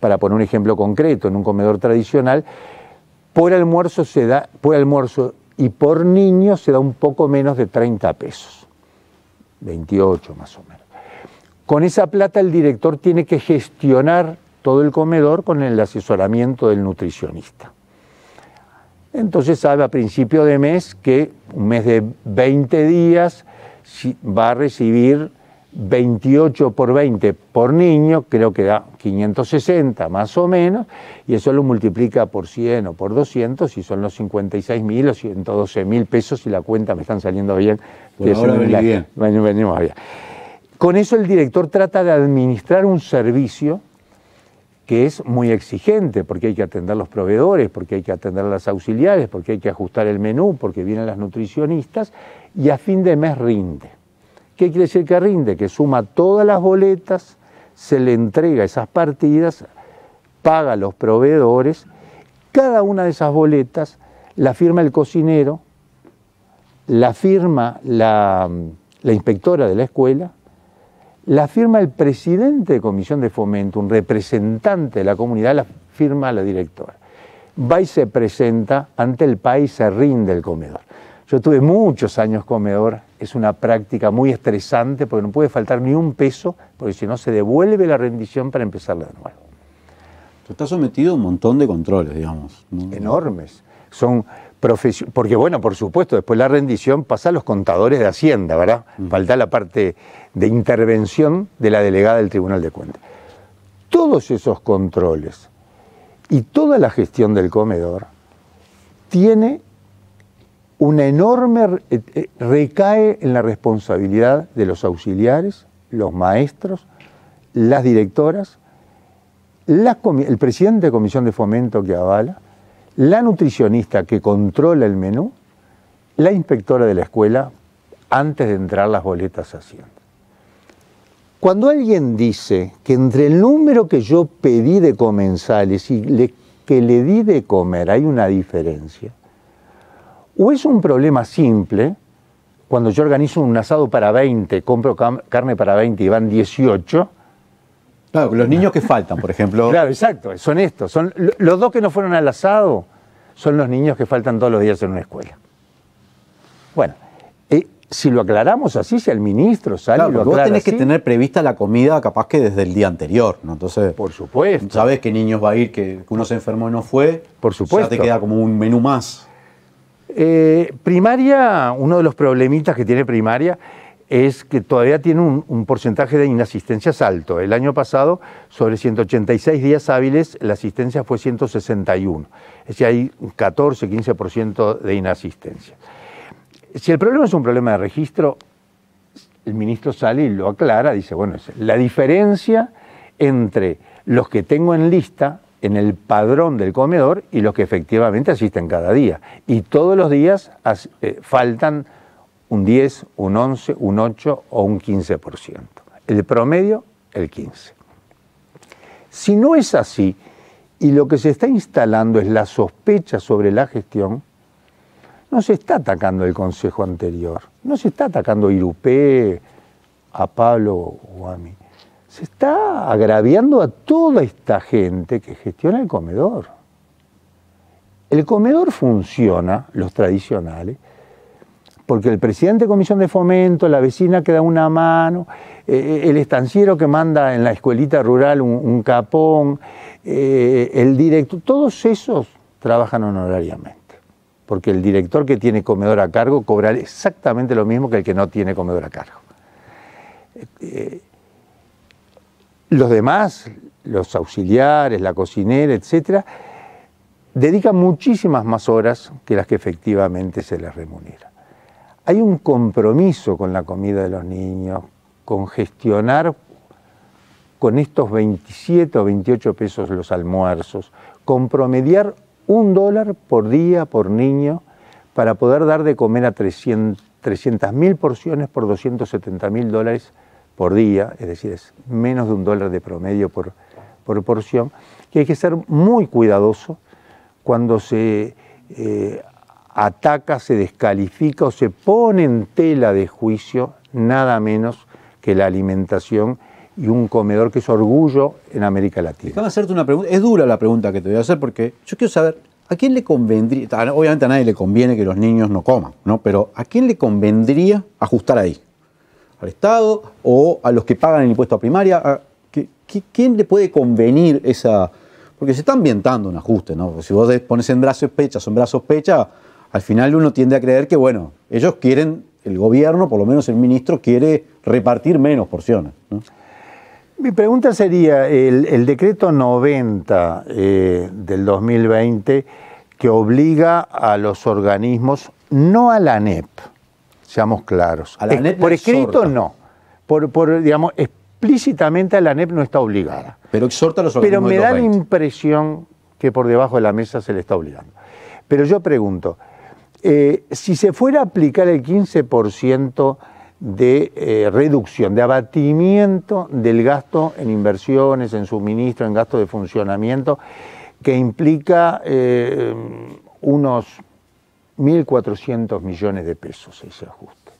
Para poner un ejemplo concreto, en un comedor tradicional, por almuerzo, se da, por almuerzo y por niño se da un poco menos de 30 pesos, 28 más o menos. Con esa plata el director tiene que gestionar todo el comedor con el asesoramiento del nutricionista. Entonces sabe a principio de mes que un mes de 20 días va a recibir 28 por 20 por niño, creo que da 560 más o menos, y eso lo multiplica por 100 o por 200 y son los 56 mil o 112 mil pesos si la cuenta me están saliendo bien. venimos bien. Con eso el director trata de administrar un servicio que es muy exigente, porque hay que atender los proveedores, porque hay que atender a las auxiliares, porque hay que ajustar el menú, porque vienen las nutricionistas, y a fin de mes rinde. ¿Qué quiere decir que rinde? Que suma todas las boletas, se le entrega esas partidas, paga a los proveedores, cada una de esas boletas la firma el cocinero, la firma la, la inspectora de la escuela, la firma el presidente de comisión de fomento, un representante de la comunidad, la firma la directora. Va y se presenta ante el país, se rinde el comedor. Yo tuve muchos años comedor, es una práctica muy estresante porque no puede faltar ni un peso, porque si no se devuelve la rendición para empezar de nuevo. Está estás sometido a un montón de controles, digamos. Enormes. Son porque bueno, por supuesto, después la rendición pasa a los contadores de Hacienda, ¿verdad? Mm. Falta la parte de intervención de la delegada del Tribunal de Cuentas. Todos esos controles y toda la gestión del comedor tiene una enorme eh, eh, recae en la responsabilidad de los auxiliares, los maestros, las directoras, el presidente de comisión de fomento que avala, la nutricionista que controla el menú, la inspectora de la escuela antes de entrar las boletas a Cuando alguien dice que entre el número que yo pedí de comensales y que le di de comer hay una diferencia, o es un problema simple, cuando yo organizo un asado para 20, compro carne para 20 y van 18. Claro, los niños que faltan, por ejemplo. [laughs] claro, exacto, son estos. Son, los dos que no fueron al asado son los niños que faltan todos los días en una escuela. Bueno, eh, si lo aclaramos así, si el ministro sale y lo aclara Vos tenés que tener prevista la comida capaz que desde el día anterior, ¿no? Entonces. Por supuesto. Sabés qué niños va a ir, que uno se enfermó y no fue. Por supuesto. Ya te queda como un menú más. Eh, primaria, uno de los problemitas que tiene primaria es que todavía tiene un, porcentaje de inasistencias alto. El año pasado, sobre 186 días hábiles, la asistencia fue 161. Es decir, hay un 14, 15% de inasistencia. Si el problema es un problema de registro, el ministro sale y lo aclara, dice, bueno, la diferencia entre los que tengo en lista en el padrón del comedor y los que efectivamente asisten cada día. Y todos los días eh, faltan un 10, un 11, un 8 o un 15%. El promedio, el 15%. Si no es así y lo que se está instalando es la sospecha sobre la gestión, no se está atacando el consejo anterior, no se está atacando a Irupé, a Pablo o a mí se está agraviando a toda esta gente que gestiona el comedor. El comedor funciona, los tradicionales, porque el presidente de comisión de fomento, la vecina que da una mano, eh, eh, el estanciero que manda en la escuelita rural un, capón, eh, el director, todos esos trabajan honorariamente, porque el director que tiene comedor a cargo cobra exactamente lo mismo que el que no tiene comedor a cargo. Los demás, los auxiliares, la cocinera, etc., dedican muchísimas más horas que las que efectivamente se les remunera. Hay un compromiso con la comida de los niños, con gestionar con estos 27 o 28 pesos los almuerzos, con promediar un dólar por día por niño para poder dar de comer a 300 mil porciones por 270 mil dólares por día, es decir, es menos de un dólar de promedio por, porción, que hay que ser muy cuidadoso cuando se eh, ataca, se descalifica o se pone en tela de juicio nada menos que la alimentación y un comedor que es orgullo en América Latina. Déjame hacerte una pregunta, es dura la pregunta que te voy a hacer porque yo quiero saber, ¿a quién le convendría, ah, obviamente a nadie le conviene que los niños no coman, ¿no? pero ¿a quién le convendría ajustar ahí? al Estado o a los que pagan el impuesto a primaria. Ah, ¿Quién le puede convenir esa...? Porque se está ambientando un ajuste, ¿no? Si vos pones en brazos sospecha, son brazos sospecha, al final uno tiende a creer que, bueno, ellos quieren, el gobierno, por lo menos el ministro, quiere repartir menos porciones. Mi pregunta sería, el, decreto 90 eh, del 2020 que obliga a los organismos, no a la ANEP, seamos claros. por escrito no. Por, digamos, explícitamente a la ANEP no está obligada. Pero exhorta los Pero me da la impresión que por debajo de la mesa se le está obligando. Pero yo pregunto, eh, si se fuera a aplicar el 15% de eh, reducción, de abatimiento del gasto en inversiones, en suministro, en gasto de funcionamiento, que implica eh, unos 1.400 millones de pesos ese ajuste.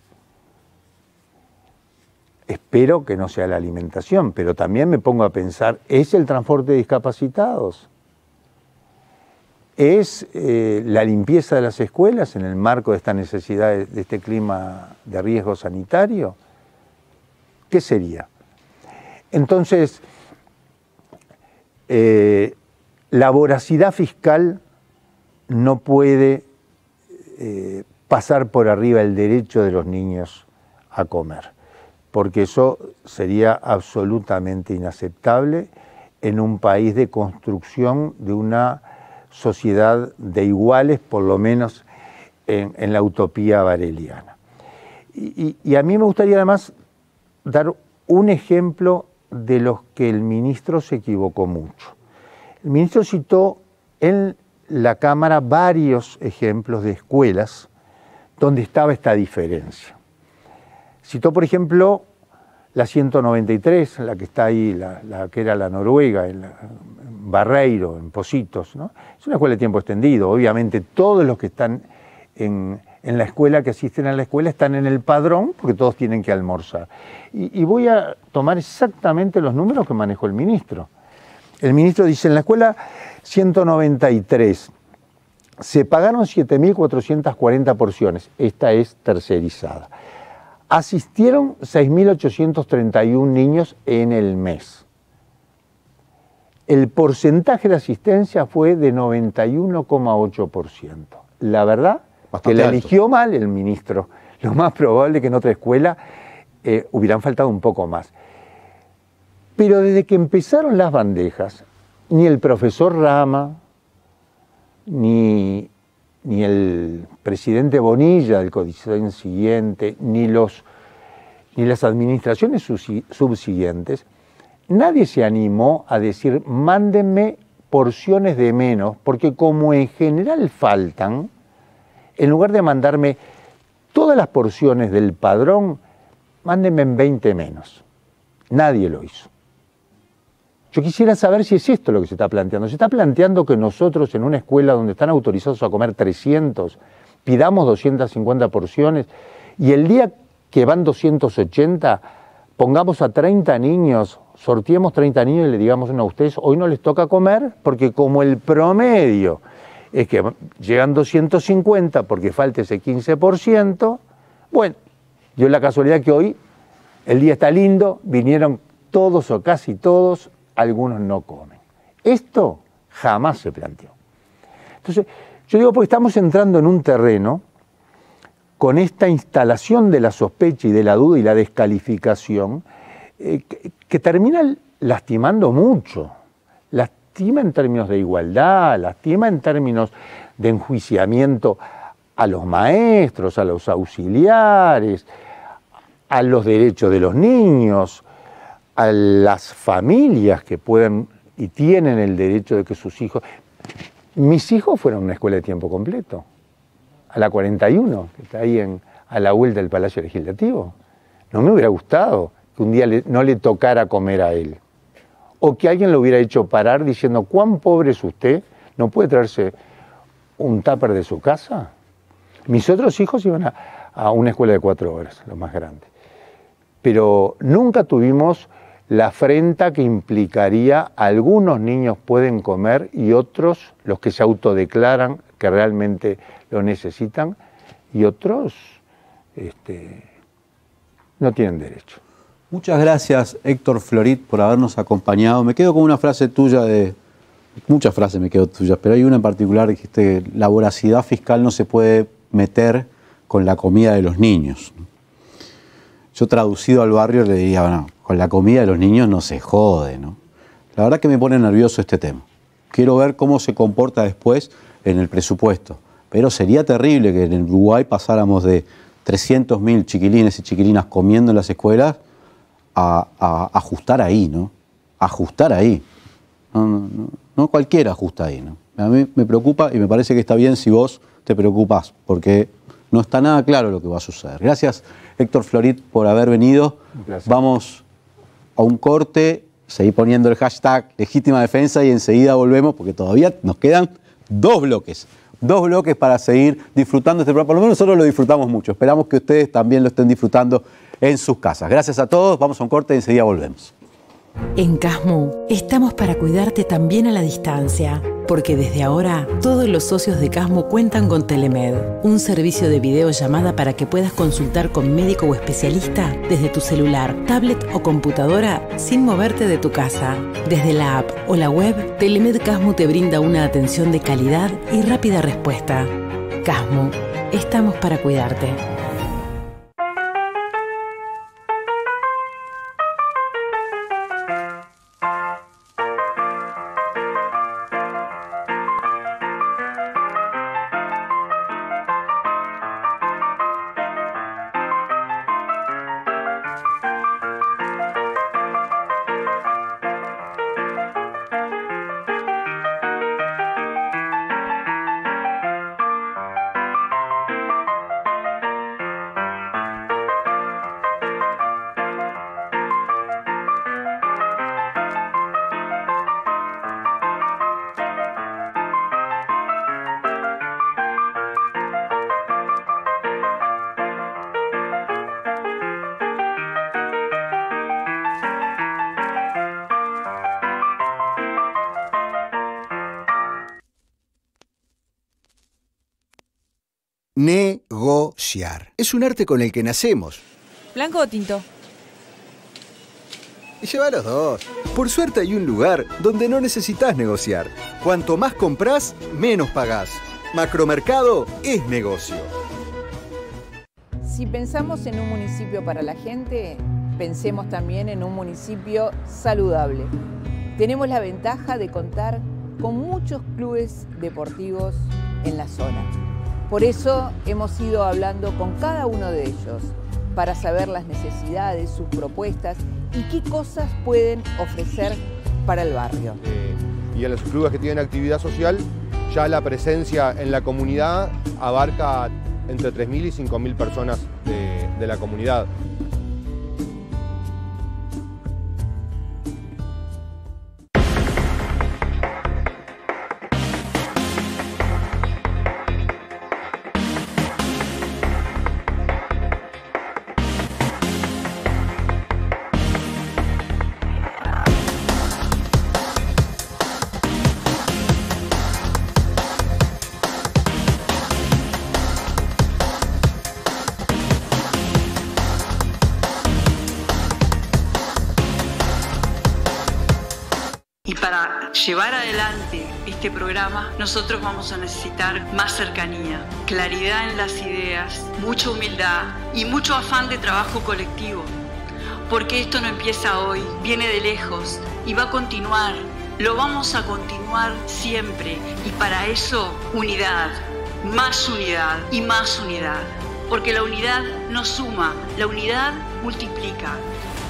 Espero que no sea la alimentación, pero también me pongo a pensar, ¿es el transporte de discapacitados? ¿Es eh, la limpieza de las escuelas en el marco de esta necesidad, de, este clima de riesgo sanitario? ¿Qué sería? Entonces, eh, la voracidad fiscal no puede eh, pasar por arriba el derecho de los niños a comer, porque eso sería absolutamente inaceptable en un país de construcción de una sociedad de iguales, por lo menos en, la utopía bareliana. Y, y a mí me gustaría además dar un ejemplo de los que el ministro se equivocó mucho. El ministro citó en la Cámara varios ejemplos de escuelas donde estaba esta diferencia. Citó, por ejemplo, la 193, la que está ahí, la, que era la Noruega, en, Barreiro, en Positos. ¿no? Es una escuela de tiempo extendido. Obviamente todos los que están en, la escuela, que asisten a la escuela, están en el padrón porque todos tienen que almorzar. Y, y voy a tomar exactamente los números que manejó el ministro. El ministro dice, en la escuela 193. Se pagaron 7.440 porciones, esta es tercerizada. Asistieron 6.831 niños en el mes. El porcentaje de asistencia fue de 91,8%. La verdad que la eligió mal el ministro. Lo más probable que en otra escuela eh, hubieran faltado un poco más. Pero desde que empezaron las bandejas, ni el profesor Rama, ni, el presidente Bonilla del codiseño siguiente, ni, los, ni las administraciones subsiguientes, nadie se animó a decir, mándenme porciones de menos, porque como en general faltan, en lugar de mandarme todas las porciones del padrón, mándenme 20 menos. Nadie lo hizo. Yo quisiera saber si es esto lo que se está planteando. Se está planteando que nosotros en una escuela donde están autorizados a comer 300, pidamos 250 porciones y el día que van 280, pongamos a 30 niños, sorteemos 30 niños y le digamos, a ustedes hoy no les toca comer porque como el promedio es que llegan 250 porque falta ese 15%, bueno, yo la casualidad que hoy el día está lindo, vinieron todos o casi todos, algunos no comen. Esto jamás se planteó. Entonces, yo digo, porque estamos entrando en un terreno con esta instalación de la sospecha y de la duda y la descalificación eh, que, termina lastimando mucho. Lastima en términos de igualdad, lastima en términos de enjuiciamiento a los maestros, a los auxiliares, a los derechos de los niños, a las familias que pueden y tienen el derecho de que sus hijos... Mis hijos fueron a una escuela de tiempo completo, a la 41, que está ahí en, a la vuelta del Palacio Legislativo. No me hubiera gustado que un día no le tocara comer a él. O que alguien lo hubiera hecho parar diciendo, cuán pobre es usted, no puede traerse un tupper de su casa. Mis otros hijos iban a, a una escuela de cuatro horas, lo más grande, Pero nunca tuvimos la afrenta que implicaría algunos niños pueden comer y otros, los que se autodeclaran que realmente lo necesitan, y otros este, no tienen derecho. Muchas gracias Héctor Florit por habernos acompañado. Me quedo con una frase tuya de... Muchas frases me quedo tuyas, pero hay una en particular, dijiste, la voracidad fiscal no se puede meter con la comida de los niños. Yo traducido al barrio le diría, bueno, con la comida de los niños no se jode, ¿no? La verdad que me pone nervioso este tema. Quiero ver cómo se comporta después en el presupuesto. Pero sería terrible que en Uruguay pasáramos de 300.000 chiquilines y chiquilinas comiendo en las escuelas a, ajustar ahí, ¿no? Ajustar ahí. No, cualquiera ajusta ahí, ¿no? A mí me preocupa y me parece que está bien si vos te preocupás, porque no está nada claro lo que va a suceder. Gracias, Héctor Florit, por haber venido. Vamos a un corte, seguí poniendo el hashtag legítima defensa y enseguida volvemos porque todavía nos quedan dos bloques. Dos bloques para seguir disfrutando este programa. Por lo menos nosotros lo disfrutamos mucho. Esperamos que ustedes también lo estén disfrutando en sus casas. Gracias a todos. Vamos a un corte y enseguida volvemos. En Casmu estamos para cuidarte también a la distancia, porque desde ahora todos los socios de Casmu cuentan con Telemed, un servicio de videollamada para que puedas consultar con médico o especialista desde tu celular, tablet o computadora sin moverte de tu casa. Desde la app o la web, Telemed Casmu te brinda una atención de calidad y rápida respuesta. Casmo, estamos para cuidarte. Es un arte con el que nacemos. ¿Blanco o tinto? Y lleva los dos. Por suerte hay un lugar donde no necesitas negociar. Cuanto más compras, menos pagás. Macromercado es negocio. Si pensamos en un municipio para la gente, pensemos también en un municipio saludable. Tenemos la ventaja de contar con muchos clubes deportivos en la zona. Por eso hemos ido hablando con cada uno de ellos para saber las necesidades, sus propuestas y qué cosas pueden ofrecer para el barrio. Eh, y en los clubes que tienen actividad social, ya la presencia en la comunidad abarca entre 3.000 y 5.000 personas de la comunidad. nosotros vamos a necesitar más cercanía, claridad en las ideas, mucha humildad y mucho afán de trabajo colectivo. Porque esto no empieza hoy, viene de lejos y va a continuar. Lo vamos a continuar siempre y para eso unidad, más unidad y más unidad. Porque la unidad no suma, la unidad multiplica.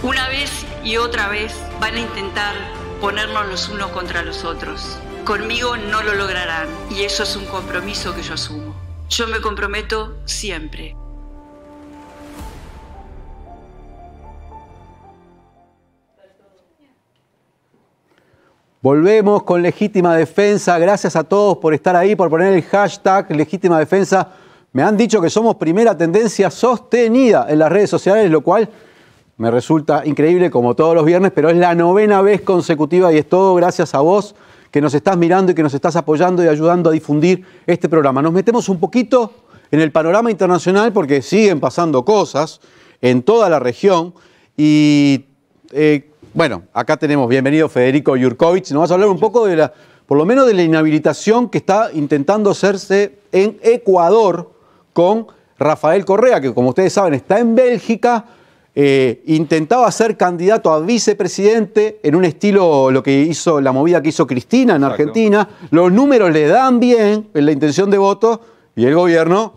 Una vez y otra vez van a intentar ponernos los unos contra los otros. Conmigo no lo lograrán y eso es un compromiso que yo asumo. Yo me comprometo siempre. Volvemos con Legítima Defensa. Gracias a todos por estar ahí, por poner el hashtag Legítima Defensa. Me han dicho que somos primera tendencia sostenida en las redes sociales, lo cual me resulta increíble como todos los viernes, pero es la novena vez consecutiva y es todo gracias a vos que nos estás mirando y que nos estás apoyando y ayudando a difundir este programa. Nos metemos un poquito en el panorama internacional porque siguen pasando cosas en toda la región y eh, bueno, acá tenemos, bienvenido Federico Yurkovich, nos vas a hablar un poco de la, por lo menos de la inhabilitación que está intentando hacerse en Ecuador con Rafael Correa, que como ustedes saben está en Bélgica eh, intentaba ser candidato a vicepresidente en un estilo, lo que hizo, la movida que hizo Cristina en Argentina. Los números le dan bien en la intención de voto y el gobierno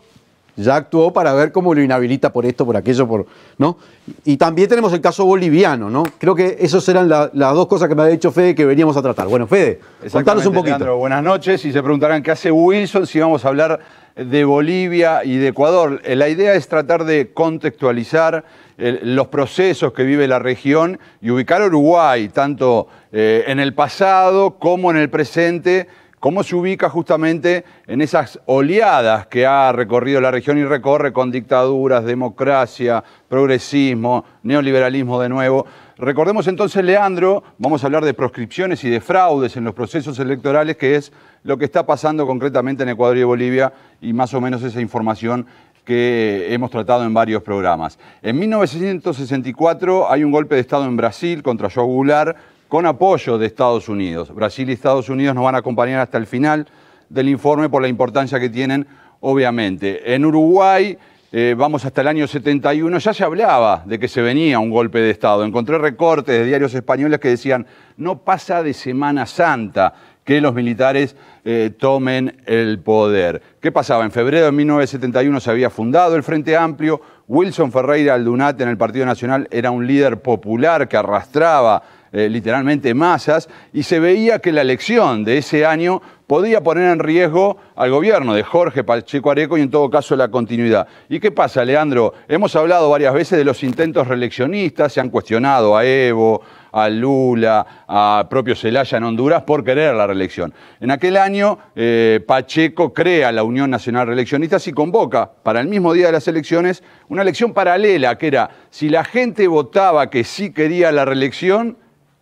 ya actuó para ver cómo lo inhabilita por esto, por aquello, por. ¿no? Y también tenemos el caso boliviano, ¿no? Creo que esas eran las dos cosas que me había dicho Fede que veníamos a tratar. Bueno, Fede, contanos un poquito. buenas noches. Y se preguntarán qué hace Wilson si vamos a hablar de Bolivia y de Ecuador. La idea es tratar de contextualizar eh, los procesos que vive la región y ubicar a Uruguay, tanto eh, en el pasado como en el presente cómo se ubica justamente en esas oleadas que ha recorrido la región y recorre con dictaduras, democracia, progresismo, neoliberalismo de nuevo. Recordemos entonces, Leandro, vamos a hablar de proscripciones y de fraudes en los procesos electorales, que es lo que está pasando concretamente en Ecuador y Bolivia y más o menos esa información que hemos tratado en varios programas. En 1964 hay un golpe de Estado en Brasil contra Joao Goulart, con apoyo de Estados Unidos. Brasil y Estados Unidos nos van a acompañar hasta el final del informe por la importancia que tienen, obviamente. En Uruguay, eh, vamos hasta el año 71, ya se hablaba de que se venía un golpe de Estado. Encontré recortes de diarios españoles que decían, no pasa de Semana Santa que los militares eh, tomen el poder. ¿Qué pasaba? En febrero de 1971 se había fundado el Frente Amplio, Wilson Ferreira Aldunate en el Partido Nacional era un líder popular que arrastraba eh, literalmente masas, y se veía que la elección de ese año podía poner en riesgo al gobierno de Jorge Pacheco Areco y en todo caso la continuidad. ¿Y qué pasa, Leandro? Hemos hablado varias veces de los intentos reeleccionistas, se han cuestionado a Evo, a Lula, a propio Zelaya en Honduras por querer la reelección. En aquel año, eh, Pacheco crea la Unión Nacional Reeleccionista y convoca para el mismo día de las elecciones una elección paralela, que era si la gente votaba que sí quería la reelección,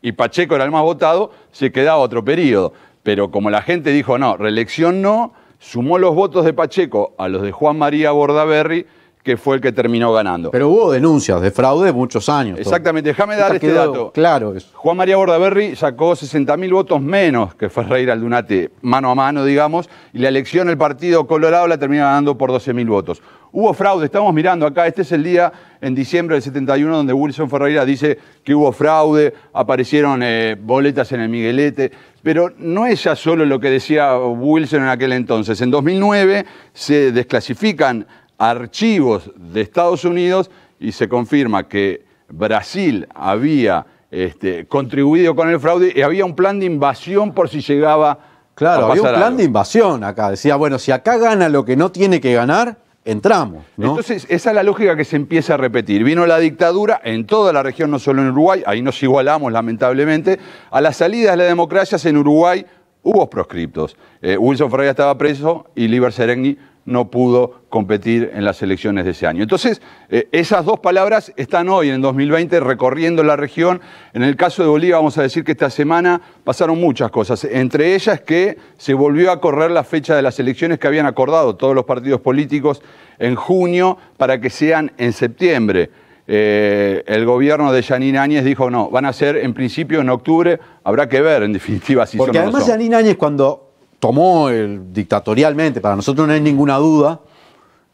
y Pacheco era el más votado, se quedaba otro periodo. Pero como la gente dijo no, reelección no, sumó los votos de Pacheco a los de Juan María Bordaberry que fue el que terminó ganando. Pero hubo denuncias de fraude muchos años. Exactamente, déjame dar este dato. Claro. Juan María Bordaberry sacó 60.000 votos menos que Ferreira Aldunate, mano a mano, digamos, y la elección el Partido Colorado la terminó ganando por 12.000 votos. Hubo fraude, estamos mirando acá, este es el día en diciembre del 71 donde Wilson Ferreira dice que hubo fraude, aparecieron eh, boletas en el Miguelete, pero no es ya solo lo que decía Wilson en aquel entonces. En 2009 se desclasifican archivos de Estados Unidos y se confirma que Brasil había este, contribuido con el fraude y había un plan de invasión por si llegaba. Claro, había un plan de invasión acá. Decía, bueno, si acá gana lo que no tiene que ganar, entramos. Entonces, esa es la lógica que se empieza a repetir. Vino la dictadura en toda la región, no solo en Uruguay, ahí nos igualamos lamentablemente. A las salidas de las democracias en Uruguay hubo proscriptos. Eh, Wilson Ferreira estaba preso y Liber Serengi no pudo competir en las elecciones de ese año. Entonces, eh, esas dos palabras están hoy, en 2020, recorriendo la región. En el caso de Bolivia, vamos a decir que esta semana pasaron muchas cosas, entre ellas que se volvió a correr la fecha de las elecciones que habían acordado todos los partidos políticos en junio para que sean en septiembre. Eh, el gobierno de Yanin Áñez dijo no, van a ser en principio en octubre, habrá que ver en definitiva si Porque además Yanin Áñez cuando tomó el, dictatorialmente, para nosotros no hay ninguna duda.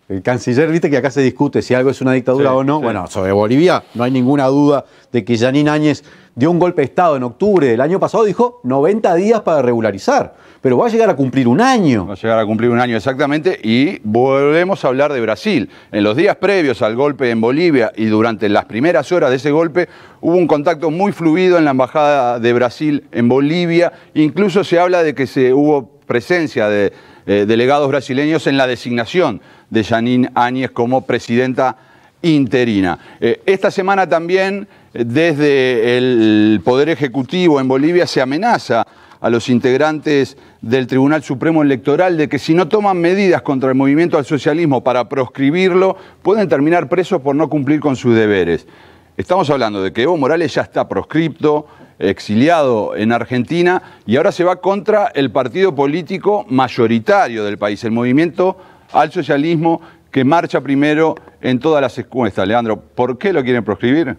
El canciller, viste que acá se discute si algo es una dictadura o no. Bueno, sobre Bolivia no hay ninguna duda de que Yanín Áñez dio un golpe de Estado en octubre del año pasado, dijo 90 días para regularizar pero va a llegar a cumplir un año. Va a llegar a cumplir un año exactamente y volvemos a hablar de Brasil. En los días previos al golpe en Bolivia y durante las primeras horas de ese golpe hubo un contacto muy fluido en la Embajada de Brasil en Bolivia. Incluso se habla de que se hubo presencia de eh, delegados brasileños en la designación de Janine Áñez como presidenta interina. Eh, esta semana también eh, desde el Poder Ejecutivo en Bolivia se amenaza a los integrantes del Tribunal Supremo Electoral de que si no toman medidas contra el movimiento al socialismo para proscribirlo, pueden terminar presos por no cumplir con sus deberes. Estamos hablando de que Evo Morales ya está proscripto, exiliado en Argentina y ahora se va contra el partido político mayoritario del país, el movimiento al socialismo que marcha primero en todas las encuestas. Leandro, ¿por qué lo quieren proscribir?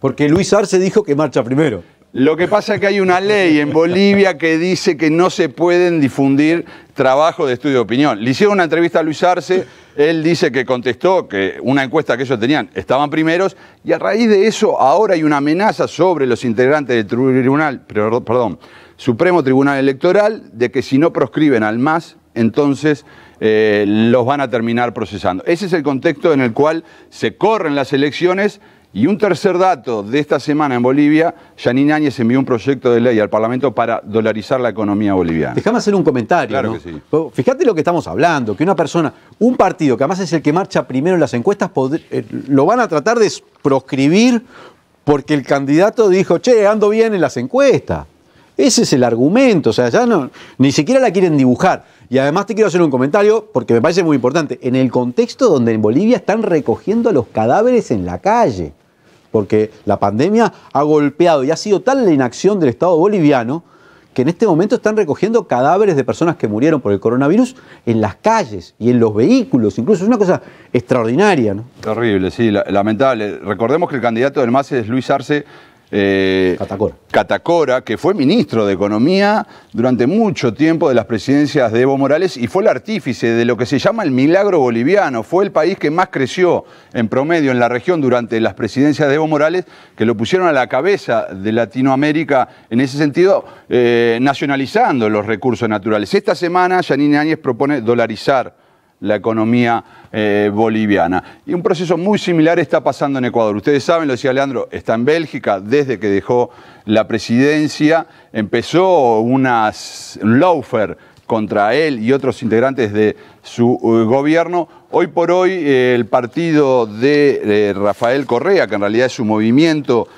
Porque Luis Arce dijo que marcha primero. Lo que pasa es que hay una ley en Bolivia que dice que no se pueden difundir trabajos de estudio de opinión. Le hicieron una entrevista a Luis Arce, él dice que contestó que una encuesta que ellos tenían estaban primeros y a raíz de eso ahora hay una amenaza sobre los integrantes del tribunal, Supremo Tribunal Electoral de que si no proscriben al MAS, entonces eh, los van a terminar procesando. Ese es el contexto en el cual se corren las elecciones y un tercer dato de esta semana en Bolivia, Janine Áñez envió un proyecto de ley al Parlamento para dolarizar la economía boliviana. Déjame hacer un comentario. Claro Fíjate lo que estamos hablando, que una persona, un partido que además es el que marcha primero en las encuestas, eh, lo van a tratar de proscribir porque el candidato dijo, che, ando bien en las encuestas. Ese es el argumento, o sea, ya no, ni siquiera la quieren dibujar. Y además te quiero hacer un comentario porque me parece muy importante. En el contexto donde en Bolivia están recogiendo los cadáveres en la calle porque la pandemia ha golpeado y ha sido tal la inacción del Estado boliviano que en este momento están recogiendo cadáveres de personas que murieron por el coronavirus en las calles y en los vehículos. Incluso es una cosa extraordinaria. ¿no? Terrible, sí, lamentable. Recordemos que el candidato del MAS es Luis Arce, eh, Catacora. que fue ministro de Economía durante mucho tiempo de las presidencias de Evo Morales y fue el artífice de lo que se llama el milagro boliviano. Fue el país que más creció en promedio en la región durante las presidencias de Evo Morales, que lo pusieron a la cabeza de Latinoamérica en ese sentido, eh, nacionalizando los recursos naturales. Esta semana, Yanine Áñez propone dolarizar la economía eh, boliviana. Y un proceso muy similar está pasando en Ecuador. Ustedes saben, lo decía Leandro, está en Bélgica desde que dejó la presidencia. Empezó unas, un lawfare contra él y otros integrantes de su eh, gobierno. Hoy por hoy eh, el partido de Rafael Correa, que en realidad es su movimiento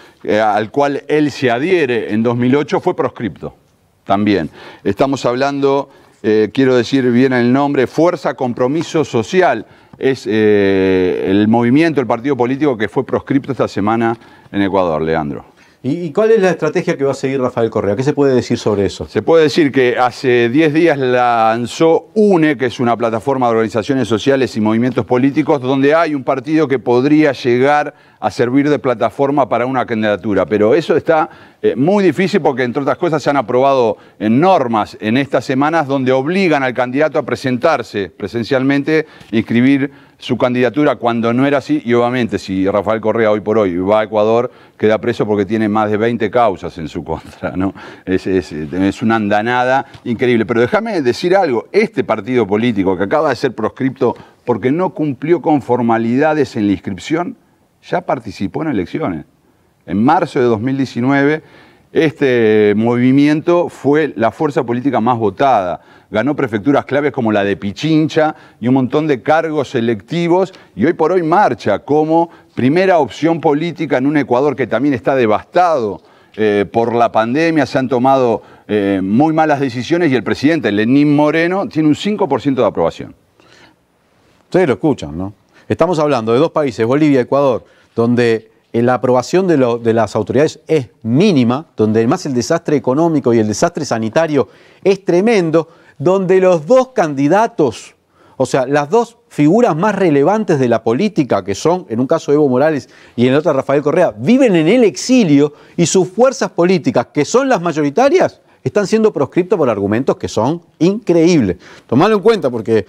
al cual él se adhiere en 2008, fue proscripto también. Estamos hablando eh, quiero decir bien el nombre, Fuerza Compromiso Social. Es eh, el movimiento, el partido político que fue proscripto esta semana en Ecuador, Leandro. ¿Y, cuál es la estrategia que va a seguir Rafael Correa? ¿Qué se puede decir sobre eso? Se puede decir que hace 10 días lanzó UNE, que es una plataforma de organizaciones sociales y movimientos políticos, donde hay un partido que podría llegar a servir de plataforma para una candidatura. Pero eso está eh, muy difícil porque, entre otras cosas, se han aprobado eh, normas en estas semanas donde obligan al candidato a presentarse presencialmente, inscribir su candidatura cuando no era así, y obviamente si Rafael Correa hoy por hoy va a Ecuador, queda preso porque tiene más de 20 causas en su contra, ¿no? Es, es una andanada increíble. Pero déjame decir algo, este partido político que acaba de ser proscripto porque no cumplió con formalidades en la inscripción, ya participó en elecciones. En marzo de 2019, este movimiento fue la fuerza política más votada ganó prefecturas claves como la de Pichincha y un montón de cargos selectivos y hoy por hoy marcha como primera opción política en un Ecuador que también está devastado eh, por la pandemia, se han tomado eh, muy malas decisiones y el presidente Lenín Moreno tiene un 5% de aprobación. Ustedes lo escuchan, ¿no? Estamos hablando de dos países, Bolivia y Ecuador, donde eh, la aprobación de, las autoridades es mínima, donde además el desastre económico y el desastre sanitario es tremendo, donde los dos candidatos, o sea, las dos figuras más relevantes de la política, que son, en un caso Evo Morales y en el otro Rafael Correa, viven en el exilio y sus fuerzas políticas, que son las mayoritarias, están siendo proscriptas por argumentos que son increíbles. Tomalo en cuenta porque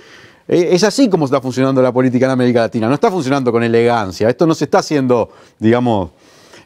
eh, es así como está funcionando la política en América Latina. No está funcionando con elegancia. Esto no se está haciendo, digamos,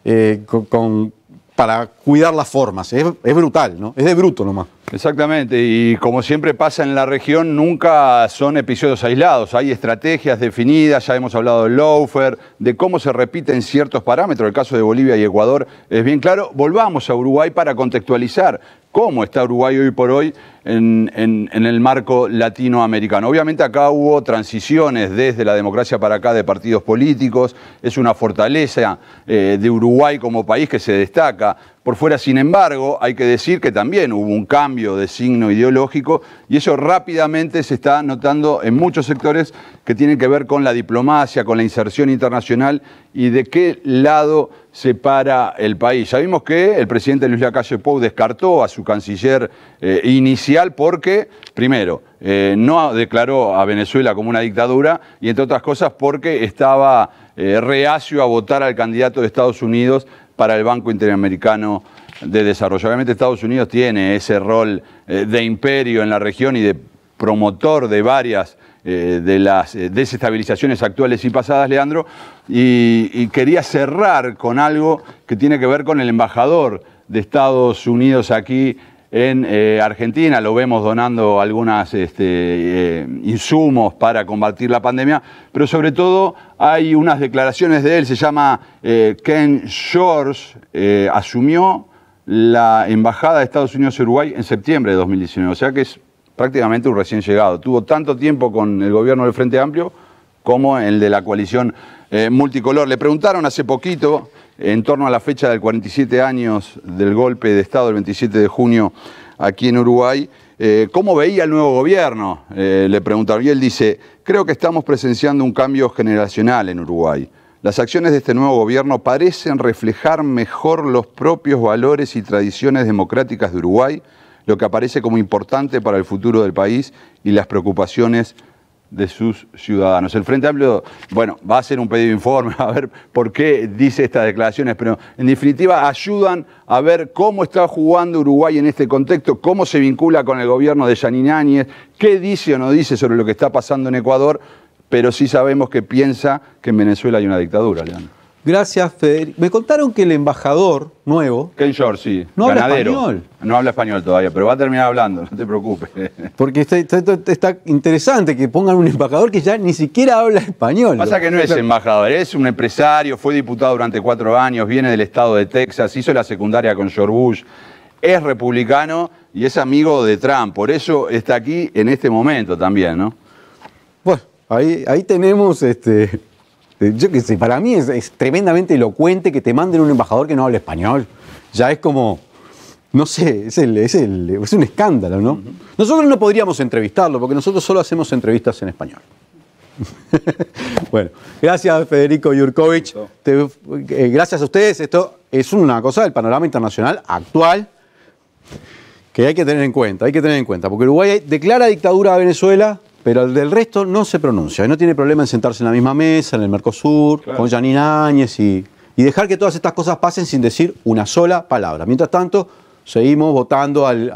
eh, con, para cuidar las formas. Es, brutal, ¿no? Es de bruto nomás. Exactamente, y como siempre pasa en la región, nunca son episodios aislados. Hay estrategias definidas, ya hemos hablado del loafer, de cómo se repiten ciertos parámetros. El caso de Bolivia y Ecuador es bien claro. Volvamos a Uruguay para contextualizar cómo está Uruguay hoy por hoy en, el marco latinoamericano. Obviamente acá hubo transiciones desde la democracia para acá de partidos políticos, es una fortaleza eh, de Uruguay como país que se destaca. Por fuera, sin embargo, hay que decir que también hubo un cambio de signo ideológico y eso rápidamente se está notando en muchos sectores que tienen que ver con la diplomacia, con la inserción internacional y de qué lado se para el país. vimos que el presidente Luis Lacalle Pou descartó a su canciller eh, inicial porque, primero, eh, no declaró a Venezuela como una dictadura y, entre otras cosas, porque estaba eh, reacio a votar al candidato de Estados Unidos para el Banco Interamericano de Desarrollo. Obviamente Estados Unidos tiene ese rol eh, de imperio en la región y de promotor de varias de las desestabilizaciones actuales y pasadas, Leandro, y, y quería cerrar con algo que tiene que ver con el embajador de Estados Unidos aquí en eh, Argentina, lo vemos donando algunos este, eh, insumos para combatir la pandemia, pero sobre todo hay unas declaraciones de él, se llama eh, Ken Shores, asumió la embajada de Estados Unidos Uruguay en septiembre de 2019, o sea que es prácticamente un recién llegado. Tuvo tanto tiempo con el gobierno del Frente Amplio como el de la coalición multicolor. Le preguntaron hace poquito en torno a la fecha del 47 años del golpe de Estado, el 27 de junio, aquí en Uruguay. Eh, ¿Cómo veía el nuevo gobierno? Eh, le preguntaron. Y él dice, creo que estamos presenciando un cambio generacional en Uruguay. Las acciones de este nuevo gobierno parecen reflejar mejor los propios valores y tradiciones democráticas de Uruguay, lo que aparece como importante para el futuro del país y las preocupaciones de sus ciudadanos. El Frente Amplio, bueno, va a hacer un pedido de informe, [laughs] a ver por qué dice estas declaraciones, pero en definitiva ayudan a ver cómo está jugando Uruguay en este contexto, cómo se vincula con el gobierno de Yanin Áñez, qué dice o no dice sobre lo que está pasando en Ecuador, pero sí sabemos que piensa que en Venezuela hay una dictadura, Leandro. Gracias, Federico. Me contaron que el embajador nuevo. Ken George, sí. No habla español. No habla español todavía, pero va a terminar hablando, no te preocupes. Porque está, interesante que pongan un embajador que ya ni siquiera habla español. Pasa que no es embajador, es un empresario, fue diputado durante cuatro años, viene del estado de Texas, hizo la secundaria con George Bush, es republicano y es amigo de Trump. Por eso está aquí en este momento también, ¿no? Bueno, ahí, ahí tenemos este. Eh, yo qué para mí es, tremendamente elocuente que te manden un embajador que no hable español. Ya es como, no sé, es, un escándalo, ¿no? Nosotros no podríamos entrevistarlo porque nosotros solo hacemos entrevistas en español. [laughs] bueno, gracias Federico Yurkovich. Eh, gracias a ustedes. Esto es una cosa del panorama internacional actual que hay que tener en cuenta, hay que tener en cuenta, porque Uruguay declara dictadura a Venezuela pero el del resto no se pronuncia. no tiene problema en sentarse en la misma mesa, en el Mercosur, con Janine Áñez y, dejar que todas estas cosas pasen sin decir una sola palabra. Mientras tanto, seguimos votando al,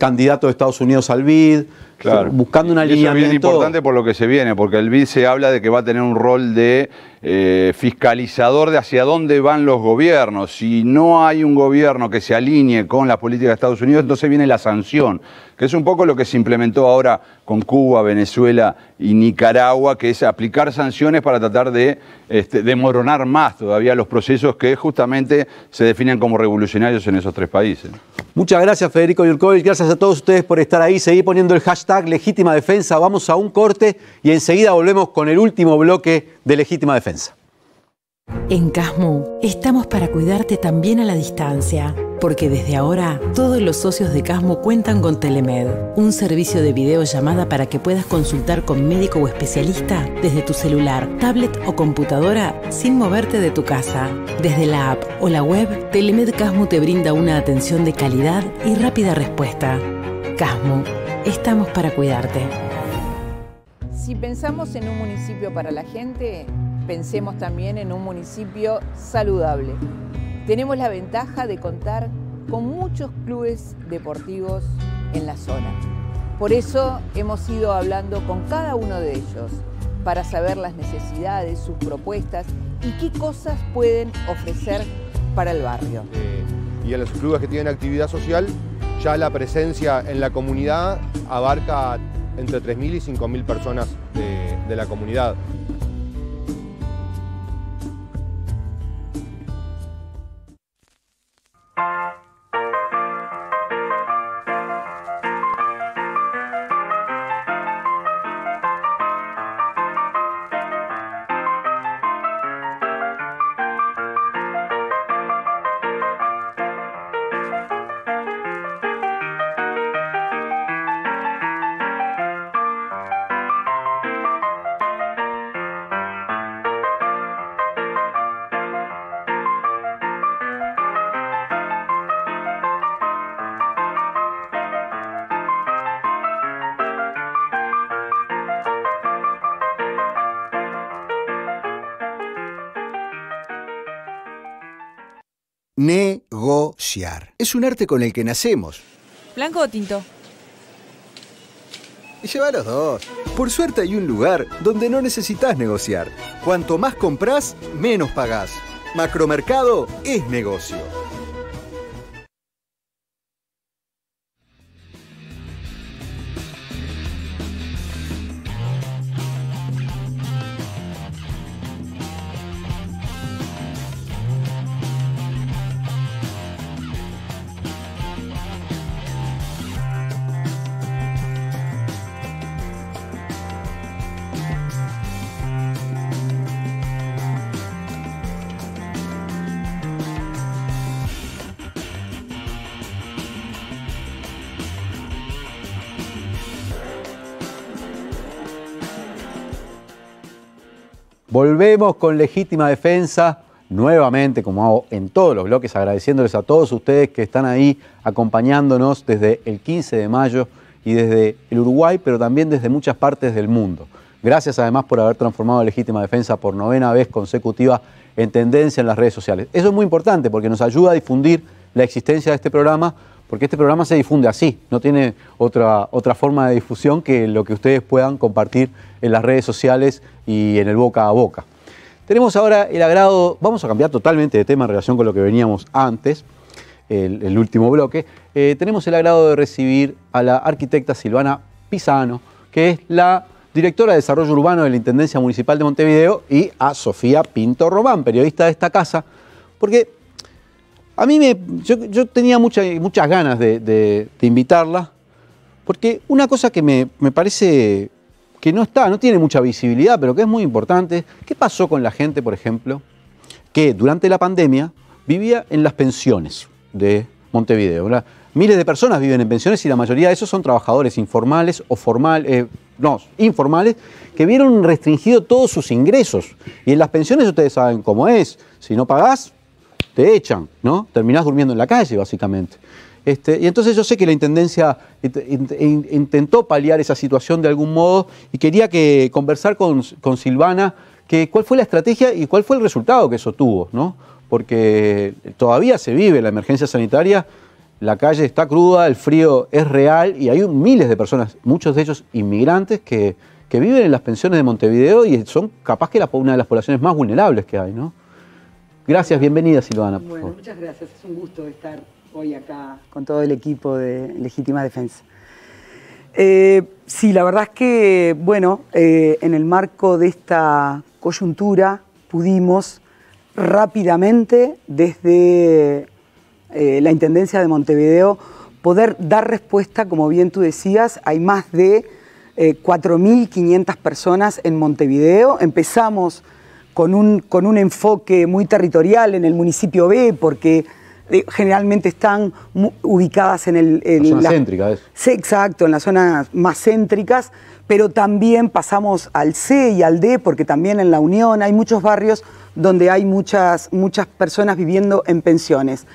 candidato de Estados Unidos al BID, buscando una línea. Es bien importante por lo que se viene, porque el BID se habla de que va a tener un rol de eh, fiscalizador de hacia dónde van los gobiernos. Si no hay un gobierno que se alinee con la política de Estados Unidos, entonces viene la sanción que es un poco lo que se implementó ahora con Cuba, Venezuela y Nicaragua, que es aplicar sanciones para tratar de este, demoronar más todavía los procesos que justamente se definen como revolucionarios en esos tres países. Muchas gracias Federico Yurkovich, gracias a todos ustedes por estar ahí, seguir poniendo el hashtag legítima defensa, vamos a un corte y enseguida volvemos con el último bloque de legítima defensa. En Casmu estamos para cuidarte también a la distancia porque desde ahora, todos los socios de Casmo cuentan con Telemed, un servicio de videollamada para que puedas consultar con médico o especialista desde tu celular, tablet o computadora sin moverte de tu casa. Desde la app o la web, Telemed Casmo te brinda una atención de calidad y rápida respuesta. Casmo, estamos para cuidarte. Si pensamos en un municipio para la gente, pensemos también en un municipio saludable tenemos la ventaja de contar con muchos clubes deportivos en la zona. Por eso hemos ido hablando con cada uno de ellos para saber las necesidades, sus propuestas y qué cosas pueden ofrecer para el barrio. Eh, y a los clubes que tienen actividad social, ya la presencia en la comunidad abarca entre 3.000 y 5.000 personas de la comunidad. Es un arte con el que nacemos. ¿Blanco o tinto? Lleva los dos. Por suerte hay un lugar donde no necesitas negociar. Cuanto más compras, menos pagás. Macromercado es negocio. vemos con legítima defensa, nuevamente, como hago en todos los bloques, agradeciéndoles a todos ustedes que están ahí acompañándonos desde el 15 de mayo y desde el Uruguay, pero también desde muchas partes del mundo. Gracias además por haber transformado Legítima Defensa por novena vez consecutiva en tendencia en las redes sociales. Eso es muy importante porque nos ayuda a difundir la existencia de este programa, porque este programa se difunde así, no tiene otra, otra forma de difusión que lo que ustedes puedan compartir en las redes sociales y en el boca a boca. Tenemos ahora el agrado, vamos a cambiar totalmente de tema en relación con lo que veníamos antes, el, último bloque. Eh, tenemos el agrado de recibir a la arquitecta Silvana Pisano, que es la directora de Desarrollo Urbano de la Intendencia Municipal de Montevideo, y a Sofía Pinto Román, periodista de esta casa, porque a mí me, yo, tenía muchas ganas de, invitarla, porque una cosa que me, me parece que no está, no tiene mucha visibilidad, pero que es muy importante. ¿Qué pasó con la gente, por ejemplo, que durante la pandemia vivía en las pensiones de Montevideo? Miles de personas viven en pensiones y la mayoría de esos son trabajadores informales o formales, eh, no, informales, que vieron restringido todos sus ingresos. Y en las pensiones ustedes saben cómo es. Si no pagás, te echan, ¿no? Terminás durmiendo en la calle, básicamente. Este, y entonces yo sé que la Intendencia intentó paliar esa situación de algún modo y quería que conversar con, Silvana que, cuál fue la estrategia y cuál fue el resultado que eso tuvo, ¿no? porque todavía se vive la emergencia sanitaria, la calle está cruda, el frío es real y hay miles de personas, muchos de ellos inmigrantes, que, viven en las pensiones de Montevideo y son capaz que la, una de las poblaciones más vulnerables que hay. ¿no? Gracias, bienvenida Silvana. bueno, muchas gracias, es un gusto estar hoy acá con todo el equipo de Legítima Defensa. Eh, sí, la verdad es que, bueno, eh, en el marco de esta coyuntura pudimos rápidamente desde eh, la Intendencia de Montevideo poder dar respuesta, como bien tú decías, hay más de 4.500 personas en Montevideo. Empezamos con un, con un enfoque muy territorial en el municipio B, porque eh, generalmente están ubicadas en el... En la céntrica, Sí, exacto, en las zonas más céntricas, pero también pasamos al C y al D, porque también en La Unión hay muchos barrios donde hay muchas, muchas personas viviendo en pensiones.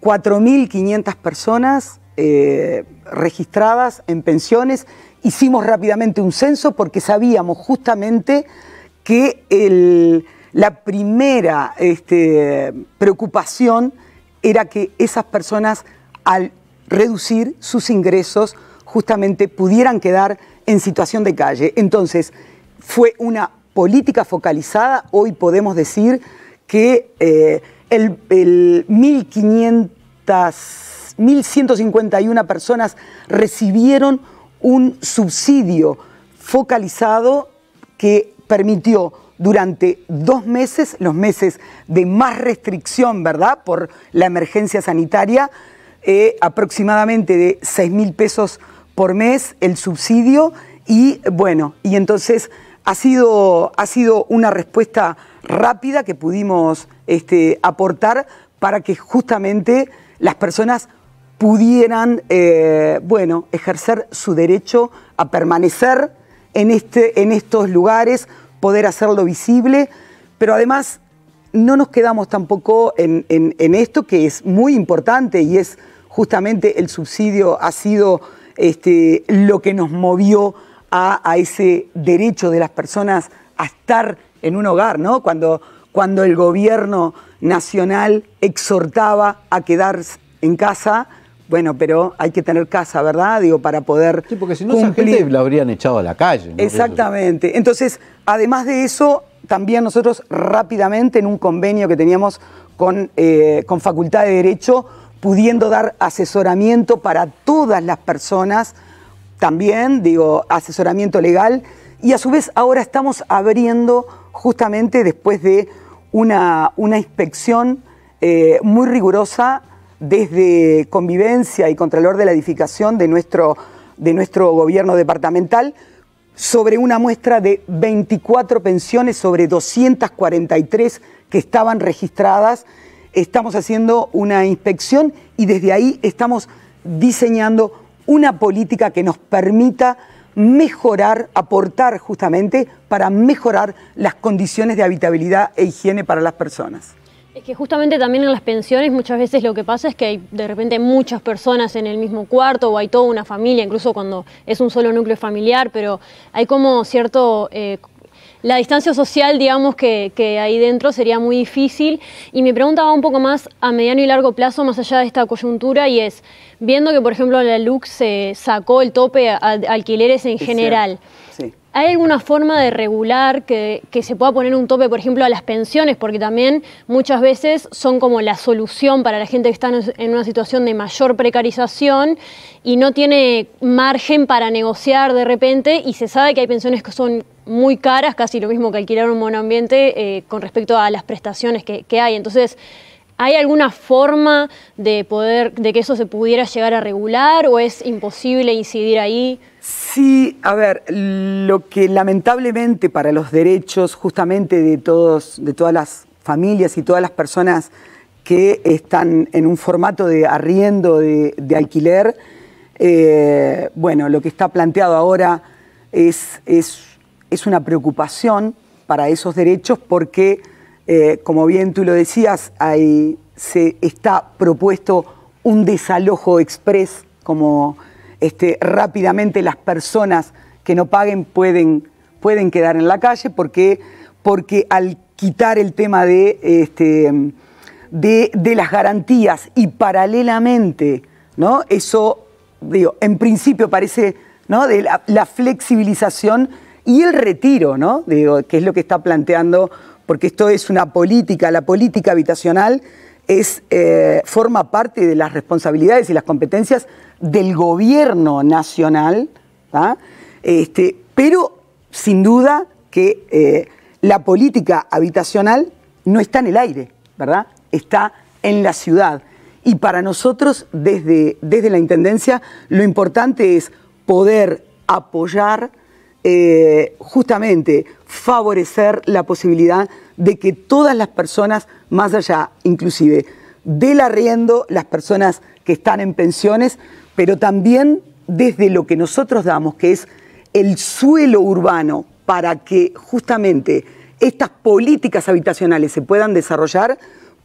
4.500 personas eh, registradas en pensiones. Hicimos rápidamente un censo porque sabíamos justamente que la primera este, preocupación era que esas personas al reducir sus ingresos justamente pudieran quedar en situación de calle. Entonces, fue una política focalizada, hoy podemos decir que eh, el, 1.151 personas recibieron un subsidio focalizado que permitió durante dos meses, los meses de más restricción, ¿verdad? Por la emergencia sanitaria, eh, aproximadamente de 6 mil pesos por mes el subsidio y bueno, y entonces ha sido, ha sido una respuesta rápida que pudimos este, aportar para que justamente las personas pudieran, eh, bueno, ejercer su derecho a permanecer en, este, en estos lugares, poder hacerlo visible, pero además no nos quedamos tampoco en, esto que es muy importante y es justamente el subsidio ha sido este, lo que nos movió a, ese derecho de las personas a estar en un hogar, ¿no? Cuando, cuando el gobierno nacional exhortaba a quedarse en casa, bueno, pero hay que tener casa, ¿verdad? Digo, para poder. Sí, porque si no, cumplir. esa la habrían echado a la calle. Exactamente. Entonces, además de eso, también nosotros rápidamente en un convenio que teníamos eh, con, Facultad de Derecho, pudiendo dar asesoramiento para todas las personas, también, digo, asesoramiento legal. Y a su vez, ahora estamos abriendo, justamente después de una, inspección eh, muy rigurosa, desde Convivencia y Contralor de la Edificación de nuestro, de nuestro gobierno departamental sobre una muestra de 24 pensiones sobre 243 que estaban registradas. Estamos haciendo una inspección y desde ahí estamos diseñando una política que nos permita mejorar, aportar justamente para mejorar las condiciones de habitabilidad e higiene para las personas. Es que justamente también en las pensiones muchas veces lo que pasa es que hay de repente muchas personas en el mismo cuarto o hay toda una familia, incluso cuando es un solo núcleo familiar, pero hay como cierto... Eh, la distancia social, digamos, que, hay ahí dentro sería muy difícil. Y mi pregunta va un poco más a mediano y largo plazo, más allá de esta coyuntura, y es, viendo que, por ejemplo, la LUC se sacó el tope alquileres en general, sí. ¿Hay alguna forma de regular que, se pueda poner un tope, por ejemplo, a las pensiones? Porque también muchas veces son como la solución para la gente que está en una situación de mayor precarización y no tiene margen para negociar de repente y se sabe que hay pensiones que son muy caras, casi lo mismo que alquilar un monoambiente ambiente, eh, con respecto a las prestaciones que, que hay. Entonces, ¿Hay alguna forma de poder, de que eso se pudiera llegar a regular o es imposible incidir ahí? Sí, a ver, lo que lamentablemente para los derechos justamente de, todos, de todas las familias y todas las personas que están en un formato de arriendo, de, alquiler, eh, bueno, lo que está planteado ahora es, es, una preocupación para esos derechos porque, eh, como bien tú lo decías, hay, se está propuesto un desalojo express, como este, rápidamente las personas que no paguen pueden, quedar en la calle porque, porque al quitar el tema de, este, las garantías y paralelamente, Eso, en principio parece, De la, flexibilización y el retiro, que es lo que está planteando, porque esto es una política, la política habitacional es, eh, forma parte de las responsabilidades y las competencias del gobierno nacional, este, pero sin duda que eh, la política habitacional no está en el aire, ¿verdad? Está en la ciudad. Y para nosotros, desde, desde la Intendencia, lo importante es poder apoyar eh, justamente favorecer la posibilidad de que todas las personas, más allá inclusive del arriendo, las personas que están en pensiones, pero también desde lo que nosotros damos, que es el suelo urbano para que justamente estas políticas habitacionales se puedan desarrollar,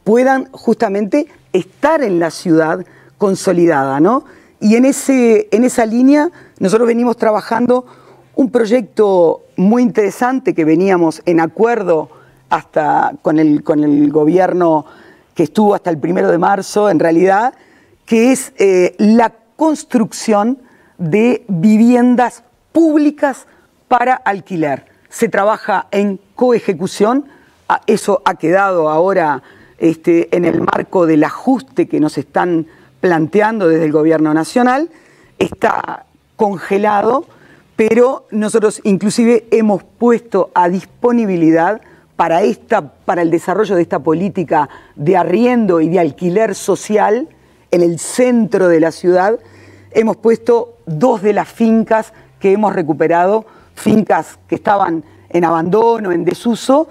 puedan justamente estar en la ciudad consolidada, ¿no? Y en, ese, en esa línea nosotros venimos trabajando un proyecto muy interesante que veníamos en acuerdo hasta con el, con el gobierno que estuvo hasta el primero de marzo, en realidad, que es eh, la construcción de viviendas públicas para alquiler. Se trabaja en coejecución, ah, eso ha quedado ahora este, en el marco del ajuste que nos están planteando desde el Gobierno Nacional, está congelado pero nosotros inclusive hemos puesto a disponibilidad para, para el desarrollo de esta política de arriendo y de alquiler social en el centro de la ciudad, hemos puesto dos de las fincas que hemos recuperado, fincas que estaban en abandono, en desuso,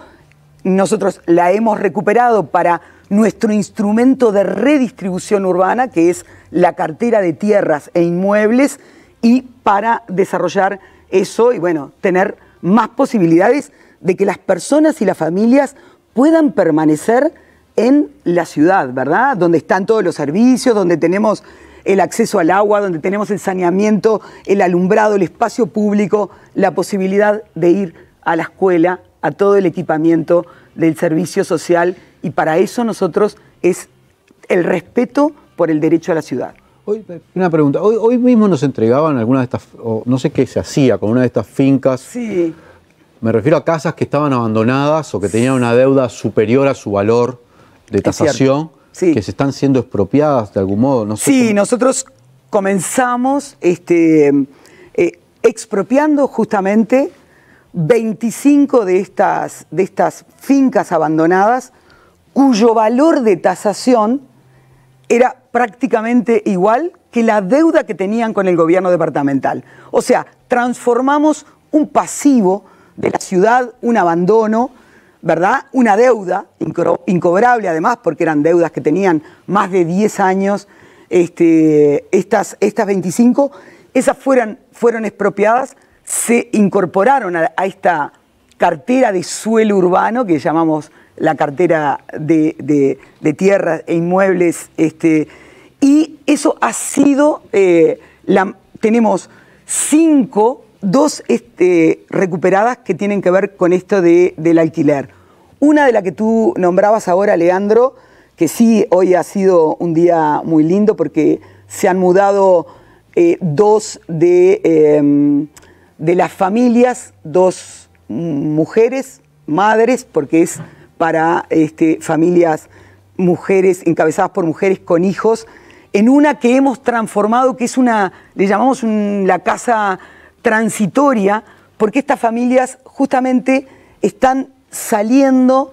nosotros la hemos recuperado para nuestro instrumento de redistribución urbana, que es la cartera de tierras e inmuebles, y para desarrollar eso y bueno, tener más posibilidades de que las personas y las familias puedan permanecer en la ciudad, ¿verdad? Donde están todos los servicios, donde tenemos el acceso al agua, donde tenemos el saneamiento, el alumbrado, el espacio público, la posibilidad de ir a la escuela, a todo el equipamiento del servicio social y para eso nosotros es el respeto por el derecho a la ciudad una pregunta, hoy, mismo nos entregaban alguna de estas, no sé qué se hacía con una de estas fincas. Sí. Me refiero a casas que estaban abandonadas o que tenían una deuda superior a su valor de tasación, que se están siendo expropiadas de algún modo. No sé sí, nosotros comenzamos este, eh, expropiando justamente 25 de estas, de estas fincas abandonadas cuyo valor de tasación era prácticamente igual que la deuda que tenían con el gobierno departamental. O sea, transformamos un pasivo de la ciudad, un abandono, ¿verdad? Una deuda incobrable además, porque eran deudas que tenían más de 10 años, este, estas, estas 25, esas fueron expropiadas, se incorporaron a esta cartera de suelo urbano que llamamos la cartera de, tierras e inmuebles. Este, y eso ha sido, eh, tenemos cinco, dos este, recuperadas que tienen que ver con esto del alquiler. Una de la que tú nombrabas ahora, Leandro, que sí, hoy ha sido un día muy lindo porque se han mudado eh, dos em, de las familias, dos mujeres, madres, porque es para este, familias, mujeres, encabezadas por mujeres con hijos, en una que hemos transformado, que es una, le llamamos la casa transitoria, porque estas familias justamente están saliendo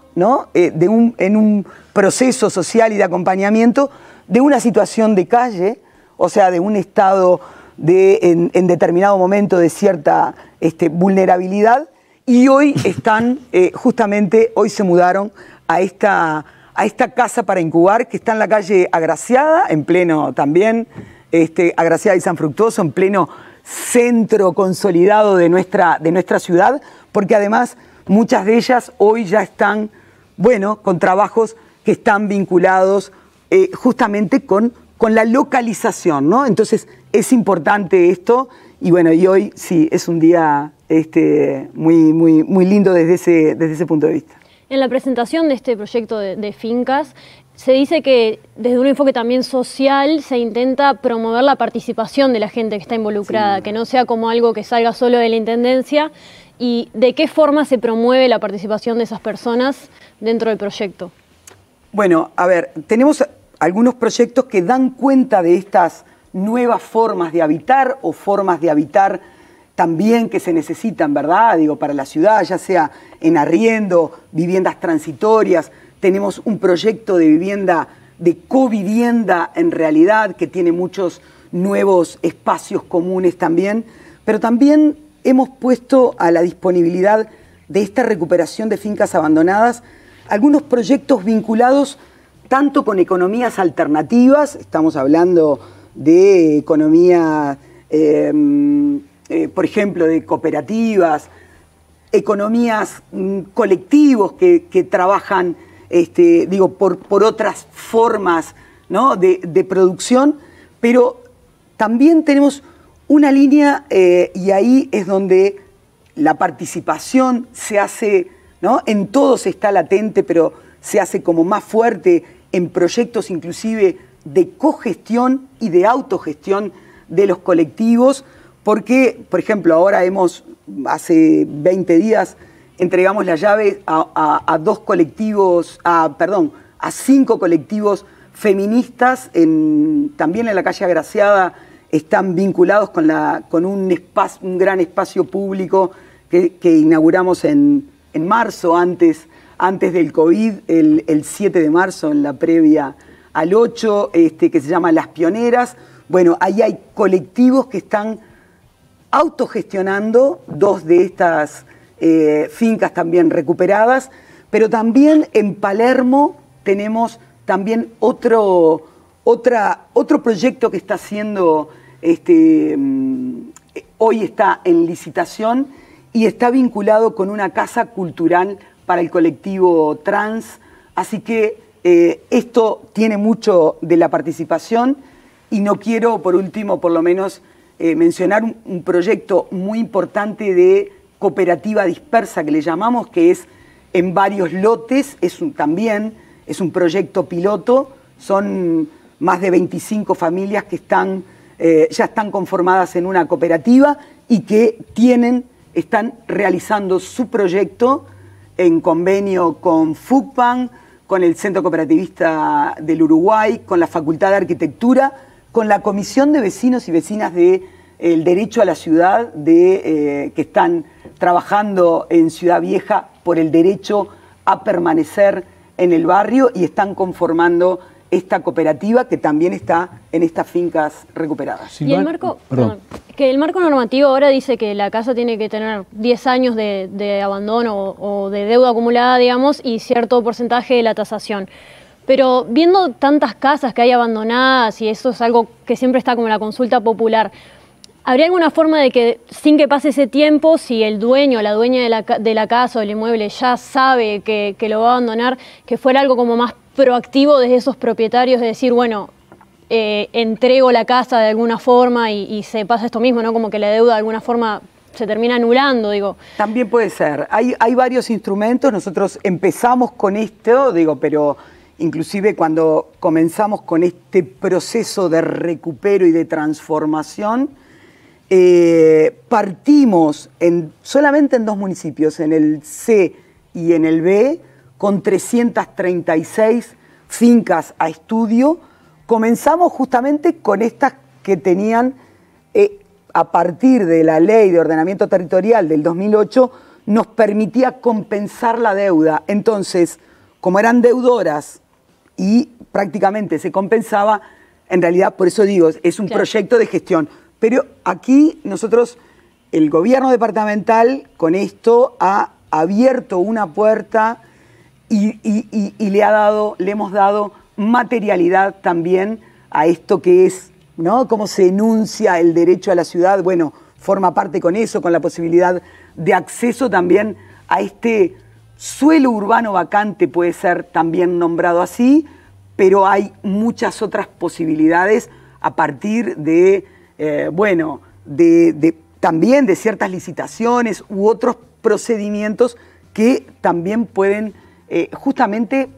eh, de en un proceso social y de acompañamiento de una situación de calle, o sea, de un estado de, en, determinado momento de cierta este, vulnerabilidad, y hoy están, eh, justamente, hoy se mudaron a esta, a esta casa para incubar que está en la calle Agraciada, en pleno también, este, Agraciada y San Fructuoso, en pleno centro consolidado de nuestra, de nuestra ciudad, porque además muchas de ellas hoy ya están, bueno, con trabajos que están vinculados eh, justamente con, con la localización, ¿no? Entonces es importante esto y bueno, y hoy sí, es un día este, muy, muy, muy lindo desde ese, desde ese punto de vista. En la presentación de este proyecto de, fincas, se dice que desde un enfoque también social se intenta promover la participación de la gente que está involucrada, que no sea como algo que salga solo de la Intendencia. ¿Y de qué forma se promueve la participación de esas personas dentro del proyecto? Bueno, a ver, tenemos algunos proyectos que dan cuenta de estas nuevas formas de habitar o formas de habitar también que se necesitan, ¿verdad? Digo, para la ciudad, ya sea en arriendo, viviendas transitorias. Tenemos un proyecto de vivienda, de co-vivienda en realidad, que tiene muchos nuevos espacios comunes también. Pero también hemos puesto a la disponibilidad de esta recuperación de fincas abandonadas algunos proyectos vinculados tanto con economías alternativas, estamos hablando de economía eh, eh, por ejemplo, de cooperativas, economías mm, colectivos que, trabajan, este, por, otras formas de, producción, pero también tenemos una línea eh, y ahí es donde la participación se hace, en todos está latente, pero se hace como más fuerte en proyectos inclusive de cogestión y de autogestión de los colectivos porque, por ejemplo, ahora hemos, hace 20 días, entregamos la llave a, dos colectivos, a, perdón, a cinco colectivos feministas, también en la calle Agraciada, están vinculados con, un, gran espacio público que, inauguramos en, marzo, antes, antes del COVID, el, 7 de marzo, en la previa al 8, este, que se llama Las Pioneras. Bueno, ahí hay colectivos que están autogestionando dos de estas eh, fincas también recuperadas, pero también en Palermo tenemos también otro, otro proyecto que está haciendo, este, mm, hoy está en licitación y está vinculado con una casa cultural para el colectivo trans, así que eh, esto tiene mucho de la participación y no quiero, por último, por lo menos, eh, mencionar un, proyecto muy importante de cooperativa dispersa que le llamamos, que es en varios lotes, es también es un proyecto piloto, son más de 25 familias que están, eh, ya están conformadas en una cooperativa y que tienen, están realizando su proyecto en convenio con FUCPAN, con el Centro Cooperativista del Uruguay, con la Facultad de Arquitectura, con la Comisión de Vecinos y Vecinas de el derecho a la ciudad de, eh, que están trabajando en Ciudad Vieja por el derecho a permanecer en el barrio y están conformando esta cooperativa que también está en estas fincas recuperadas. y el marco, que el marco normativo ahora dice que la casa tiene que tener 10 años de, abandono o de deuda acumulada, digamos, y cierto porcentaje de la tasación. Pero viendo tantas casas que hay abandonadas, y eso es algo que siempre está como la consulta popular, ¿habría alguna forma de que sin que pase ese tiempo, si el dueño, la dueña de la, casa o el inmueble ya sabe que, lo va a abandonar, que fuera algo como más proactivo desde esos propietarios, de decir, bueno, eh, entrego la casa de alguna forma y, se pasa esto mismo, ¿no? Como que la deuda de alguna forma se termina anulando, digo. También puede ser. Hay, hay varios instrumentos, nosotros empezamos con esto, digo, pero Inclusive cuando comenzamos con este proceso de recupero y de transformación, eh, partimos solamente en dos municipios, en el C y en el B, con 336 fincas a estudio. Comenzamos justamente con estas que tenían, eh, a partir de la ley de ordenamiento territorial del 2008, nos permitía compensar la deuda. Entonces, como eran deudoras y prácticamente se compensaba. En realidad, por eso digo, es un proyecto de gestión. Pero aquí nosotros, el gobierno departamental con esto ha abierto una puerta y, y le ha dado, le hemos dado materialidad también a esto que es, ¿no? Cómo se enuncia el derecho a la ciudad. Bueno, forma parte con eso, con la posibilidad de acceso también a este Suelo urbano vacante puede ser también nombrado así, pero hay muchas otras posibilidades a partir de, eh, bueno, también de ciertas licitaciones u otros procedimientos que también pueden eh, justamente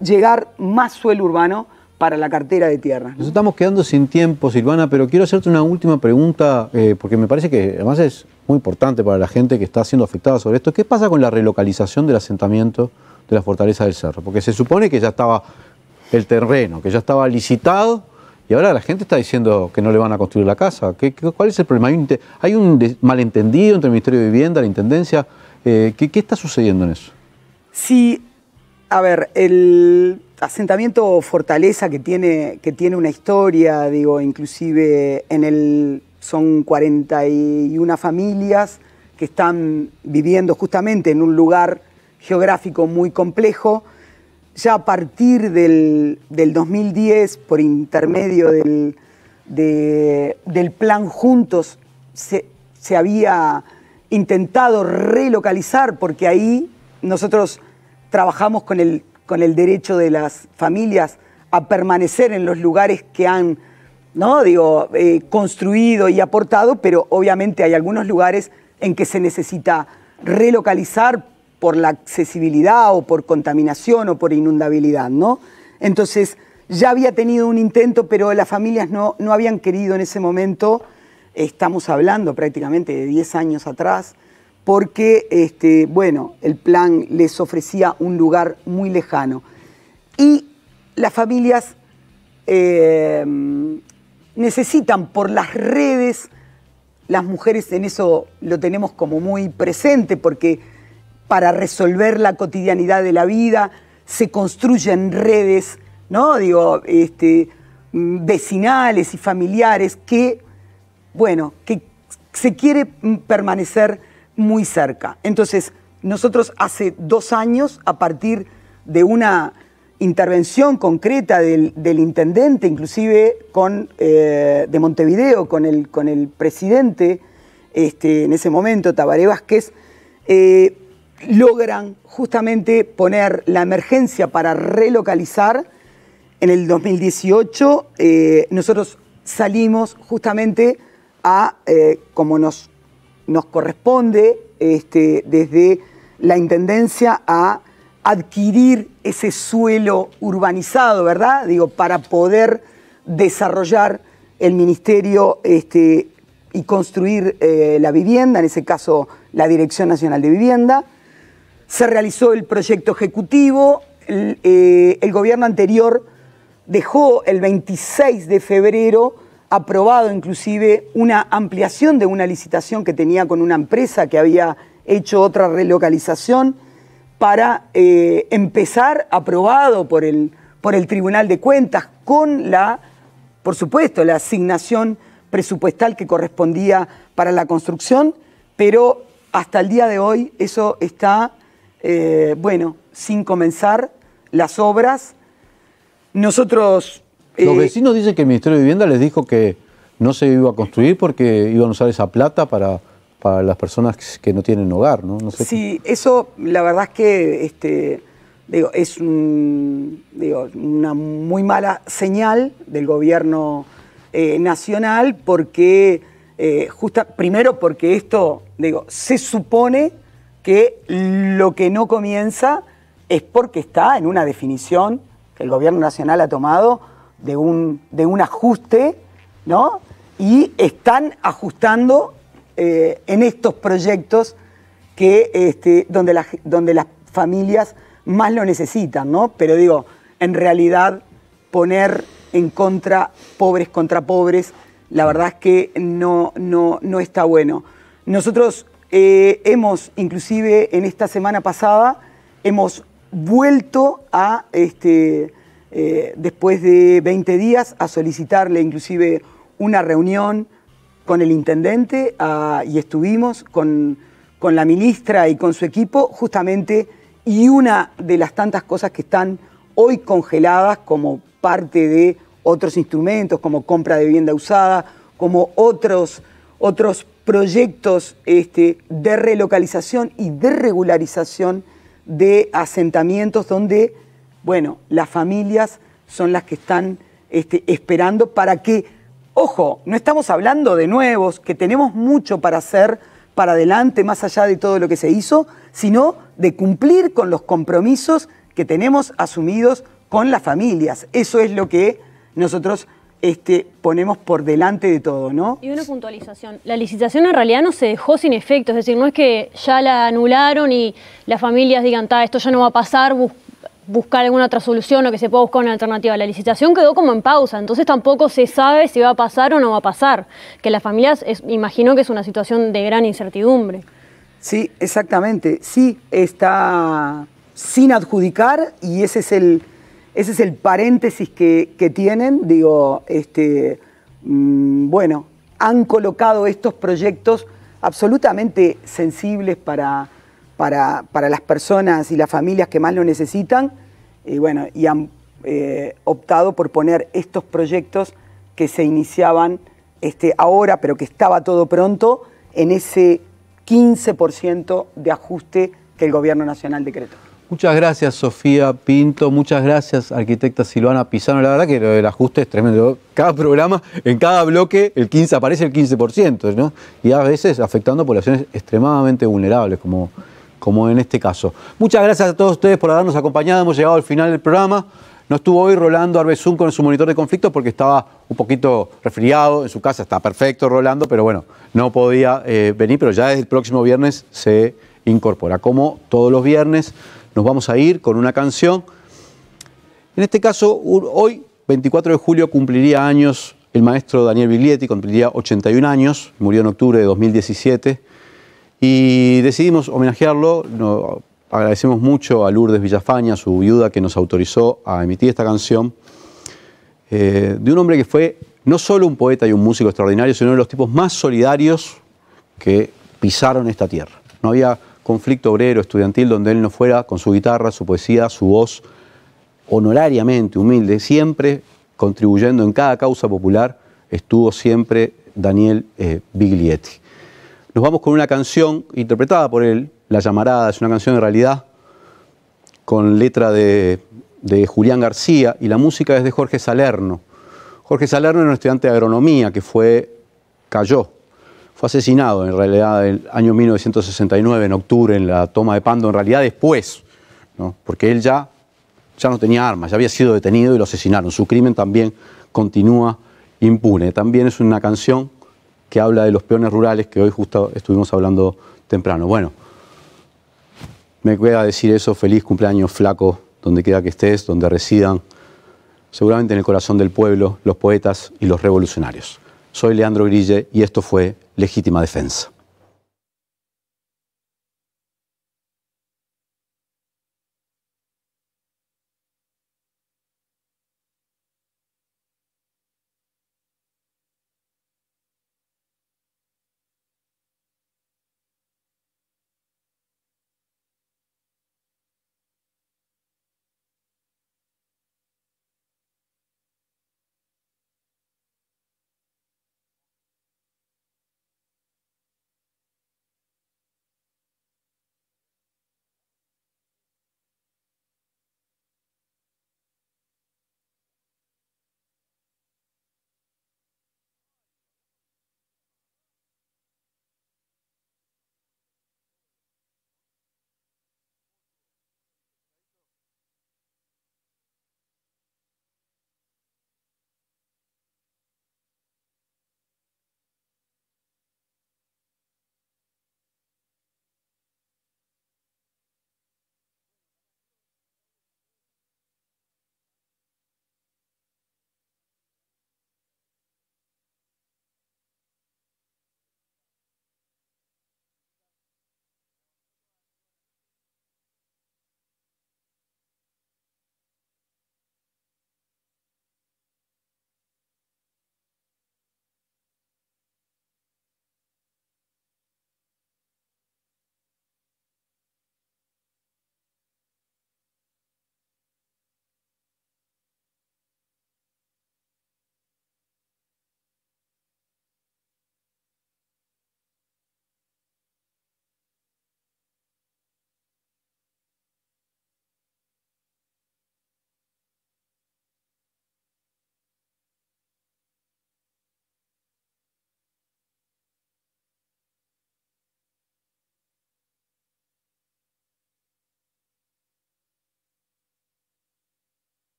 llegar más suelo urbano para la cartera de tierra. Nos estamos quedando sin tiempo, Silvana, pero quiero hacerte una última pregunta, eh, porque me parece que además es muy importante para la gente que está siendo afectada sobre esto. ¿Qué pasa con la relocalización del asentamiento de la fortaleza del cerro? Porque se supone que ya estaba el terreno, que ya estaba licitado, y ahora la gente está diciendo que no le van a construir la casa. ¿Qué, cuál es el problema? ¿Hay un, malentendido entre el Ministerio de Vivienda, la Intendencia? Eh, ¿qué, ¿Qué está sucediendo en eso? Sí, a ver, el asentamiento fortaleza que tiene, que tiene una historia, digo, inclusive en el, son 41 familias que están viviendo justamente en un lugar geográfico muy complejo. Ya a partir del, 2010, por intermedio del, plan Juntos, se, se había intentado relocalizar, porque ahí nosotros trabajamos con el con el derecho de las familias a permanecer en los lugares que han, Digo, eh, construido y aportado, pero obviamente hay algunos lugares en que se necesita relocalizar por la accesibilidad o por contaminación o por inundabilidad, ¿no? Entonces, ya había tenido un intento, pero las familias no, no habían querido en ese momento, estamos hablando prácticamente de 10 años atrás, porque, este, bueno, el plan les ofrecía un lugar muy lejano. Y las familias eh, necesitan por las redes, las mujeres en eso lo tenemos como muy presente, porque para resolver la cotidianidad de la vida se construyen redes, ¿no? Digo, este, vecinales y familiares que, bueno, que se quiere permanecer muy cerca. Entonces, nosotros hace dos años, a partir de una intervención concreta del, intendente, inclusive con, eh, de Montevideo, con el, con el presidente este, en ese momento, Tabaré Vázquez, eh, logran justamente poner la emergencia para relocalizar. En el 2018 eh, nosotros salimos justamente a, como nos nos corresponde este, desde la Intendencia a adquirir ese suelo urbanizado, ¿verdad? Digo, para poder desarrollar el ministerio este, y construir eh, la vivienda, en ese caso la Dirección Nacional de Vivienda. Se realizó el proyecto ejecutivo, el eh, gobierno anterior dejó el 26 de febrero aprobado inclusive una ampliación de una licitación que tenía con una empresa que había hecho otra relocalización para eh, empezar aprobado por el, por el Tribunal de Cuentas con la, por supuesto, la asignación presupuestal que correspondía para la construcción, pero hasta el día de hoy eso está, eh, bueno, sin comenzar las obras. Nosotros los eh, vecinos dicen que el Ministerio de Vivienda les dijo que no se iba a construir porque iban a usar esa plata para, las personas que no tienen hogar, ¿no? sí, eso la verdad es que este, es una muy mala señal del gobierno eh, nacional porque, eh, justo, primero porque esto, digo, se supone que lo que no comienza es porque está en una definición que el gobierno nacional ha tomado de un, de un ajuste, ¿no? Y están ajustando eh, en estos proyectos que, este, donde, donde las familias más lo necesitan, ¿no? Pero digo, en realidad poner en contra pobres contra pobres, la verdad es que no, no, no está bueno. Nosotros eh, hemos, inclusive en esta semana pasada, hemos vuelto a... Este, eh, después de 20 días a solicitarle inclusive una reunión con el intendente ah, y estuvimos con, con la ministra y con su equipo justamente y una de las tantas cosas que están hoy congeladas como parte de otros instrumentos, como compra de vivienda usada, como otros, otros proyectos este, de relocalización y de regularización de asentamientos donde bueno, las familias son las que están este, esperando para que, ojo, no estamos hablando de nuevos, que tenemos mucho para hacer para adelante, más allá de todo lo que se hizo, sino de cumplir con los compromisos que tenemos asumidos con las familias. Eso es lo que nosotros este, ponemos por delante de todo, ¿no? Y una puntualización. La licitación en realidad no se dejó sin efecto, es decir, no es que ya la anularon y las familias digan, esto ya no va a pasar, buscar alguna otra solución o que se pueda buscar una alternativa. La licitación quedó como en pausa, entonces tampoco se sabe si va a pasar o no va a pasar, que las familias imagino que es una situación de gran incertidumbre. Sí, exactamente, sí, está sin adjudicar y ese es el, ese es el paréntesis que, tienen, digo, este, mm, bueno, han colocado estos proyectos absolutamente sensibles para para, las personas y las familias que más lo necesitan, y bueno, y han eh, optado por poner estos proyectos que se iniciaban este, ahora, pero que estaba todo pronto, en ese 15% de ajuste que el Gobierno Nacional decretó. Muchas gracias, Sofía Pinto. Muchas gracias, arquitecta Silvana Pizano. La verdad que el ajuste es tremendo. Cada programa, en cada bloque, el 15, aparece el 15%, ¿no? Y a veces afectando a poblaciones extremadamente vulnerables, como como en este caso. Muchas gracias a todos ustedes por habernos acompañado. Hemos llegado al final del programa. No estuvo hoy Rolando Arbezún con su monitor de conflicto porque estaba un poquito resfriado en su casa. Está perfecto Rolando, pero bueno, no podía eh, venir, pero ya desde el próximo viernes se incorpora. Como todos los viernes, nos vamos a ir con una canción. En este caso, hoy, 24 de julio, cumpliría años el maestro Daniel Biglietti, cumpliría 81 años, murió en octubre de 2017 y decidimos homenajearlo. agradecemos mucho a Lourdes Villafaña, su viuda, que nos autorizó a emitir esta canción, eh, de un hombre que fue no solo un poeta y un músico extraordinario, sino uno de los tipos más solidarios que pisaron esta tierra. No había conflicto obrero, estudiantil, donde él no fuera con su guitarra, su poesía, su voz, honorariamente, humilde, siempre contribuyendo en cada causa popular, estuvo siempre Daniel eh, Biglietti. Nos vamos con una canción interpretada por él, La Llamarada, es una canción de realidad, con letra de, Julián García y la música es de Jorge Salerno. Jorge Salerno era un estudiante de agronomía que fue, cayó, fue asesinado en realidad en el año 1969, en octubre, en la toma de Pando, en realidad después, ¿no? porque él ya, ya no tenía armas, ya había sido detenido y lo asesinaron. Su crimen también continúa impune. También es una canción que habla de los peones rurales, que hoy justo estuvimos hablando temprano. Bueno, me queda decir eso, feliz cumpleaños flaco, donde quiera que estés, donde residan, seguramente en el corazón del pueblo, los poetas y los revolucionarios. Soy Leandro Grille y esto fue Legítima Defensa.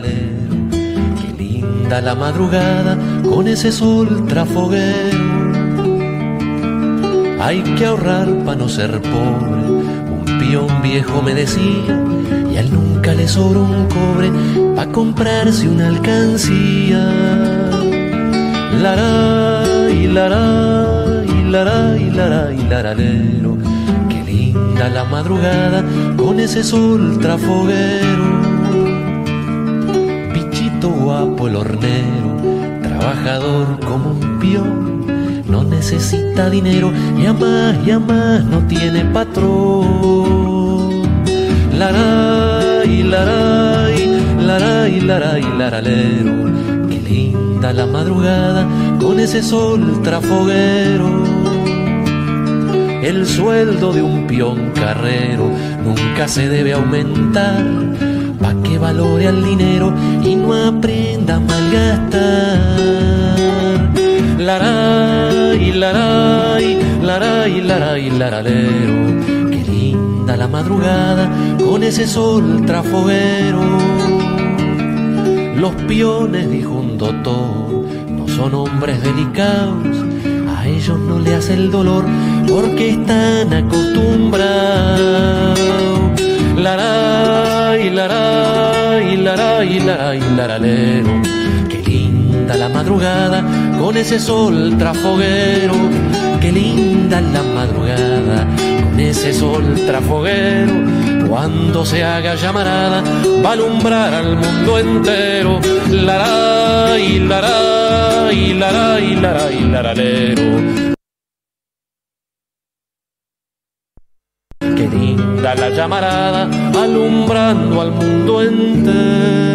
Qué linda la madrugada con ese sol trafoguero Hay que ahorrar para no ser pobre. Un pion viejo me decía, y a él nunca le sobró un cobre pa' comprarse una alcancía. Lara y lara, y lara, y lara, y laralero. Qué linda la madrugada con ese sol trafoguero. Tu guapo el hornero, trabajador como un peón, no necesita dinero y más y más no tiene patrón. Laray, laray, laray, laray, laralero, qué linda la madrugada con ese sol trafoguero. El sueldo de un peón carrero nunca se debe aumentar que valore al dinero y no aprenda a malgastar. Laray, laray, laray, laray, laralero. Qué linda la madrugada con ese sol trafoguero. Los piones, dijo un doctor, no son hombres delicados. A ellos no le hace el dolor porque están acostumbrados. Laray, hilará, hilará, hilará, hilaralero. Qué linda la madrugada con ese sol trafoguero. Qué linda la madrugada con ese sol trafoguero. Cuando se haga llamarada va a alumbrar al mundo entero. lara y hilará, y hilaralero. Qué linda la llamarada alumbrando al mundo entero.